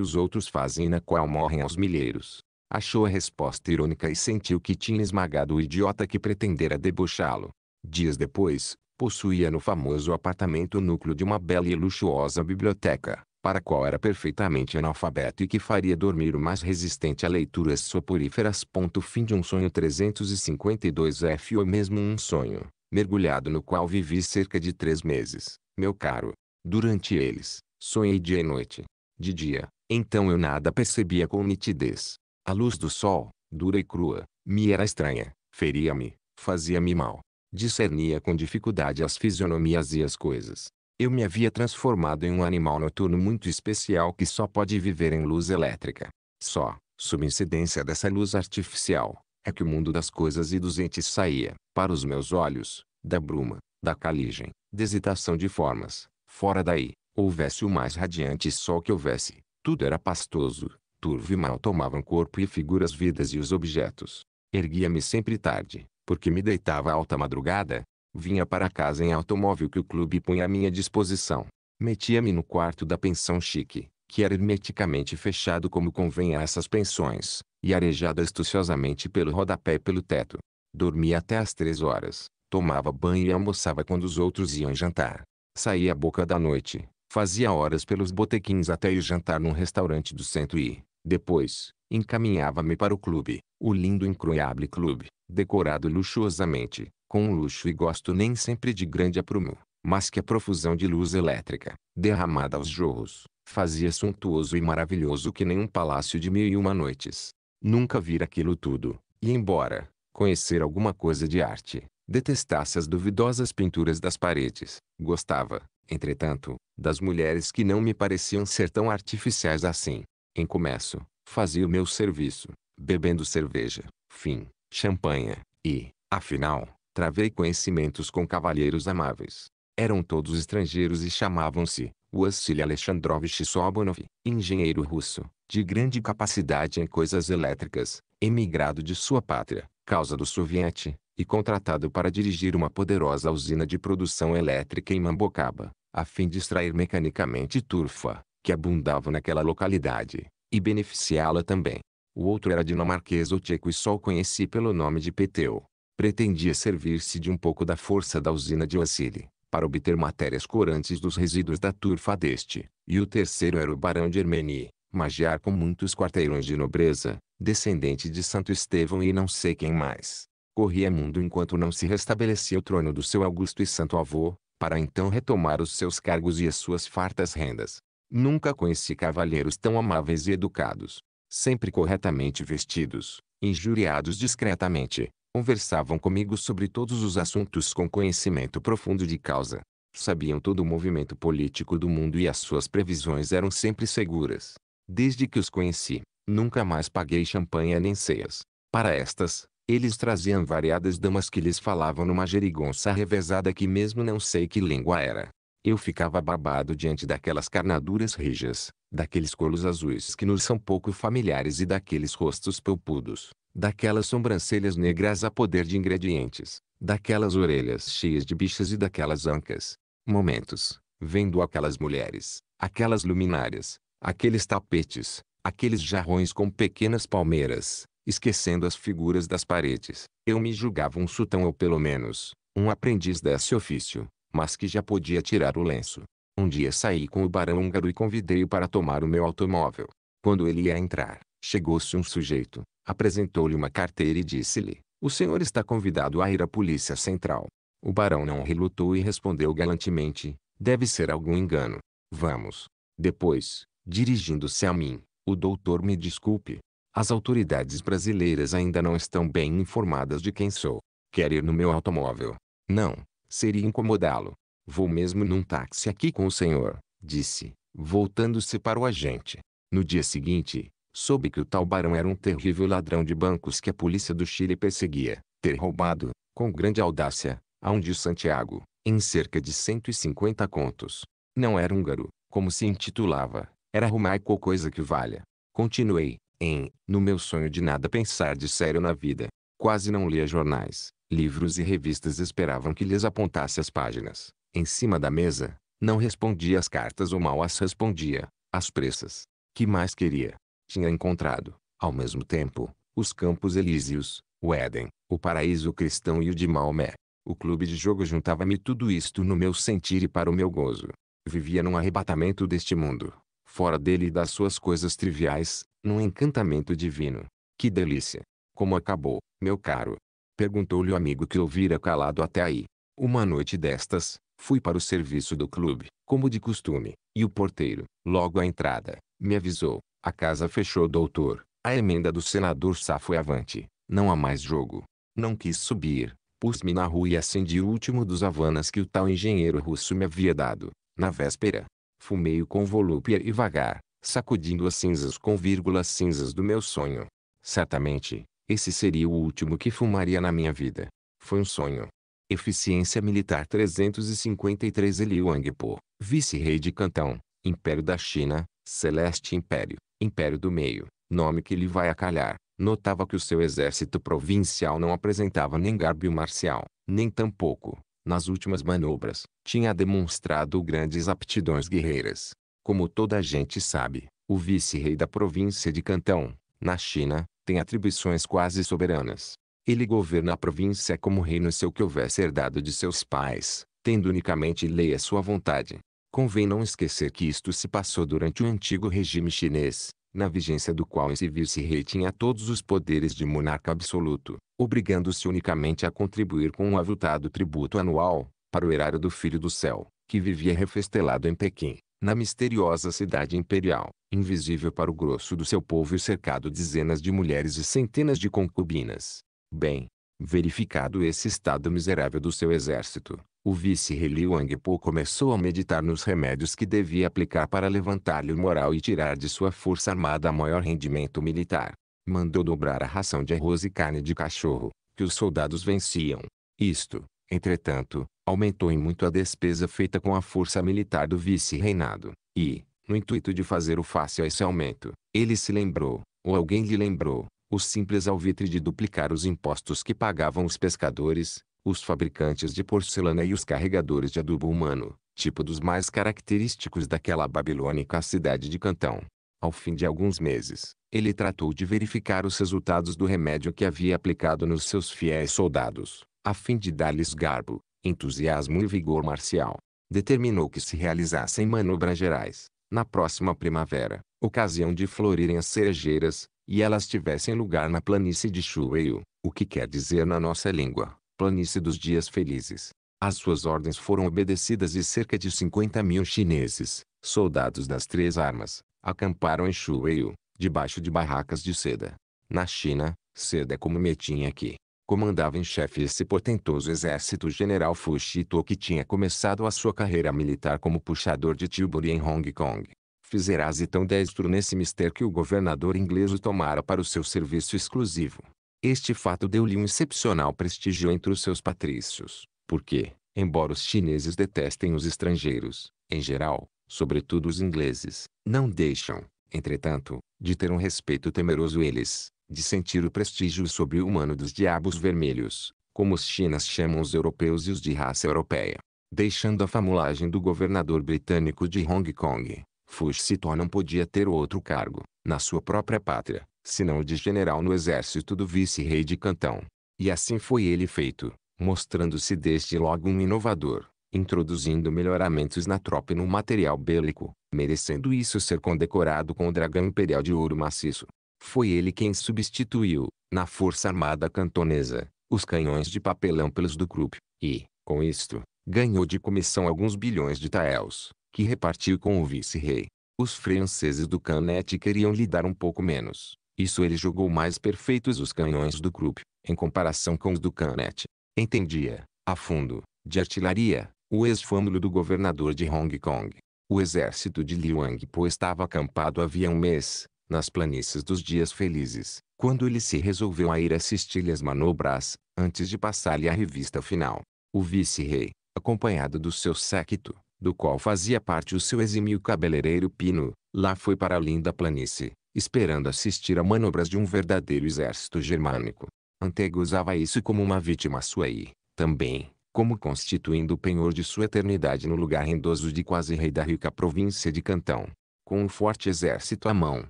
[SPEAKER 1] os outros fazem e na qual morrem aos milheiros. Achou a resposta irônica e sentiu que tinha esmagado o idiota que pretendera debochá-lo. Dias depois, possuía no famoso apartamento o núcleo de uma bela e luxuosa biblioteca para qual era perfeitamente analfabeto e que faria dormir o mais resistente a leituras soporíferas. Fim de um sonho 352F ou mesmo um sonho, mergulhado no qual vivi cerca de três meses, meu caro. Durante eles, sonhei dia e noite. De dia, então eu nada percebia com nitidez. A luz do sol, dura e crua, me era estranha, feria-me, fazia-me mal. Discernia com dificuldade as fisionomias e as coisas. Eu me havia transformado em um animal noturno muito especial que só pode viver em luz elétrica. Só, sob incidência dessa luz artificial, é que o mundo das coisas e dos entes saía, para os meus olhos, da bruma, da caligem, desitação de formas. Fora daí, houvesse o mais radiante sol que houvesse, tudo era pastoso, turvo e mal tomavam corpo e figuras vidas e os objetos. Erguia-me sempre tarde, porque me deitava alta madrugada, Vinha para casa em automóvel que o clube punha à minha disposição. Metia-me no quarto da pensão chique, que era hermeticamente fechado como convém a essas pensões, e arejado astuciosamente pelo rodapé e pelo teto. Dormia até às três horas, tomava banho e almoçava quando os outros iam jantar. Saía à boca da noite, fazia horas pelos botequins até ir jantar num restaurante do centro e, depois, encaminhava-me para o clube, o lindo incroyable clube, decorado luxuosamente, com luxo e gosto nem sempre de grande aprumo, mas que a profusão de luz elétrica, derramada aos jorros, fazia suntuoso e maravilhoso que nenhum palácio de mil e uma noites. Nunca vira aquilo tudo, e embora, conhecer alguma coisa de arte, detestasse as duvidosas pinturas das paredes, gostava, entretanto, das mulheres que não me pareciam ser tão artificiais assim. Em começo, fazia o meu serviço, bebendo cerveja, fim, champanha, e, afinal, Travei conhecimentos com cavalheiros amáveis. Eram todos estrangeiros e chamavam-se Wassily Alexandrovich Sobonov, engenheiro russo, de grande capacidade em coisas elétricas, emigrado de sua pátria, causa do soviete, e contratado para dirigir uma poderosa usina de produção elétrica em Mambocaba, a fim de extrair mecanicamente turfa, que abundava naquela localidade, e beneficiá-la também. O outro era dinamarquês ou tcheco e só o conheci pelo nome de Peteu pretendia servir-se de um pouco da força da usina de Ossile para obter matérias corantes dos resíduos da turfa deste, e o terceiro era o barão de Hermeni, magiar com muitos quarteirões de nobreza, descendente de Santo Estevão e não sei quem mais. Corria mundo enquanto não se restabelecia o trono do seu augusto e santo avô, para então retomar os seus cargos e as suas fartas rendas. Nunca conheci cavalheiros tão amáveis e educados, sempre corretamente vestidos, injuriados discretamente, Conversavam comigo sobre todos os assuntos com conhecimento profundo de causa. Sabiam todo o movimento político do mundo e as suas previsões eram sempre seguras. Desde que os conheci, nunca mais paguei champanha nem ceias. Para estas, eles traziam variadas damas que lhes falavam numa jerigonça revezada que mesmo não sei que língua era. Eu ficava babado diante daquelas carnaduras rijas, daqueles colos azuis que nos são pouco familiares e daqueles rostos polpudos daquelas sobrancelhas negras a poder de ingredientes, daquelas orelhas cheias de bichas e daquelas ancas. Momentos, vendo aquelas mulheres, aquelas luminárias, aqueles tapetes, aqueles jarrões com pequenas palmeiras, esquecendo as figuras das paredes, eu me julgava um sultão ou pelo menos, um aprendiz desse ofício, mas que já podia tirar o lenço. Um dia saí com o barão húngaro e convidei-o para tomar o meu automóvel. Quando ele ia entrar, chegou-se um sujeito, Apresentou-lhe uma carteira e disse-lhe: O senhor está convidado a ir à Polícia Central. O barão não relutou e respondeu galantemente: Deve ser algum engano. Vamos. Depois, dirigindo-se a mim, o doutor me desculpe. As autoridades brasileiras ainda não estão bem informadas de quem sou. Quer ir no meu automóvel? Não, seria incomodá-lo. Vou mesmo num táxi aqui com o senhor, disse, voltando-se para o agente. No dia seguinte, Soube que o tal barão era um terrível ladrão de bancos que a polícia do Chile perseguia, ter roubado, com grande audácia, a um de Santiago, em cerca de 150 contos. Não era húngaro, como se intitulava, era romaico ou coisa que valha. Continuei, em, no meu sonho de nada pensar de sério na vida. Quase não lia jornais, livros e revistas esperavam que lhes apontasse as páginas. Em cima da mesa, não respondia as cartas ou mal as respondia, às pressas. Que mais queria? tinha encontrado, ao mesmo tempo, os Campos Elíseos, o Éden, o paraíso cristão e o de Maomé. O clube de jogo juntava-me tudo isto no meu sentir e para o meu gozo. Vivia num arrebatamento deste mundo, fora dele e das suas coisas triviais, num encantamento divino. Que delícia! Como acabou, meu caro? Perguntou-lhe o amigo que ouvira calado até aí. Uma noite destas, fui para o serviço do clube, como de costume, e o porteiro, logo à entrada, me avisou. A casa fechou doutor. A emenda do senador Sá foi avante. Não há mais jogo. Não quis subir. Pus-me na rua e acendi o último dos havanas que o tal engenheiro russo me havia dado. Na véspera. Fumei-o com volúpia e vagar, sacudindo as cinzas com vírgulas cinzas do meu sonho. Certamente, esse seria o último que fumaria na minha vida. Foi um sonho. Eficiência Militar 353 Eliu Wangpo, Vice-Rei de Cantão, Império da China, Celeste Império. Império do Meio, nome que lhe vai acalhar, notava que o seu exército provincial não apresentava nem garbio marcial, nem tampouco, nas últimas manobras, tinha demonstrado grandes aptidões guerreiras. Como toda a gente sabe, o vice-rei da província de Cantão, na China, tem atribuições quase soberanas. Ele governa a província como rei no seu que houvesse herdado de seus pais, tendo unicamente lei à sua vontade. Convém não esquecer que isto se passou durante o antigo regime chinês, na vigência do qual esse vice-rei tinha todos os poderes de monarca absoluto, obrigando-se unicamente a contribuir com um avultado tributo anual, para o erário do Filho do Céu, que vivia refestelado em Pequim, na misteriosa cidade imperial, invisível para o grosso do seu povo e cercado dezenas de mulheres e centenas de concubinas. Bem, verificado esse estado miserável do seu exército, o vice Reli Wangpo começou a meditar nos remédios que devia aplicar para levantar-lhe o moral e tirar de sua força armada maior rendimento militar. Mandou dobrar a ração de arroz e carne de cachorro, que os soldados venciam. Isto, entretanto, aumentou em muito a despesa feita com a força militar do vice-reinado, e, no intuito de fazer o fácil a esse aumento, ele se lembrou, ou alguém lhe lembrou, o simples alvitre de duplicar os impostos que pagavam os pescadores, os fabricantes de porcelana e os carregadores de adubo humano, tipo dos mais característicos daquela babilônica cidade de Cantão. Ao fim de alguns meses, ele tratou de verificar os resultados do remédio que havia aplicado nos seus fiéis soldados, a fim de dar-lhes garbo, entusiasmo e vigor marcial. Determinou que se realizassem manobras gerais, na próxima primavera, ocasião de florirem as cerejeiras, e elas tivessem lugar na planície de Shueyu, o que quer dizer na nossa língua, planície dos dias felizes. As suas ordens foram obedecidas e cerca de 50 mil chineses, soldados das três armas, acamparam em Shueiu, debaixo de barracas de seda. Na China, seda é como metinha aqui. Comandava em chefe esse portentoso exército o general Fu Shito que tinha começado a sua carreira militar como puxador de Tilbury em Hong Kong. Fizerás tão destro nesse mister que o governador inglês o tomara para o seu serviço exclusivo. Este fato deu-lhe um excepcional prestígio entre os seus patrícios, porque, embora os chineses detestem os estrangeiros, em geral, sobretudo os ingleses, não deixam, entretanto, de ter um respeito temeroso eles, de sentir o prestígio sobre-humano dos diabos vermelhos, como os chinas chamam os europeus e os de raça europeia. Deixando a famulagem do governador britânico de Hong Kong, Fuxi Tó não podia ter outro cargo, na sua própria pátria, senão de general no exército do vice-rei de Cantão. E assim foi ele feito, mostrando-se desde logo um inovador, introduzindo melhoramentos na tropa e no material bélico, merecendo isso ser condecorado com o dragão imperial de ouro maciço. Foi ele quem substituiu, na Força Armada Cantonesa, os canhões de papelão pelos do Krupp, e, com isto, ganhou de comissão alguns bilhões de taels, que repartiu com o vice-rei. Os franceses do Canet queriam lhe dar um pouco menos, isso ele julgou mais perfeitos os canhões do Krupp, em comparação com os do Canet. Entendia, a fundo, de artilharia, o ex-fâmulo do governador de Hong Kong. O exército de Liang Po estava acampado havia um mês, nas planícies dos dias felizes, quando ele se resolveu a ir assistir-lhe as manobras, antes de passar-lhe a revista final. O vice-rei, acompanhado do seu séquito, do qual fazia parte o seu exímio cabeleireiro Pino, lá foi para a linda planície, esperando assistir a manobras de um verdadeiro exército germânico. Antego usava isso como uma vítima sua e, também, como constituindo o penhor de sua eternidade no lugar rendoso de quase rei da rica província de Cantão. Com um forte exército à mão,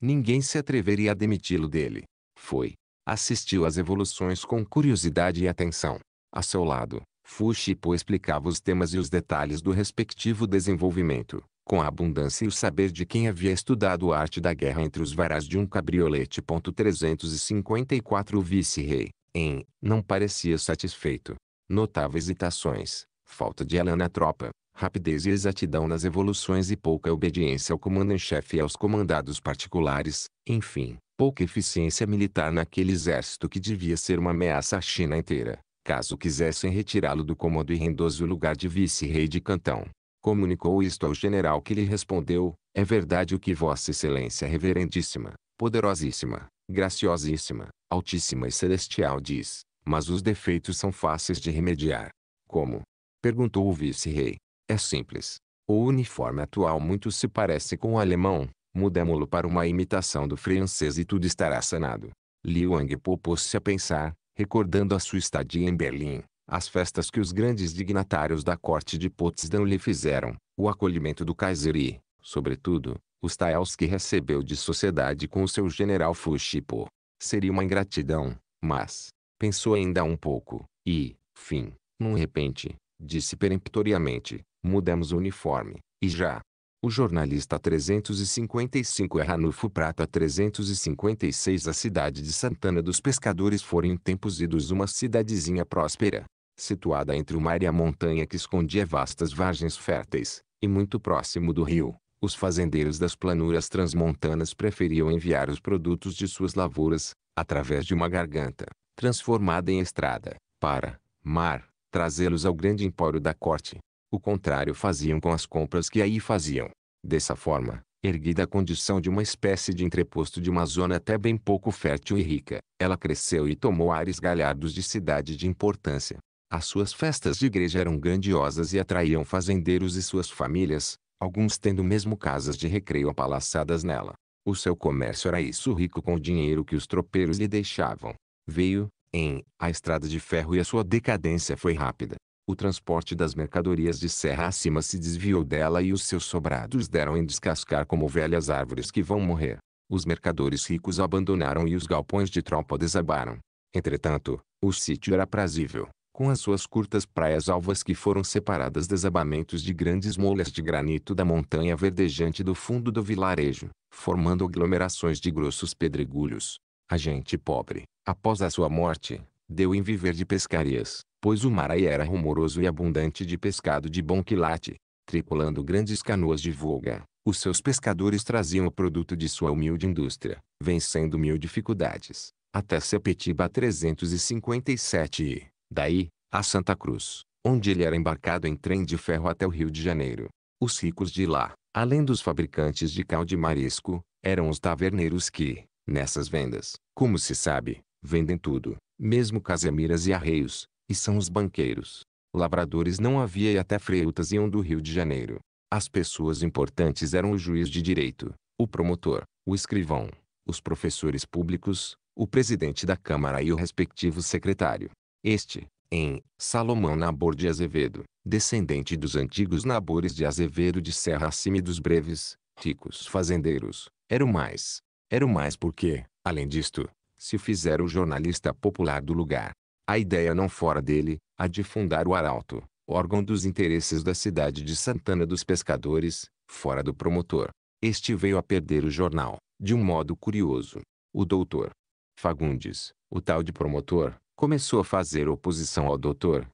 [SPEAKER 1] ninguém se atreveria a demiti-lo dele. Foi. Assistiu às evoluções com curiosidade e atenção. A seu lado, Fuxipo explicava os temas e os detalhes do respectivo desenvolvimento, com a abundância e o saber de quem havia estudado a arte da guerra entre os varás de um cabriolete. 354 O vice-rei, em, não parecia satisfeito. Notava hesitações, falta de ala na tropa, rapidez e exatidão nas evoluções e pouca obediência ao comando em chefe e aos comandados particulares, enfim, pouca eficiência militar naquele exército que devia ser uma ameaça à China inteira, caso quisessem retirá-lo do comando e rendoso lugar de vice-rei de Cantão. Comunicou isto ao general que lhe respondeu, é verdade o que Vossa Excelência Reverendíssima, Poderosíssima, Graciosíssima, Altíssima e Celestial diz, mas os defeitos são fáceis de remediar. Como? Perguntou o vice-rei. É simples. O uniforme atual muito se parece com o alemão, mudemo-lo para uma imitação do francês e tudo estará sanado. Liu Wang pôs-se a pensar, recordando a sua estadia em Berlim as festas que os grandes dignatários da corte de Potsdam lhe fizeram, o acolhimento do Kaiser e, sobretudo, os taels que recebeu de sociedade com o seu general Fuxipo. Seria uma ingratidão, mas, pensou ainda um pouco, e, fim, num repente, disse peremptoriamente, mudamos o uniforme, e já. O jornalista 355 é Ranulfo Prata 356 A cidade de Santana dos Pescadores foram em tempos idos uma cidadezinha próspera, situada entre o mar e a montanha que escondia vastas vargens férteis, e muito próximo do rio. Os fazendeiros das planuras transmontanas preferiam enviar os produtos de suas lavouras, através de uma garganta, transformada em estrada, para, mar, trazê-los ao grande empório da corte. O contrário faziam com as compras que aí faziam. Dessa forma, erguida a condição de uma espécie de entreposto de uma zona até bem pouco fértil e rica, ela cresceu e tomou ares galhardos de cidade de importância. As suas festas de igreja eram grandiosas e atraíam fazendeiros e suas famílias, alguns tendo mesmo casas de recreio apalaçadas nela. O seu comércio era isso rico com o dinheiro que os tropeiros lhe deixavam. Veio, em, a estrada de ferro e a sua decadência foi rápida. O transporte das mercadorias de serra acima se desviou dela e os seus sobrados deram em descascar como velhas árvores que vão morrer. Os mercadores ricos abandonaram e os galpões de tropa desabaram. Entretanto, o sítio era prazível com as suas curtas praias alvas que foram separadas desabamentos de grandes molhas de granito da montanha verdejante do fundo do vilarejo, formando aglomerações de grossos pedregulhos. A gente pobre, após a sua morte, deu em viver de pescarias, pois o mar aí era rumoroso e abundante de pescado de bom quilate. Tripulando grandes canoas de voga, os seus pescadores traziam o produto de sua humilde indústria, vencendo mil dificuldades, até Sepetiba 357 e Daí, a Santa Cruz, onde ele era embarcado em trem de ferro até o Rio de Janeiro. Os ricos de lá, além dos fabricantes de calde marisco, eram os taverneiros que, nessas vendas, como se sabe, vendem tudo, mesmo casemiras e arreios, e são os banqueiros. Lavradores não havia e até freutas iam do Rio de Janeiro. As pessoas importantes eram o juiz de direito, o promotor, o escrivão, os professores públicos, o presidente da Câmara e o respectivo secretário. Este, em Salomão Nabor de Azevedo, descendente dos antigos Nabores de Azevedo de Serra acima e dos breves, ricos fazendeiros, era o mais. Era o mais porque, além disto, se fizera o jornalista popular do lugar. A ideia não fora dele, a de fundar o Arauto, órgão dos interesses da cidade de Santana dos Pescadores, fora do promotor. Este veio a perder o jornal, de um modo curioso. O doutor Fagundes, o tal de promotor, começou a fazer oposição ao doutor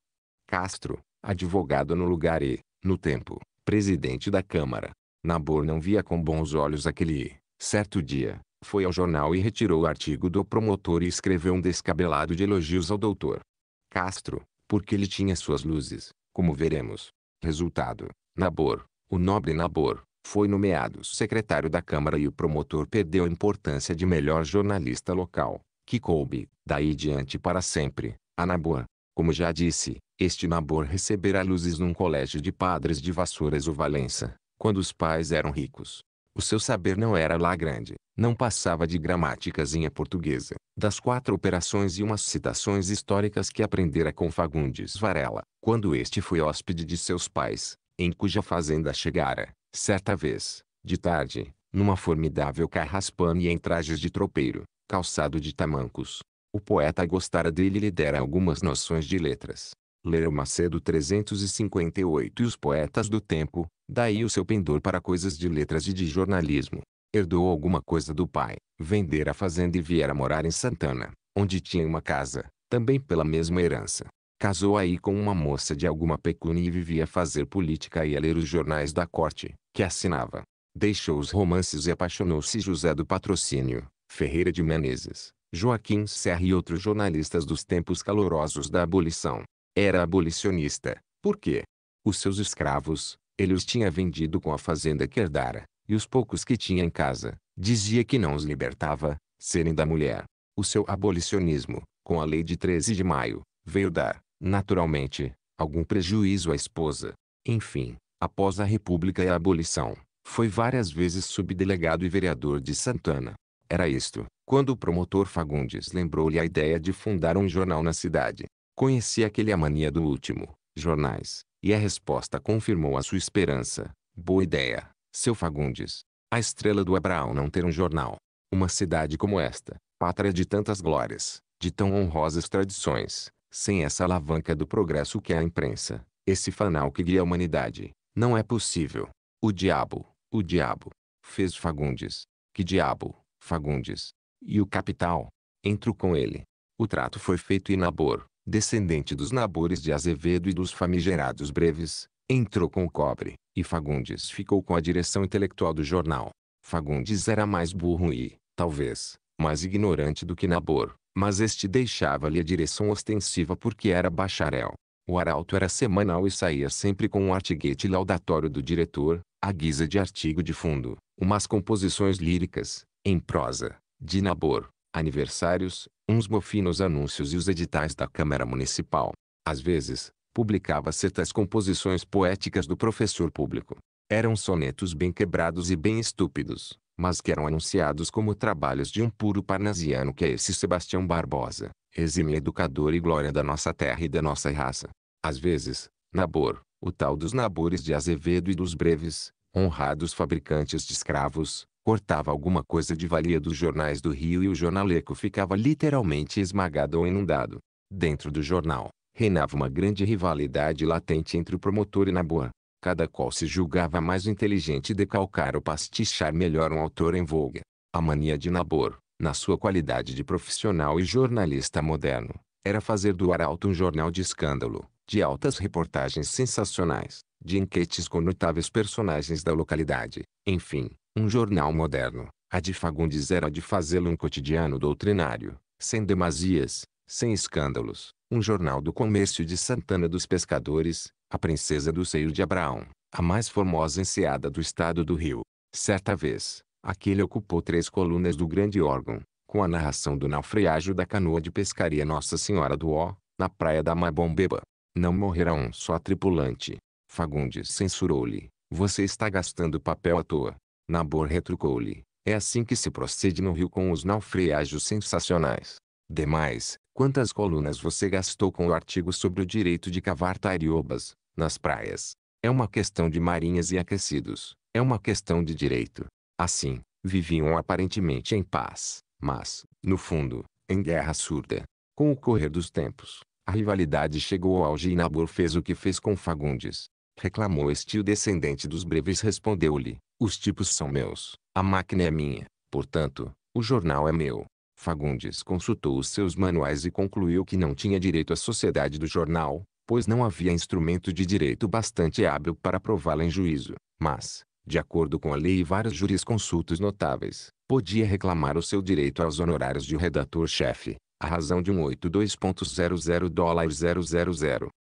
[SPEAKER 1] Castro, advogado no lugar e, no tempo, presidente da Câmara. Nabor não via com bons olhos aquele, certo dia, foi ao jornal e retirou o artigo do promotor e escreveu um descabelado de elogios ao doutor Castro, porque ele tinha suas luzes, como veremos. Resultado: Nabor, o nobre Nabor, foi nomeado secretário da Câmara e o promotor perdeu a importância de melhor jornalista local, que coube, daí diante para sempre, a Nabor. Como já disse, este Nabor recebera luzes num colégio de padres de Vassouras ou Valença, quando os pais eram ricos. O seu saber não era lá grande, não passava de gramaticazinha portuguesa, das quatro operações e umas citações históricas que aprendera com Fagundes Varela, quando este foi hóspede de seus pais, em cuja fazenda chegara, certa vez, de tarde, numa formidável e em trajes de tropeiro, calçado de tamancos. O poeta gostara dele e lhe dera algumas noções de letras. Leu Macedo 358 e os poetas do tempo, daí o seu pendor para coisas de letras e de jornalismo. Herdou alguma coisa do pai, vendera a fazenda e viera morar em Santana, onde tinha uma casa, também pela mesma herança. Casou aí com uma moça de alguma pecúnia e vivia a fazer política e a ler os jornais da corte, que assinava. Deixou os romances e apaixonou-se José do Patrocínio, Ferreira de Menezes, Joaquim Serra e outros jornalistas dos tempos calorosos da abolição. Era abolicionista, Por quê? os seus escravos, ele os tinha vendido com a fazenda que herdara, e os poucos que tinha em casa, dizia que não os libertava, serem da mulher. O seu abolicionismo, com a lei de 13 de maio, veio dar, naturalmente, algum prejuízo à esposa. Enfim, após a República e a abolição, foi várias vezes subdelegado e vereador de Santana. Era isto, quando o promotor Fagundes lembrou-lhe a ideia de fundar um jornal na cidade. Conhecia aquele a mania do último, jornais, e a resposta confirmou a sua esperança. Boa ideia, seu Fagundes. A estrela do Abraão não ter um jornal. Uma cidade como esta, pátria de tantas glórias, de tão honrosas tradições, sem essa alavanca do progresso que é a imprensa, esse fanal que guia a humanidade, não é possível. O diabo, o diabo, fez Fagundes. Que diabo, Fagundes, e o capital. Entro com ele. O trato foi feito e Nabor, descendente dos Nabores de Azevedo e dos famigerados Breves, entrou com o cobre, e Fagundes ficou com a direção intelectual do jornal. Fagundes era mais burro e, talvez, mais ignorante do que Nabor, mas este deixava-lhe a direção ostensiva porque era bacharel. O arauto era semanal e saía sempre com um artiguete laudatório do diretor, à guisa de artigo de fundo, umas composições líricas, em prosa, de Nabor, aniversários, uns mofinos anúncios e os editais da Câmara Municipal. Às vezes, publicava certas composições poéticas do professor público. Eram sonetos bem quebrados e bem estúpidos, mas que eram anunciados como trabalhos de um puro parnasiano que é esse Sebastião Barbosa, exímio educador e glória da nossa terra e da nossa raça. Às vezes, Nabor, o tal dos Nabores de Azevedo e dos Breves, honrados fabricantes de escravos, cortava alguma coisa de valia dos jornais do Rio e o jornaleco ficava literalmente esmagado ou inundado. Dentro do jornal, reinava uma grande rivalidade latente entre o promotor e Naboa. Cada qual se julgava mais inteligente decalcar ou pastichar melhor um autor em voga. A mania de Nabor, na sua qualidade de profissional e jornalista moderno, era fazer do Arauto um jornal de escândalo, de altas reportagens sensacionais, de enquetes com notáveis personagens da localidade, enfim, um jornal moderno, a de Fagundes era de fazê-lo um cotidiano doutrinário, sem demasias, sem escândalos. Um jornal do comércio de Santana dos Pescadores, a princesa do seio de Abraão, a mais formosa enseada do estado do Rio. Certa vez, aquele ocupou três colunas do grande órgão, com a narração do naufrágio da canoa de pescaria Nossa Senhora do Ó, na praia da Mabombeba. Não morrerá um só tripulante. Fagundes censurou-lhe. Você está gastando papel à toa. Nabor retrucou-lhe: É assim que se procede no rio com os naufrágios sensacionais. Demais, quantas colunas você gastou com o artigo sobre o direito de cavar tariobas, nas praias? É uma questão de marinhas e aquecidos. É uma questão de direito. Assim, viviam aparentemente em paz, mas, no fundo, em guerra surda. Com o correr dos tempos, a rivalidade chegou ao auge e Nabor fez o que fez com Fagundes, reclamou este o descendente dos breves respondeu-lhe, os tipos são meus, a máquina é minha, portanto, o jornal é meu. Fagundes consultou os seus manuais e concluiu que não tinha direito à sociedade do jornal, pois não havia instrumento de direito bastante hábil para prová-la em juízo, mas, de acordo com a lei e vários jurisconsultos notáveis, podia reclamar o seu direito aos honorários de redator-chefe, a razão de um 82.00 dólares 000.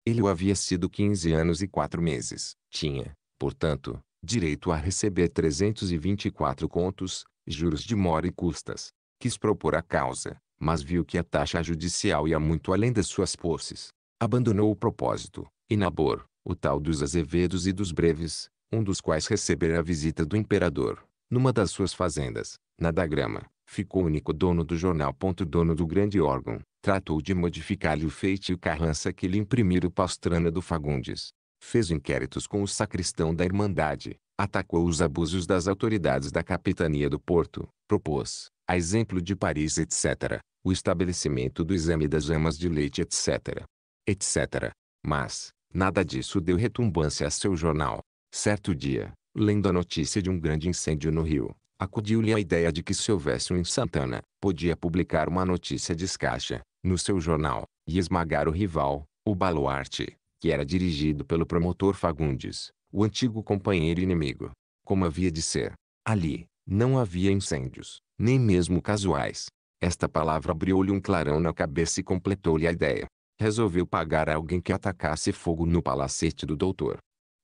[SPEAKER 1] Ele o havia sido 15 anos e 4 meses. Tinha, portanto, direito a receber 324 contos, juros de mora e custas. Quis propor a causa, mas viu que a taxa judicial ia muito além das suas posses. Abandonou o propósito, e Nabor, o tal dos Azevedos e dos Breves, um dos quais recebera a visita do imperador, numa das suas fazendas, na da Grama, ficou único dono do jornal. Dono do grande órgão, tratou de modificar-lhe o feitio Carrança que lhe imprimira o Pastrana do Fagundes. Fez inquéritos com o sacristão da Irmandade, atacou os abusos das autoridades da capitania do Porto, propôs, a exemplo de Paris etc., o estabelecimento do exame das amas de leite etc. etc. Mas, nada disso deu retumbância a seu jornal. Certo dia, lendo a notícia de um grande incêndio no Rio, acudiu-lhe a ideia de que se houvesse um em Santana, podia publicar uma notícia escacha no seu jornal, e esmagar o rival, o Baluarte, que era dirigido pelo promotor Fagundes, o antigo companheiro inimigo. Como havia de ser, ali, não havia incêndios, nem mesmo casuais. Esta palavra abriu-lhe um clarão na cabeça e completou-lhe a ideia. Resolveu pagar a alguém que atacasse fogo no palacete do doutor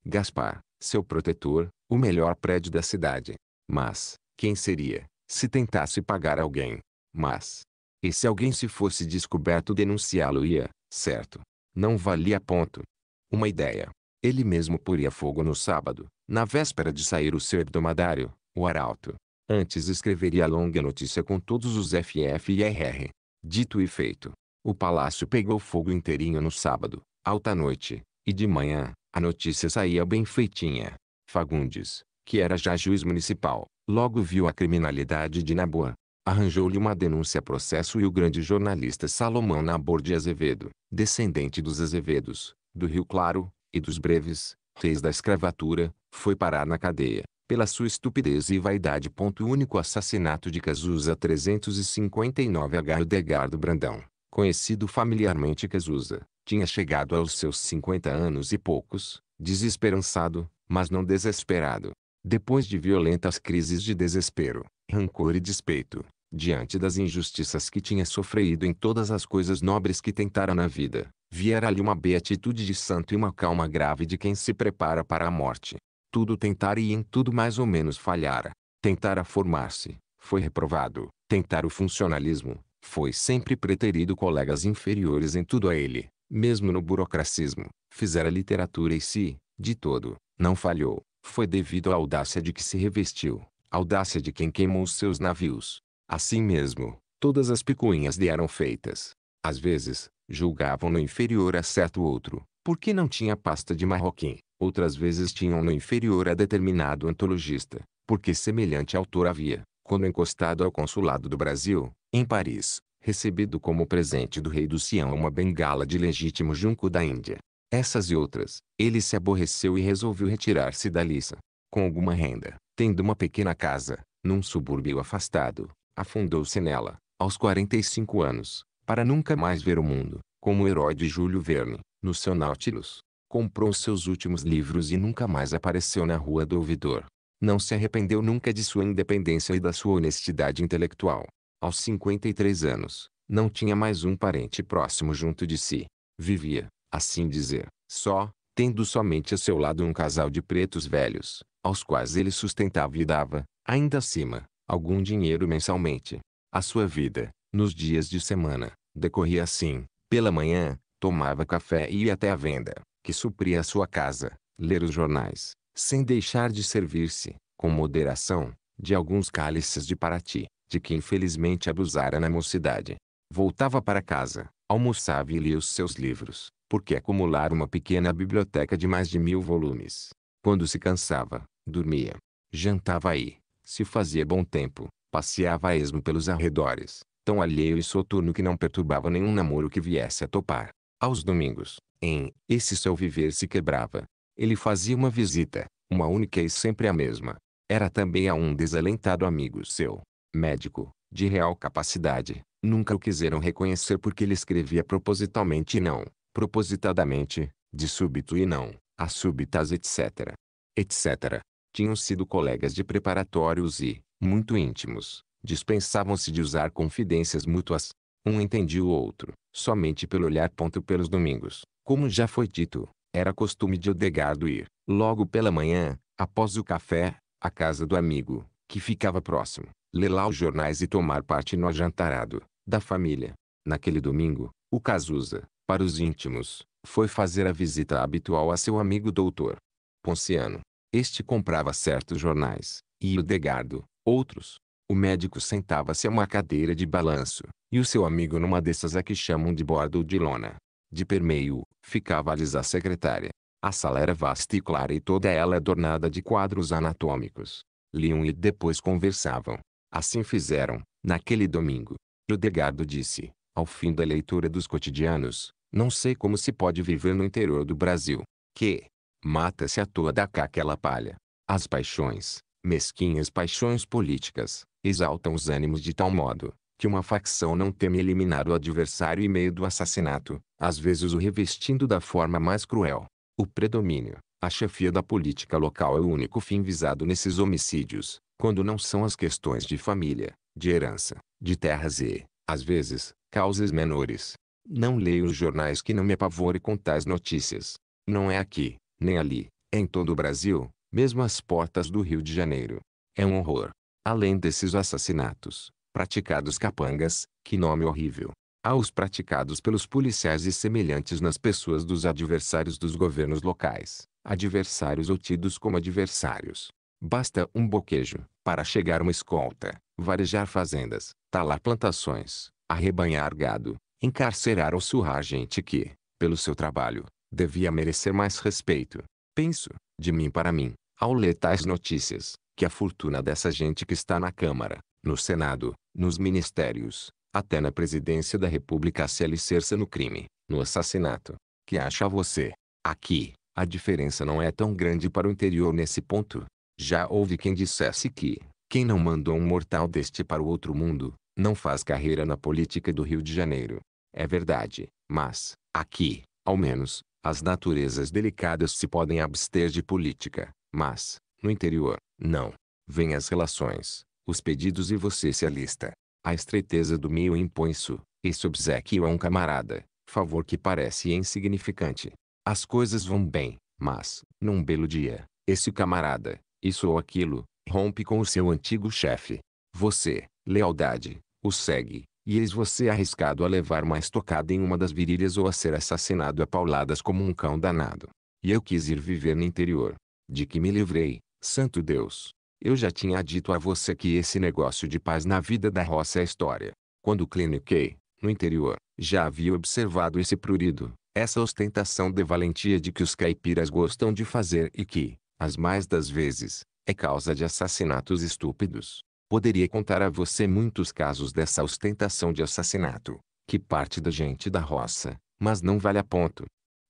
[SPEAKER 1] Gaspar, seu protetor, o melhor prédio da cidade. Mas, quem seria, se tentasse pagar alguém. Mas, e se alguém se fosse descoberto denunciá-lo-ia, certo? Não valia ponto. Uma ideia. Ele mesmo poria fogo no sábado, na véspera de sair o seu hebdomadário, o Arauto. Antes escreveria a longa notícia com todos os FF e RR. Dito e feito. O palácio pegou fogo inteirinho no sábado, alta noite, e de manhã, a notícia saía bem feitinha. Fagundes, que era já juiz municipal, Logo viu a criminalidade de Naboa. Arranjou-lhe uma denúncia a processo e o grande jornalista Salomão Nabor de Azevedo, descendente dos Azevedos, do Rio Claro, e dos Breves, reis da escravatura, foi parar na cadeia, pela sua estupidez e vaidade. O único assassinato de Cazuza 359 H. Degardo Brandão, conhecido familiarmente Cazuza, tinha chegado aos seus 50 anos e poucos, desesperançado, mas não desesperado, depois de violentas crises de desespero, rancor e despeito, diante das injustiças que tinha sofrido em todas as coisas nobres que tentara na vida, viera-lhe uma beatitude de santo e uma calma grave de quem se prepara para a morte. Tudo tentara e em tudo mais ou menos falhara. Tentara formar-se, foi reprovado. Tentar o funcionalismo, foi sempre preterido colegas inferiores em tudo a ele, mesmo no burocracismo. Fizera literatura e se, si, de todo, não falhou foi devido à audácia de que se revestiu, audácia de quem queimou os seus navios. Assim mesmo, todas as picuinhas lhe eram feitas. Às vezes, julgavam-no inferior a certo outro, porque não tinha pasta de marroquim. Outras vezes tinham-no inferior a determinado antologista, porque semelhante autor havia, quando encostado ao consulado do Brasil, em Paris, recebido como presente do rei do Sião uma bengala de legítimo junco da Índia essas e outras, ele se aborreceu e resolveu retirar-se da liça. Com alguma renda, tendo uma pequena casa, num subúrbio afastado, afundou-se nela, aos 45 anos, para nunca mais ver o mundo, como o herói de Júlio Verne, no seu Nautilus. Comprou seus últimos livros e nunca mais apareceu na rua do ouvidor. Não se arrependeu nunca de sua independência e da sua honestidade intelectual. Aos 53 anos, não tinha mais um parente próximo junto de si. Vivia, assim dizer, só, tendo somente a seu lado um casal de pretos velhos, aos quais ele sustentava e dava, ainda acima, algum dinheiro mensalmente. A sua vida, nos dias de semana, decorria assim, pela manhã, tomava café e ia até a venda, que supria a sua casa, ler os jornais, sem deixar de servir-se, com moderação, de alguns cálices de parati, de que infelizmente abusara na mocidade. Voltava para casa, almoçava e lia os seus livros, porque acumular uma pequena biblioteca de mais de mil volumes. Quando se cansava, dormia, jantava aí, se fazia bom tempo, passeava a esmo pelos arredores, tão alheio e soturno que não perturbava nenhum namoro que viesse a topar. Aos domingos, em esse seu viver se quebrava. Ele fazia uma visita, uma única e sempre a mesma. Era também a um desalentado amigo seu, médico, de real capacidade. Nunca o quiseram reconhecer porque ele escrevia propositalmente não, propositadamente, de súbito e não, a súbitas etc. etc. Tinham sido colegas de preparatórios e, muito íntimos, dispensavam-se de usar confidências mútuas. Um entendia o outro, somente pelo olhar. Ponto pelos domingos, como já foi dito, era costume de Odegardo ir, logo pela manhã, após o café, à casa do amigo, que ficava próximo, ler lá os jornais e tomar parte no ajantarado, da família. Naquele domingo, o Cazuza, para os íntimos, foi fazer a visita habitual a seu amigo doutor Ponciano. Este comprava certos jornais, e Hildegardo, outros. O médico sentava-se a uma cadeira de balanço, e o seu amigo numa dessas a que chamam de bordo ou de lona. De permeio, ficava-lhes a secretária. A sala era vasta e clara e toda ela adornada de quadros anatômicos. Liam e depois conversavam. Assim fizeram, naquele domingo. Hildegardo disse, ao fim da leitura dos cotidianos, não sei como se pode viver no interior do Brasil, que mata-se à toa da cá aquela palha. As paixões, mesquinhas paixões políticas, exaltam os ânimos de tal modo, que uma facção não teme eliminar o adversário em meio do assassinato, às vezes o revestindo da forma mais cruel. O predomínio, a chefia da política local é o único fim visado nesses homicídios, quando não são as questões de família, de herança, de terras e, às vezes, causas menores. Não leio os jornais que não me apavore com tais notícias. Não é aqui, nem ali, é em todo o Brasil, mesmo as portas do Rio de Janeiro. É um horror. Além desses assassinatos, praticados capangas, que nome horrível. Há os praticados pelos policiais e semelhantes nas pessoas dos adversários dos governos locais, adversários ou tidos como adversários. Basta um boquejo, para chegar uma escolta, varejar fazendas, talar plantações, arrebanhar gado, encarcerar ou surrar gente que, pelo seu trabalho, devia merecer mais respeito. Penso, de mim para mim, ao ler tais notícias, que a fortuna dessa gente que está na Câmara, no Senado, nos ministérios, até na presidência da República se alicerça no crime, no assassinato. Que acha você? Aqui, a diferença não é tão grande para o interior nesse ponto. Já houve quem dissesse que, quem não mandou um mortal deste para o outro mundo, não faz carreira na política do Rio de Janeiro. É verdade, mas, aqui, ao menos, as naturezas delicadas se podem abster de política, mas, no interior, não. Vêm as relações, os pedidos e você se alista. A estreiteza do meio impõe-se, esse obsequio é a um camarada, favor que parece insignificante. As coisas vão bem, mas, num belo dia, esse camarada, isso ou aquilo, rompe com o seu antigo chefe. Você, lealdade, o segue, e eis você arriscado a levar uma estocada em uma das virilhas ou a ser assassinado a pauladas como um cão danado. E eu quis ir viver no interior. De que me livrei, santo Deus. Eu já tinha dito a você que esse negócio de paz na vida da roça é história. Quando cliniquei, no interior, já havia observado esse prurido, essa ostentação de valentia de que os caipiras gostam de fazer e que, as mais das vezes, é causa de assassinatos estúpidos. Poderia contar a você muitos casos dessa ostentação de assassinato, que parte da gente da roça, mas não vale a ponto.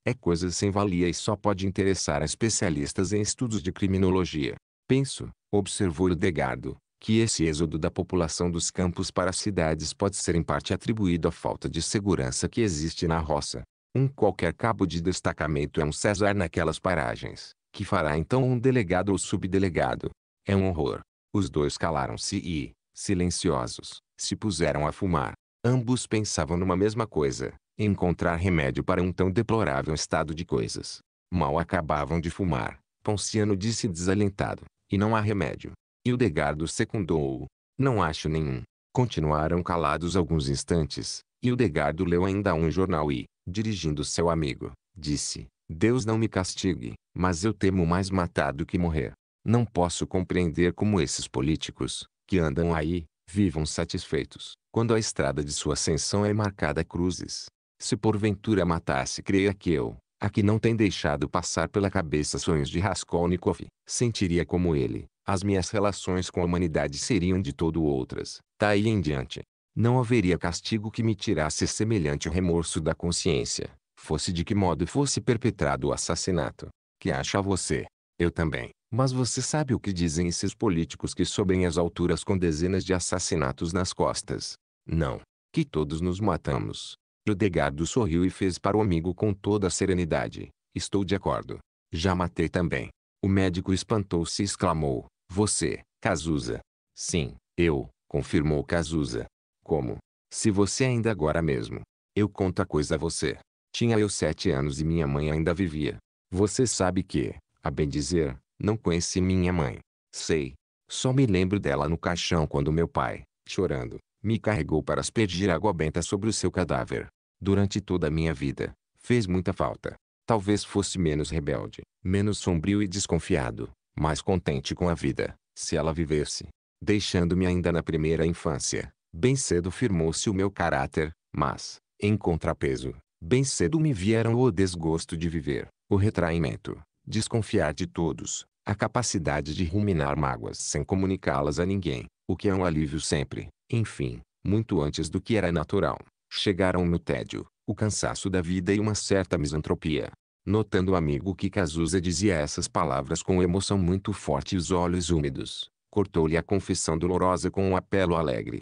[SPEAKER 1] É coisa sem valia e só pode interessar a especialistas em estudos de criminologia. Penso, observou o Degardo, que esse êxodo da população dos campos para as cidades pode ser em parte atribuído à falta de segurança que existe na roça. Um qualquer cabo de destacamento é um César naquelas paragens, que fará então um delegado ou subdelegado. É um horror. Os dois calaram-se e, silenciosos, se puseram a fumar. Ambos pensavam numa mesma coisa, encontrar remédio para um tão deplorável estado de coisas. Mal acabavam de fumar, Ponciano disse desalentado, e não há remédio. E o Degardo secundou-o. Não acho nenhum. Continuaram calados alguns instantes. e o Degardo leu ainda um jornal e, dirigindo-se ao amigo, disse, Deus não me castigue, mas eu temo mais matar do que morrer. Não posso compreender como esses políticos, que andam aí, vivam satisfeitos, quando a estrada de sua ascensão é marcada a cruzes. Se porventura matasse creia que eu, a que não tem deixado passar pela cabeça sonhos de Raskolnikov, sentiria como ele, as minhas relações com a humanidade seriam de todo outras, daí em diante. Não haveria castigo que me tirasse semelhante remorso da consciência, fosse de que modo fosse perpetrado o assassinato. Que acha você? Eu também, mas você sabe o que dizem esses políticos que sobem às alturas com dezenas de assassinatos nas costas? Não. Que todos nos matamos. Jodegardo sorriu e fez para o amigo com toda a serenidade. Estou de acordo. Já matei também. O médico espantou-se e exclamou. Você, Cazuza. Sim, eu, confirmou Cazuza. Como? Se você ainda agora mesmo. Eu conto a coisa a você. Tinha eu sete anos e minha mãe ainda vivia. Você sabe que, a bem dizer, não conheci minha mãe. Sei. Só me lembro dela no caixão quando meu pai, chorando, me carregou para aspergir água benta sobre o seu cadáver. Durante toda a minha vida, fez muita falta. Talvez fosse menos rebelde, menos sombrio e desconfiado, mais contente com a vida, se ela vivesse. Deixando-me ainda na primeira infância, bem cedo firmou-se o meu caráter, mas, em contrapeso, bem cedo me vieram o desgosto de viver, o retraimento, desconfiar de todos, a capacidade de ruminar mágoas sem comunicá-las a ninguém, o que é um alívio sempre, enfim, muito antes do que era natural. Chegaram no tédio, o cansaço da vida e uma certa misantropia. Notando o amigo que Cazuza dizia essas palavras com emoção muito forte e os olhos úmidos, cortou-lhe a confissão dolorosa com um apelo alegre.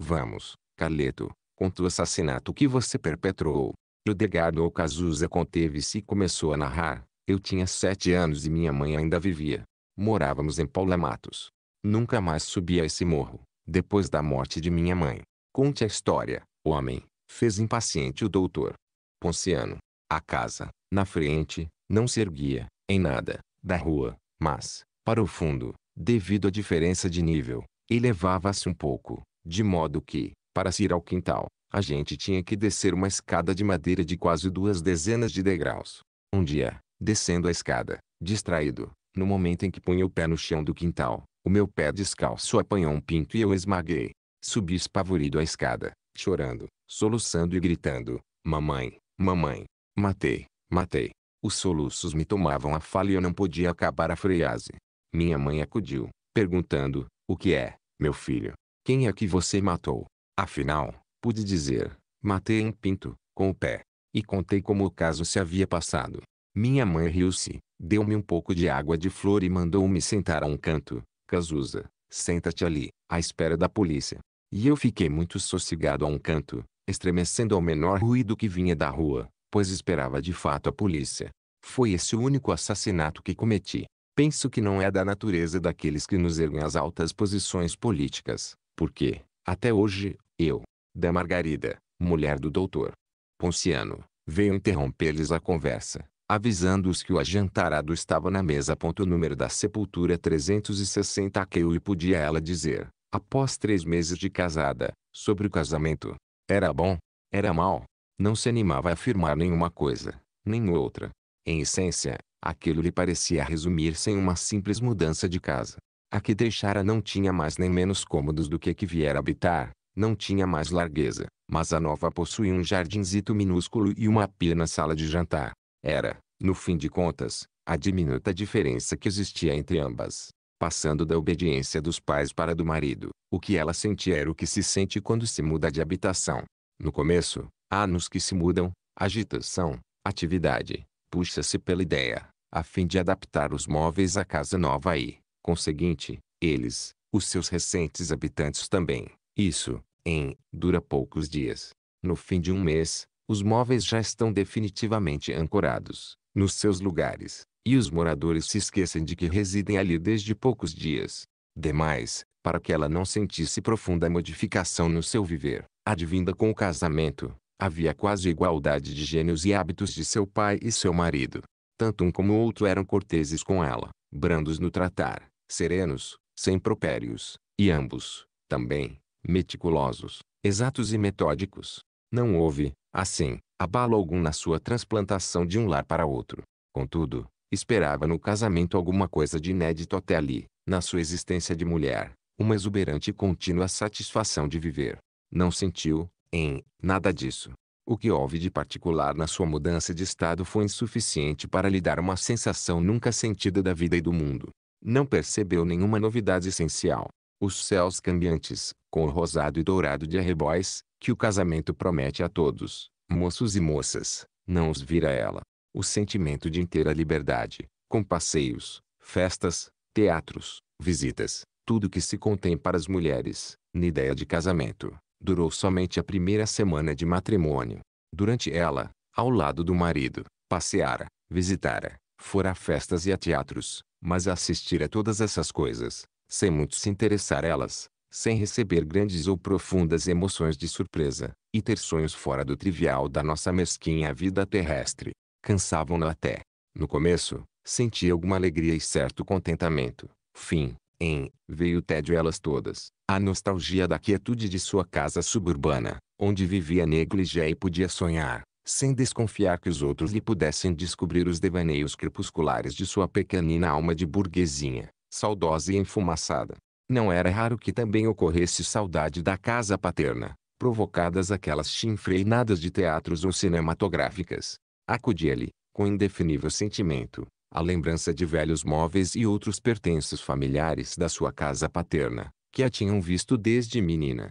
[SPEAKER 1] Vamos, Caleto, conta o assassinato que você perpetrou. Hildegardo ou Cazuza conteve-se e começou a narrar, eu tinha sete anos e minha mãe ainda vivia. Morávamos em Paula Matos. Nunca mais subi a esse morro, depois da morte de minha mãe. Conte a história, homem, fez impaciente o doutor. Ponciano. A casa, na frente, não se erguia, em nada, da rua, mas, para o fundo, devido à diferença de nível, elevava-se um pouco, de modo que, para se ir ao quintal, a gente tinha que descer uma escada de madeira de quase duas dezenas de degraus. Um dia, descendo a escada, distraído, no momento em que punha o pé no chão do quintal, o meu pé descalço apanhou um pinto e eu esmaguei. Subi espavorido a escada, chorando, soluçando e gritando: Mamãe, mamãe, matei, matei. Os soluços me tomavam a fala e eu não podia acabar a frase. Minha mãe acudiu, perguntando: O que é, meu filho? Quem é que você matou? Afinal, pude dizer: Matei um pinto, com o pé. E contei como o caso se havia passado. Minha mãe riu-se, deu-me um pouco de água de flor e mandou-me sentar a um canto. Cazuza, senta-te ali, à espera da polícia. E eu fiquei muito sossegado a um canto, estremecendo ao menor ruído que vinha da rua, pois esperava de fato a polícia. Foi esse o único assassinato que cometi. Penso que não é da natureza daqueles que nos erguem às altas posições políticas, porque, até hoje, eu, da Margarida, mulher do doutor Ponciano, veio interromper-lhes a conversa avisando-os que o ajantarado estava na mesa. Ponto número da sepultura 360 que eu e podia ela dizer, após três meses de casada, sobre o casamento. Era bom, era mal, não se animava a afirmar nenhuma coisa, nem outra. Em essência, aquilo lhe parecia resumir sem uma simples mudança de casa. A que deixara não tinha mais nem menos cômodos do que a que viera habitar, não tinha mais largueza, mas a nova possuía um jardinzito minúsculo e uma na sala de jantar. Era, no fim de contas, a diminuta diferença que existia entre ambas, passando da obediência dos pais para a do marido, o que ela sentia era o que se sente quando se muda de habitação. No começo, há anos que se mudam, agitação, atividade, puxa-se pela ideia, a fim de adaptar os móveis à casa nova e, conseguinte, eles, os seus recentes habitantes também. Isso, em, dura poucos dias. No fim de um mês, os móveis já estão definitivamente ancorados nos seus lugares, e os moradores se esquecem de que residem ali desde poucos dias. Demais, para que ela não sentisse profunda modificação no seu viver, advinda com o casamento, havia quase igualdade de gênios e hábitos de seu pai e seu marido. Tanto um como o outro eram corteses com ela, brandos no tratar, serenos, sem propérios, e ambos, também, meticulosos, exatos e metódicos. Não houve, assim, abalo algum na sua transplantação de um lar para outro. Contudo, esperava no casamento alguma coisa de inédito até ali, na sua existência de mulher, uma exuberante e contínua satisfação de viver. Não sentiu, em, nada disso. O que houve de particular na sua mudança de estado foi insuficiente para lhe dar uma sensação nunca sentida da vida e do mundo. Não percebeu nenhuma novidade essencial. Os céus cambiantes, com o rosado e dourado de arrebóis, que o casamento promete a todos, Moços e moças, não os vira ela. O sentimento de inteira liberdade, com passeios, festas, teatros, visitas, tudo que se contém para as mulheres, na ideia de casamento, durou somente a primeira semana de matrimônio. Durante ela, ao lado do marido, passeara, visitara, fora a festas e a teatros, mas assistir a todas essas coisas, sem muito se interessar elas, sem receber grandes ou profundas emoções de surpresa, e ter sonhos fora do trivial da nossa mesquinha vida terrestre. Cansavam-no até. No começo, senti alguma alegria e certo contentamento. Fim, em, veio o tédio elas todas. A nostalgia da quietude de sua casa suburbana, onde vivia negligé e podia sonhar, sem desconfiar que os outros lhe pudessem descobrir os devaneios crepusculares de sua pequenina alma de burguesinha, saudosa e enfumaçada. Não era raro que também ocorresse saudade da casa paterna, provocadas aquelas chinfreinadas de teatros ou cinematográficas. Acudia-lhe, com indefinível sentimento, a lembrança de velhos móveis e outros pertences familiares da sua casa paterna, que a tinham visto desde menina.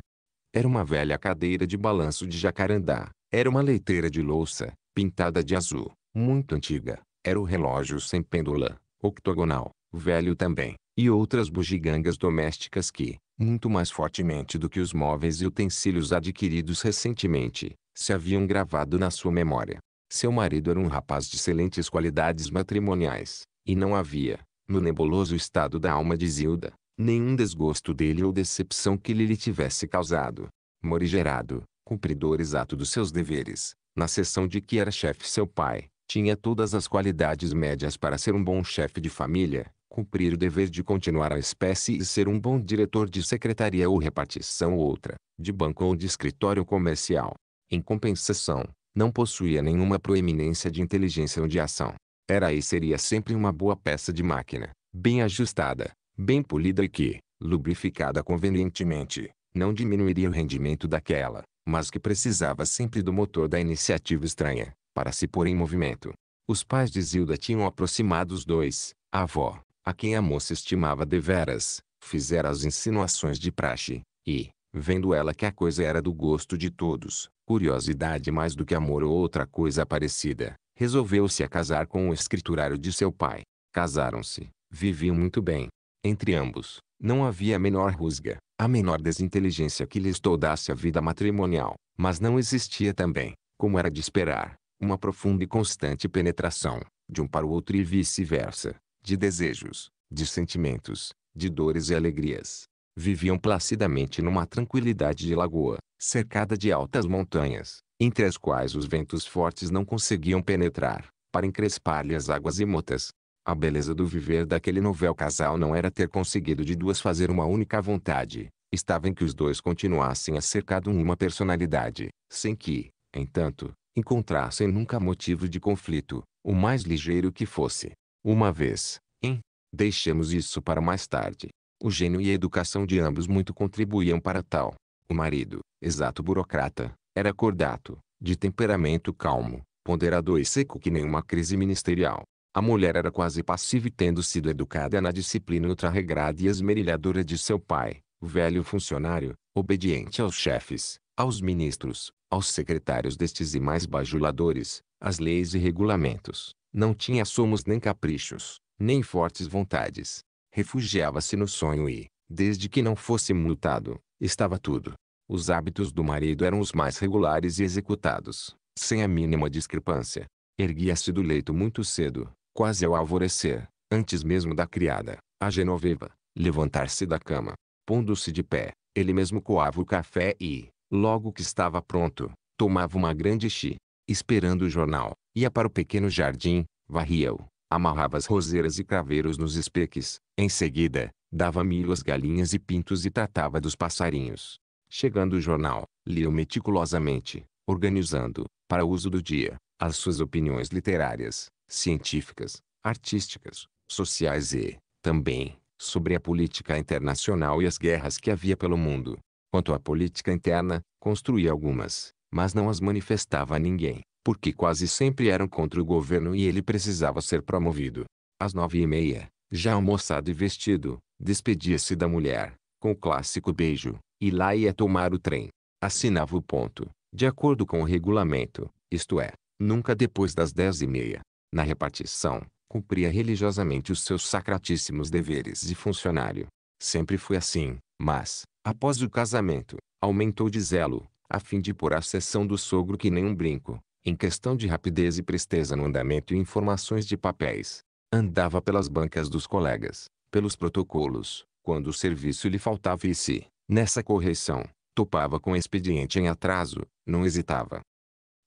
[SPEAKER 1] Era uma velha cadeira de balanço de jacarandá, era uma leiteira de louça, pintada de azul, muito antiga, era o relógio sem pêndula, octogonal, velho também, e outras bugigangas domésticas que, muito mais fortemente do que os móveis e utensílios adquiridos recentemente, se haviam gravado na sua memória. Seu marido era um rapaz de excelentes qualidades matrimoniais, e não havia, no nebuloso estado da alma de Zilda, nenhum desgosto dele ou decepção que lhe tivesse causado. Morigerado, cumpridor exato dos seus deveres, na seção de que era chefe seu pai, tinha todas as qualidades médias para ser um bom chefe de família, cumprir o dever de continuar a espécie e ser um bom diretor de secretaria ou repartição ou outra, de banco ou de escritório comercial. Em compensação, não possuía nenhuma proeminência de inteligência ou de ação. Era e seria sempre uma boa peça de máquina, bem ajustada, bem polida e que, lubrificada convenientemente, não diminuiria o rendimento daquela, mas que precisava sempre do motor da iniciativa estranha, para se pôr em movimento. Os pais de Zilda tinham aproximado os dois, a avó, a quem a moça estimava deveras, fizera as insinuações de praxe, e, vendo ela que a coisa era do gosto de todos, curiosidade mais do que amor ou outra coisa parecida, resolveu-se a casar com o escriturário de seu pai. Casaram-se, viviam muito bem. Entre ambos, não havia a menor rusga, a menor desinteligência que lhes toldasse a vida matrimonial, mas não existia também, como era de esperar, uma profunda e constante penetração, de um para o outro e vice-versa, de desejos, de sentimentos, de dores e alegrias. Viviam placidamente numa tranquilidade de lagoa, cercada de altas montanhas, entre as quais os ventos fortes não conseguiam penetrar, para encrespar-lhe as águas imotas. A beleza do viver daquele novel casal não era ter conseguido de duas fazer uma única vontade, estava em que os dois continuassem a ser cada um uma personalidade, sem que, entanto, encontrassem nunca motivo de conflito, o mais ligeiro que fosse. Uma vez, em, deixemos isso para mais tarde. O gênio e a educação de ambos muito contribuíam para tal. O marido, exato burocrata, era cordato, de temperamento calmo, ponderado e seco que nenhuma crise ministerial. A mulher era quase passiva e tendo sido educada na disciplina ultra ultra-regrada e esmerilhadora de seu pai, velho funcionário, obediente aos chefes, aos ministros, aos secretários destes e mais bajuladores, às leis e regulamentos. Não tinha somos nem caprichos, nem fortes vontades. Refugiava-se no sonho e, desde que não fosse multado, estava tudo. Os hábitos do marido eram os mais regulares e executados, sem a mínima discrepância. Erguia-se do leito muito cedo, quase ao alvorecer, antes mesmo da criada, a Genoveva, levantar-se da cama. Pondo-se de pé, ele mesmo coava o café e, logo que estava pronto, tomava uma grande chi esperando o jornal. Ia para o pequeno jardim, varria-o, amarrava as roseiras e craveiros nos espeques. Em seguida, dava milho às galinhas e pintos e tratava dos passarinhos. Chegando o jornal, lia-o meticulosamente, organizando, para uso do dia, as suas opiniões literárias, científicas, artísticas, sociais e, também, sobre a política internacional e as guerras que havia pelo mundo. Quanto à política interna, construía algumas, mas não as manifestava a ninguém, porque quase sempre eram contra o governo e ele precisava ser promovido. Às nove e meia, já almoçado e vestido, despedia-se da mulher, com o clássico beijo, e lá ia tomar o trem. Assinava o ponto, de acordo com o regulamento, isto é, nunca depois das dez e meia. Na repartição, cumpria religiosamente os seus sacratíssimos deveres de funcionário. Sempre foi assim, mas, após o casamento, aumentou de zelo, a fim de pôr a seção do sogro que nem um brinco, em questão de rapidez e presteza no andamento e informações de papéis. Andava pelas bancas dos colegas, pelos protocolos, quando o serviço lhe faltava e se, nessa correção, topava com expediente em atraso, não hesitava.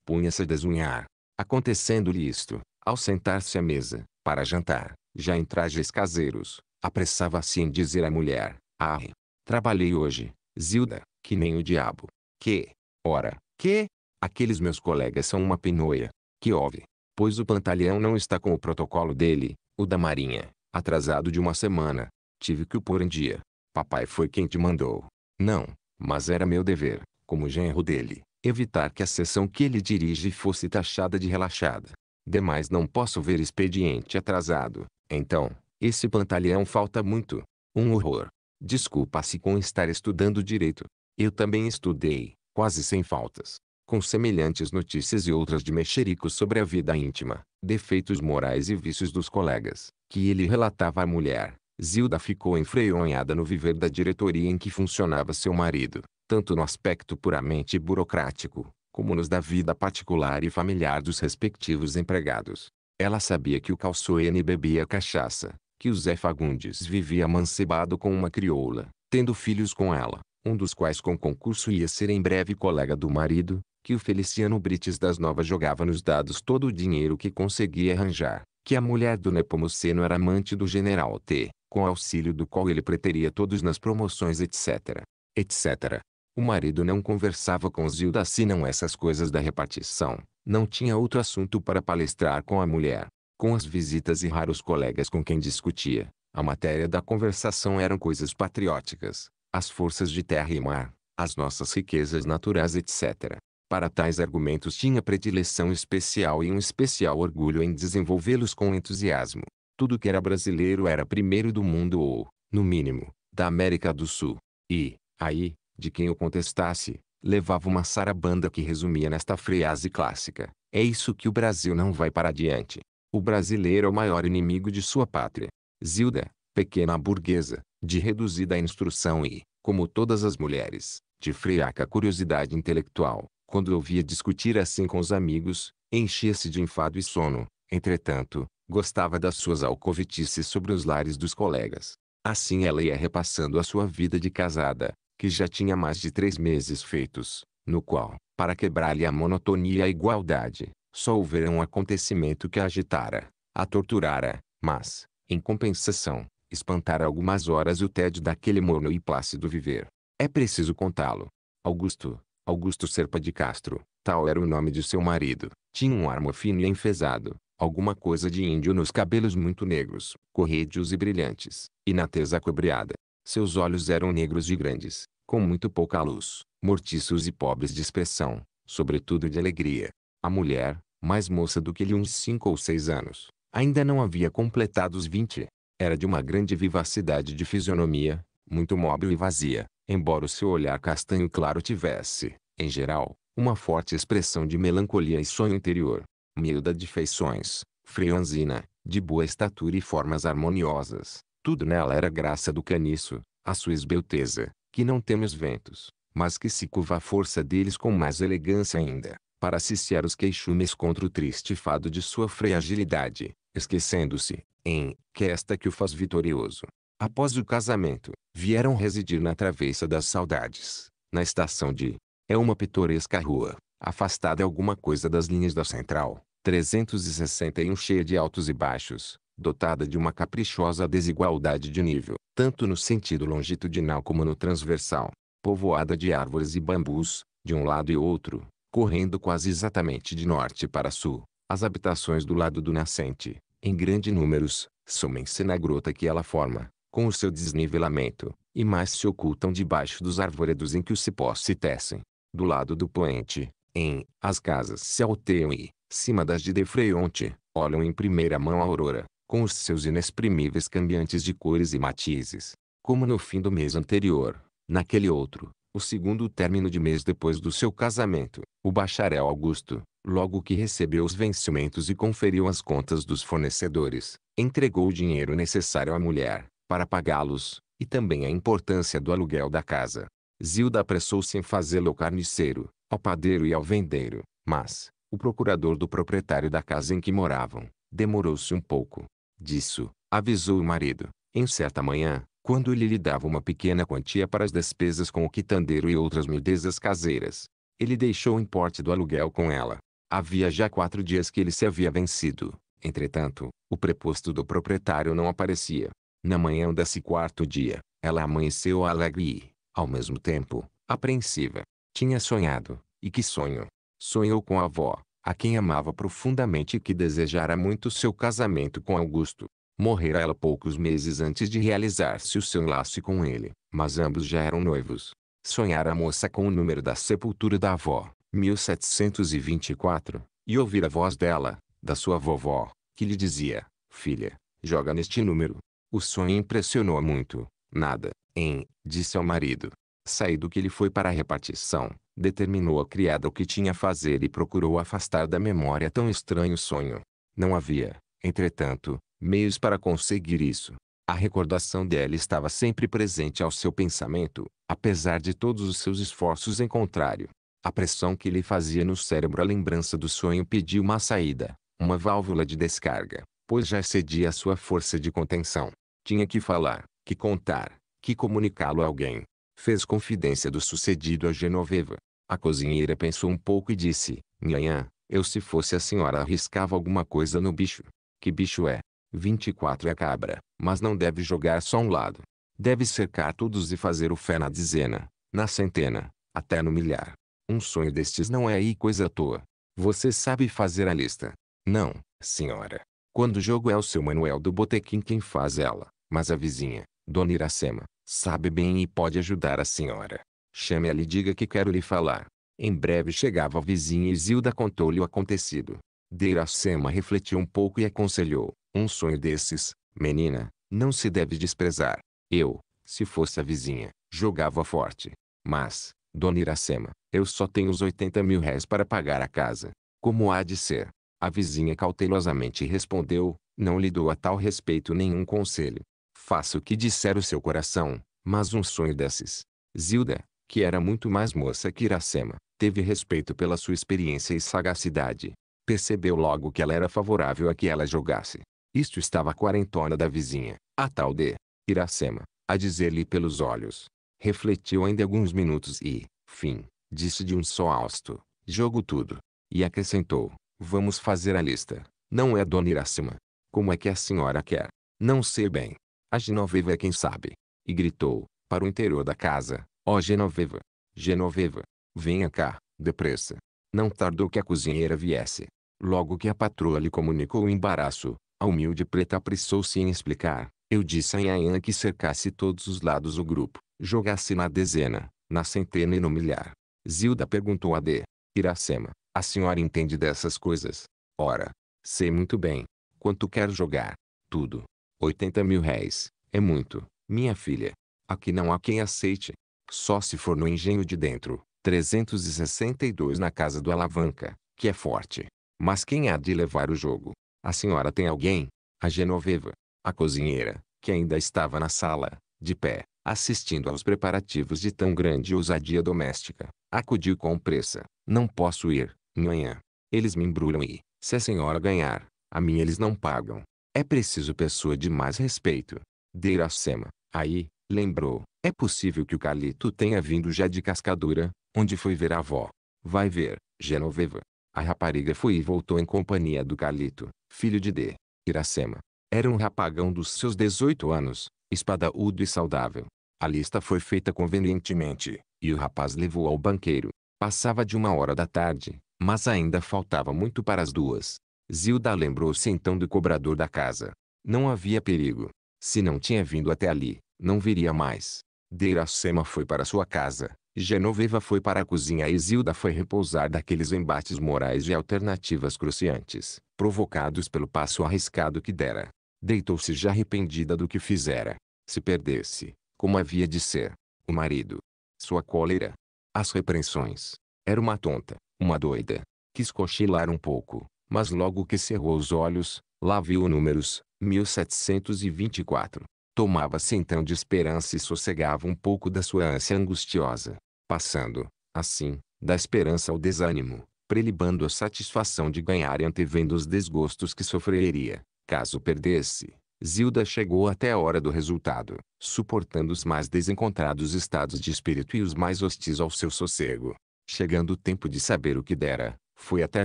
[SPEAKER 1] Punha-se a desunhar. Acontecendo-lhe isto, ao sentar-se à mesa, para jantar, já em trajes caseiros, apressava-se em dizer à mulher, Ah, trabalhei hoje, Zilda, que nem o diabo que, ora, que, aqueles meus colegas são uma pinoia. que houve, pois o Pantaleão não está com o protocolo dele, o da Marinha, atrasado de uma semana, tive que o pôr em dia, papai foi quem te mandou, não, mas era meu dever, como genro dele, evitar que a sessão que ele dirige fosse taxada de relaxada, demais não posso ver expediente atrasado, então, esse Pantaleão falta muito, um horror, desculpa-se com estar estudando direito, eu também estudei, quase sem faltas, com semelhantes notícias e outras de mexericos sobre a vida íntima, defeitos morais e vícios dos colegas, que ele relatava à mulher. Zilda ficou enfreonhada no viver da diretoria em que funcionava seu marido, tanto no aspecto puramente burocrático, como nos da vida particular e familiar dos respectivos empregados. Ela sabia que o Calçoene bebia cachaça, que o Zé Fagundes vivia mancebado com uma crioula, tendo filhos com ela, um dos quais com concurso ia ser em breve colega do marido, que o Feliciano Brites das Novas jogava nos dados todo o dinheiro que conseguia arranjar, que a mulher do Nepomuceno era amante do general T, com auxílio do qual ele preteria todos nas promoções etc. etc. O marido não conversava com Zilda senão essas coisas da repartição, não tinha outro assunto para palestrar com a mulher. Com as visitas e raros colegas com quem discutia, a matéria da conversação eram coisas patrióticas, as forças de terra e mar, as nossas riquezas naturais etc. Para tais argumentos tinha predileção especial e um especial orgulho em desenvolvê-los com entusiasmo. Tudo que era brasileiro era primeiro do mundo ou, no mínimo, da América do Sul. E, aí, de quem o contestasse, levava uma sarabanda que resumia nesta frase clássica: É isso que o Brasil não vai para adiante. O brasileiro é o maior inimigo de sua pátria. Zilda, pequena burguesa, de reduzida instrução e, como todas as mulheres, de friaca curiosidade intelectual, quando ouvia discutir assim com os amigos, enchia-se de enfado e sono. Entretanto, gostava das suas alcovitices sobre os lares dos colegas. Assim ela ia repassando a sua vida de casada, que já tinha mais de três meses feitos, no qual, para quebrar-lhe a monotonia e a igualdade, só houvera um acontecimento que a agitara, a torturara, mas, em compensação, espantar algumas horas o tédio daquele morno e plácido viver. É preciso contá-lo. Augusto, Augusto Serpa de Castro, tal era o nome de seu marido, tinha um ar fino e enfesado, alguma coisa de índio nos cabelos muito negros, corredios e brilhantes, e na tesa cobreada. Seus olhos eram negros e grandes, com muito pouca luz, mortiços e pobres de expressão, sobretudo de alegria. A mulher, mais moça do que ele uns cinco ou seis anos, ainda não havia completado os vinte. Era de uma grande vivacidade de fisionomia, muito móvel e vazia, embora o seu olhar castanho claro tivesse, em geral, uma forte expressão de melancolia e sonho interior. Miúda de feições, freonzina, de boa estatura e formas harmoniosas, tudo nela era graça do caniço, a sua esbelteza, que não teme os ventos, mas que se curva a força deles com mais elegância ainda, para assistir os queixumes contra o triste fado de sua fragilidade esquecendo-se, em, que esta que o faz vitorioso. Após o casamento, vieram residir na Travessa das Saudades, na estação de. É uma pitoresca rua, afastada alguma coisa das linhas da Central, 361 cheia de altos e baixos, dotada de uma caprichosa desigualdade de nível, tanto no sentido longitudinal como no transversal, povoada de árvores e bambus, de um lado e outro, correndo quase exatamente de norte para sul, as habitações do lado do nascente, em grande números, somem-se na grota que ela forma, com o seu desnivelamento, e mais se ocultam debaixo dos arvoredos em que os cipós se tecem. Do lado do poente, em, as casas se alteiam e, cima das de defreonte, olham em primeira mão a aurora, com os seus inexprimíveis cambiantes de cores e matizes. Como no fim do mês anterior, naquele outro, o segundo término de mês depois do seu casamento, o bacharel Augusto, logo que recebeu os vencimentos e conferiu as contas dos fornecedores, entregou o dinheiro necessário à mulher, para pagá-los, e também a importância do aluguel da casa. Zilda apressou-se em fazê-lo ao carniceiro, ao padeiro e ao vendeiro, mas, o procurador do proprietário da casa em que moravam, demorou-se um pouco. Disso, avisou o marido, em certa manhã, quando ele lhe dava uma pequena quantia para as despesas com o quitandeiro e outras mudezas caseiras. Ele deixou o importe do aluguel com ela. Havia já quatro dias que ele se havia vencido. Entretanto, o preposto do proprietário não aparecia. Na manhã desse quarto dia, ela amanheceu alegre e, ao mesmo tempo, apreensiva. Tinha sonhado, e que sonho! Sonhou com a avó, a quem amava profundamente e que desejara muito seu casamento com Augusto. Morrera ela poucos meses antes de realizar-se o seu enlace com ele, mas ambos já eram noivos. Sonhar a moça com o número da sepultura da avó, 1724, e ouvir a voz dela, da sua vovó, que lhe dizia, filha, joga neste número. O sonho impressionou muito. Nada, em, disse ao marido. Saído que ele foi para a repartição, determinou a criada o que tinha a fazer e procurou afastar da memória tão estranho sonho. Não havia, entretanto, meios para conseguir isso. A recordação dela estava sempre presente ao seu pensamento, apesar de todos os seus esforços em contrário. A pressão que lhe fazia no cérebro a lembrança do sonho pediu uma saída, uma válvula de descarga, pois já excedia a sua força de contenção. Tinha que falar, que contar, que comunicá-lo a alguém. Fez confidência do sucedido a Genoveva. A cozinheira pensou um pouco e disse, Nhanhã, eu se fosse a senhora arriscava alguma coisa no bicho. Que bicho é? 24 é cabra, mas não deve jogar só um lado. Deve cercar todos e fazer o fé na dezena, na centena, até no milhar. Um sonho destes não é aí coisa à toa. Você sabe fazer a lista. Não, senhora. Quando o jogo é o seu Manuel do Botequim quem faz ela, mas a vizinha, Dona Iracema, sabe bem e pode ajudar a senhora. Chame-a e diga que quero lhe falar. Em breve chegava a vizinha e Zilda contou-lhe o acontecido. De Iracema refletiu um pouco e aconselhou. Um sonho desses, menina, não se deve desprezar. Eu, se fosse a vizinha, jogava forte. Mas, dona Iracema, eu só tenho os 80 mil réis para pagar a casa. Como há de ser? A vizinha cautelosamente respondeu, não lhe dou a tal respeito nenhum conselho. Faça o que disser o seu coração, mas um sonho desses. Zilda, que era muito mais moça que Iracema, teve respeito pela sua experiência e sagacidade. Percebeu logo que ela era favorável a que ela jogasse. Isto estava a quarentona da vizinha, a tal de Iracema, a dizer-lhe pelos olhos. Refletiu ainda alguns minutos e, fim, disse de um só alsto, jogo tudo. E acrescentou, vamos fazer a lista. Não é dona Iracema. Como é que a senhora quer? Não sei bem. A Genoveva é quem sabe. E gritou, para o interior da casa, ó oh Genoveva. Genoveva, venha cá, depressa. Não tardou que a cozinheira viesse. Logo que a patroa lhe comunicou o embaraço, a humilde preta apressou-se em explicar. Eu disse a Nhayan que cercasse todos os lados o grupo, jogasse na dezena, na centena e no milhar. Zilda perguntou a D. Iracema, a senhora entende dessas coisas? Ora, sei muito bem. Quanto quer jogar? Tudo. Oitenta mil réis, é muito, minha filha. Aqui não há quem aceite. Só se for no engenho de dentro, 362 na casa do alavanca, que é forte. Mas quem há de levar o jogo? A senhora tem alguém? A Genoveva, a cozinheira, que ainda estava na sala, de pé, assistindo aos preparativos de tão grande ousadia doméstica, acudiu com pressa. Não posso ir, manhã. Eles me embrulham e, se a senhora ganhar, a mim eles não pagam. É preciso pessoa de mais respeito. Deiracema, Aí, lembrou, é possível que o Calito tenha vindo já de Cascadura, onde foi ver a avó. Vai ver, Genoveva, a rapariga foi e voltou em companhia do Carlito, filho de D. Iracema. Era um rapagão dos seus 18 anos, espadaúdo e saudável. A lista foi feita convenientemente, e o rapaz levou ao banqueiro. Passava de uma hora da tarde, mas ainda faltava muito para as duas. Zilda lembrou-se então do cobrador da casa. Não havia perigo. Se não tinha vindo até ali, não viria mais. Deiracema foi para sua casa, Genoveva foi para a cozinha e Zilda foi repousar daqueles embates morais e alternativas cruciantes, provocados pelo passo arriscado que dera. Deitou-se já arrependida do que fizera. Se perdesse, como havia de ser, o marido. Sua cólera. As repreensões. Era uma tonta, uma doida. Quis cochilar um pouco, mas logo que cerrou os olhos, lá viu números, 1724. Tomava-se então de esperança e sossegava um pouco da sua ânsia angustiosa passando, assim, da esperança ao desânimo, prelibando a satisfação de ganhar e antevendo os desgostos que sofreria, caso perdesse. Zilda chegou até a hora do resultado, suportando os mais desencontrados estados de espírito e os mais hostis ao seu sossego. Chegando o tempo de saber o que dera, foi até a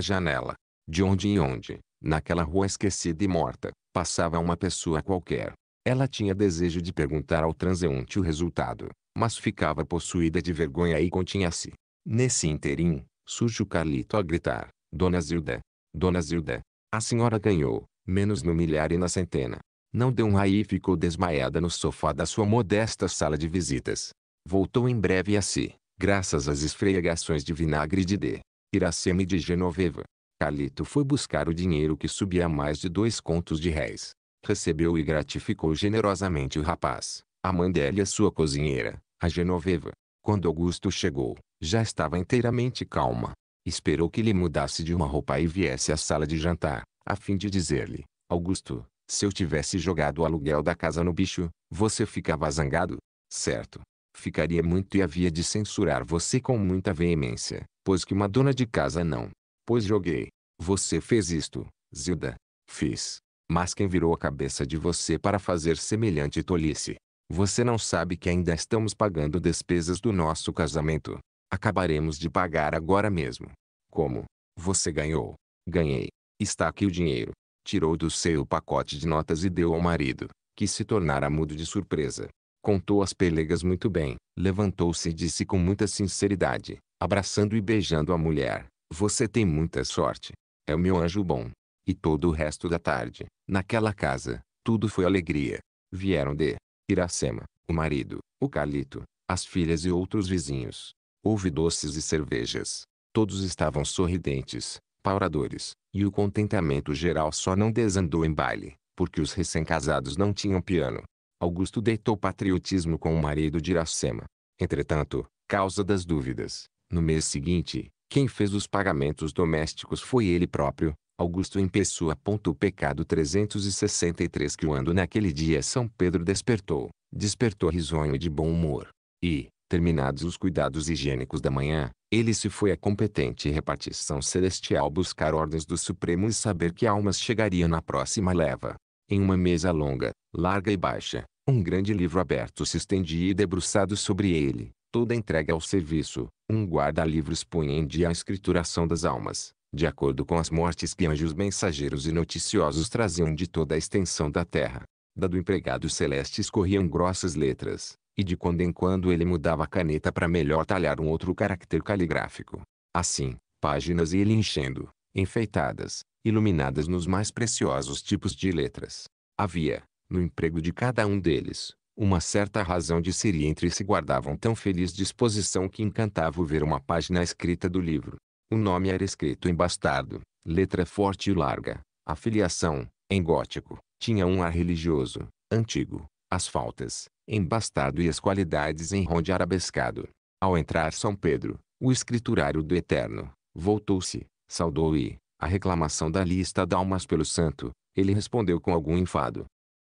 [SPEAKER 1] janela. De onde em onde, naquela rua esquecida e morta, passava uma pessoa qualquer. Ela tinha desejo de perguntar ao transeunte o resultado, mas ficava possuída de vergonha e continha-se. Nesse interim, surge o Carlito a gritar, Dona Zilda! Dona Zilda! A senhora ganhou, menos no milhar e na centena. Não deu um raio e ficou desmaiada no sofá da sua modesta sala de visitas. Voltou em breve a si, graças às esfregações de vinagre de D. Iracema e de Genoveva. Carlito foi buscar o dinheiro que subia a mais de dois contos de réis. Recebeu e gratificou generosamente o rapaz, a mãe dela e a sua cozinheira, a Genoveva, quando Augusto chegou, já estava inteiramente calma. Esperou que ele mudasse de uma roupa e viesse à sala de jantar, a fim de dizer-lhe, Augusto, se eu tivesse jogado o aluguel da casa no bicho, você ficava zangado? Certo. Ficaria muito e havia de censurar você com muita veemência, pois que uma dona de casa não. Pois joguei. Você fez isto, Zilda. Fiz. Mas quem virou a cabeça de você para fazer semelhante tolice? Você não sabe que ainda estamos pagando despesas do nosso casamento. Acabaremos de pagar agora mesmo. Como? Você ganhou. Ganhei. Está aqui o dinheiro. Tirou do seu pacote de notas e deu ao marido, que se tornara mudo de surpresa. Contou as pelegas muito bem, levantou-se e disse com muita sinceridade, abraçando e beijando a mulher: Você tem muita sorte. É o meu anjo bom. E todo o resto da tarde, naquela casa, tudo foi alegria. Vieram de Iracema, o marido, o Calito, as filhas e outros vizinhos. Houve doces e cervejas. Todos estavam sorridentes, pauradores, e o contentamento geral só não desandou em baile, porque os recém-casados não tinham piano. Augusto deitou patriotismo com o marido de Iracema. Entretanto, causa das dúvidas, no mês seguinte, quem fez os pagamentos domésticos foi ele próprio, Augusto em Pessoa. O pecado 363 que o naquele dia São Pedro despertou, despertou risonho e de bom humor. E, terminados os cuidados higiênicos da manhã, ele se foi à competente repartição celestial buscar ordens do Supremo e saber que almas chegariam na próxima leva. Em uma mesa longa, larga e baixa, um grande livro aberto se estendia e debruçado sobre ele, toda entregue ao serviço, um guarda-livros punha em dia a escrituração das almas de acordo com as mortes que anjos mensageiros e noticiosos traziam de toda a extensão da terra. Da do empregado celeste escorriam grossas letras, e de quando em quando ele mudava a caneta para melhor talhar um outro caractere caligráfico. Assim, páginas ia ele enchendo, enfeitadas, iluminadas nos mais preciosos tipos de letras. Havia, no emprego de cada um deles, uma certa razão de ser e entre se guardavam tão feliz disposição que encantava o ver uma página escrita do livro, o nome era escrito em bastardo, letra forte e larga. A filiação, em gótico, tinha um ar religioso, antigo. As faltas, em bastardo e as qualidades em ronde arabescado. Ao entrar São Pedro, o escriturário do Eterno, voltou-se, saudou e, a reclamação da lista d'almas pelo santo, ele respondeu com algum enfado.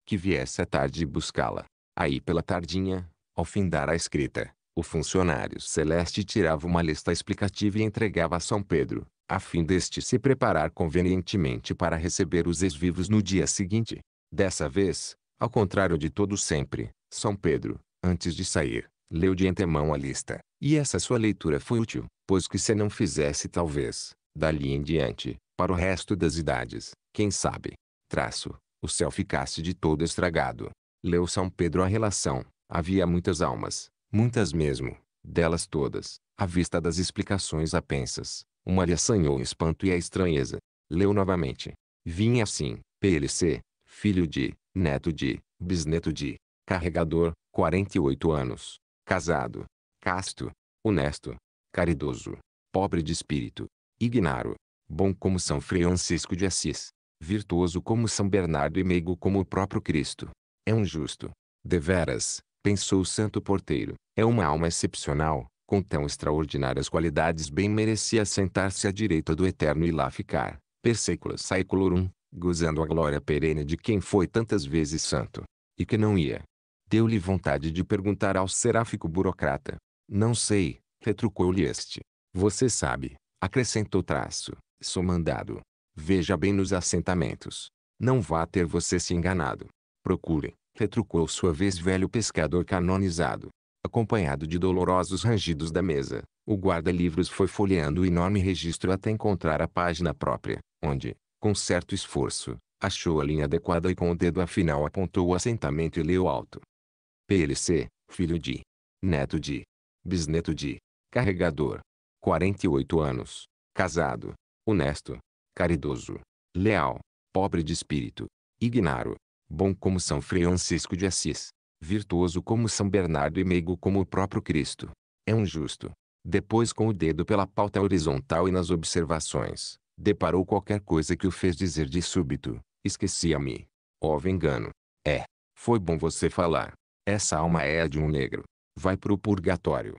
[SPEAKER 1] Que viesse à tarde buscá-la. Aí pela tardinha, ao findar a escrita, o funcionário celeste tirava uma lista explicativa e entregava a São Pedro, a fim deste se preparar convenientemente para receber os ex-vivos no dia seguinte. Dessa vez, ao contrário de todo sempre, São Pedro, antes de sair, leu de antemão a lista, e essa sua leitura foi útil, pois que se não fizesse talvez, dali em diante, para o resto das idades, quem sabe, traço, o céu ficasse de todo estragado. Leu São Pedro a relação, havia muitas almas, muitas mesmo, delas todas, à vista das explicações apensas, uma lhe assanhou o espanto e a estranheza. Leu novamente. Vinha assim, PLC, filho de, neto de, bisneto de, carregador, 48 anos, casado, casto, honesto, caridoso, pobre de espírito, ignaro, bom como São Francisco de Assis, virtuoso como São Bernardo e meigo como o próprio Cristo. É um justo, deveras, pensou o santo porteiro. É uma alma excepcional, com tão extraordinárias qualidades bem merecia sentar-se à direita do Eterno e lá ficar, per secula saeculorum, gozando a glória perene de quem foi tantas vezes santo. E que não ia. Deu-lhe vontade de perguntar ao seráfico burocrata. Não sei, retrucou-lhe este. Você sabe, acrescentou traço, sou mandado. Veja bem nos assentamentos. Não vá ter você se enganado. Procure, retrucou sua vez velho pescador canonizado. Acompanhado de dolorosos rangidos da mesa, o guarda-livros foi folheando o enorme registro até encontrar a página própria, onde, com certo esforço, achou a linha adequada e com o dedo afinal apontou o assentamento e leu alto. PLC, filho de, neto de, bisneto de, carregador, 48 anos, casado, honesto, caridoso, leal, pobre de espírito, ignaro, bom como São Francisco de Assis, virtuoso como São Bernardo e meigo como o próprio Cristo. É um justo. Depois com o dedo pela pauta horizontal e nas observações, deparou qualquer coisa que o fez dizer de súbito, esquecia-me. oh, engano. É, foi bom você falar. Essa alma é a de um negro. Vai pro purgatório.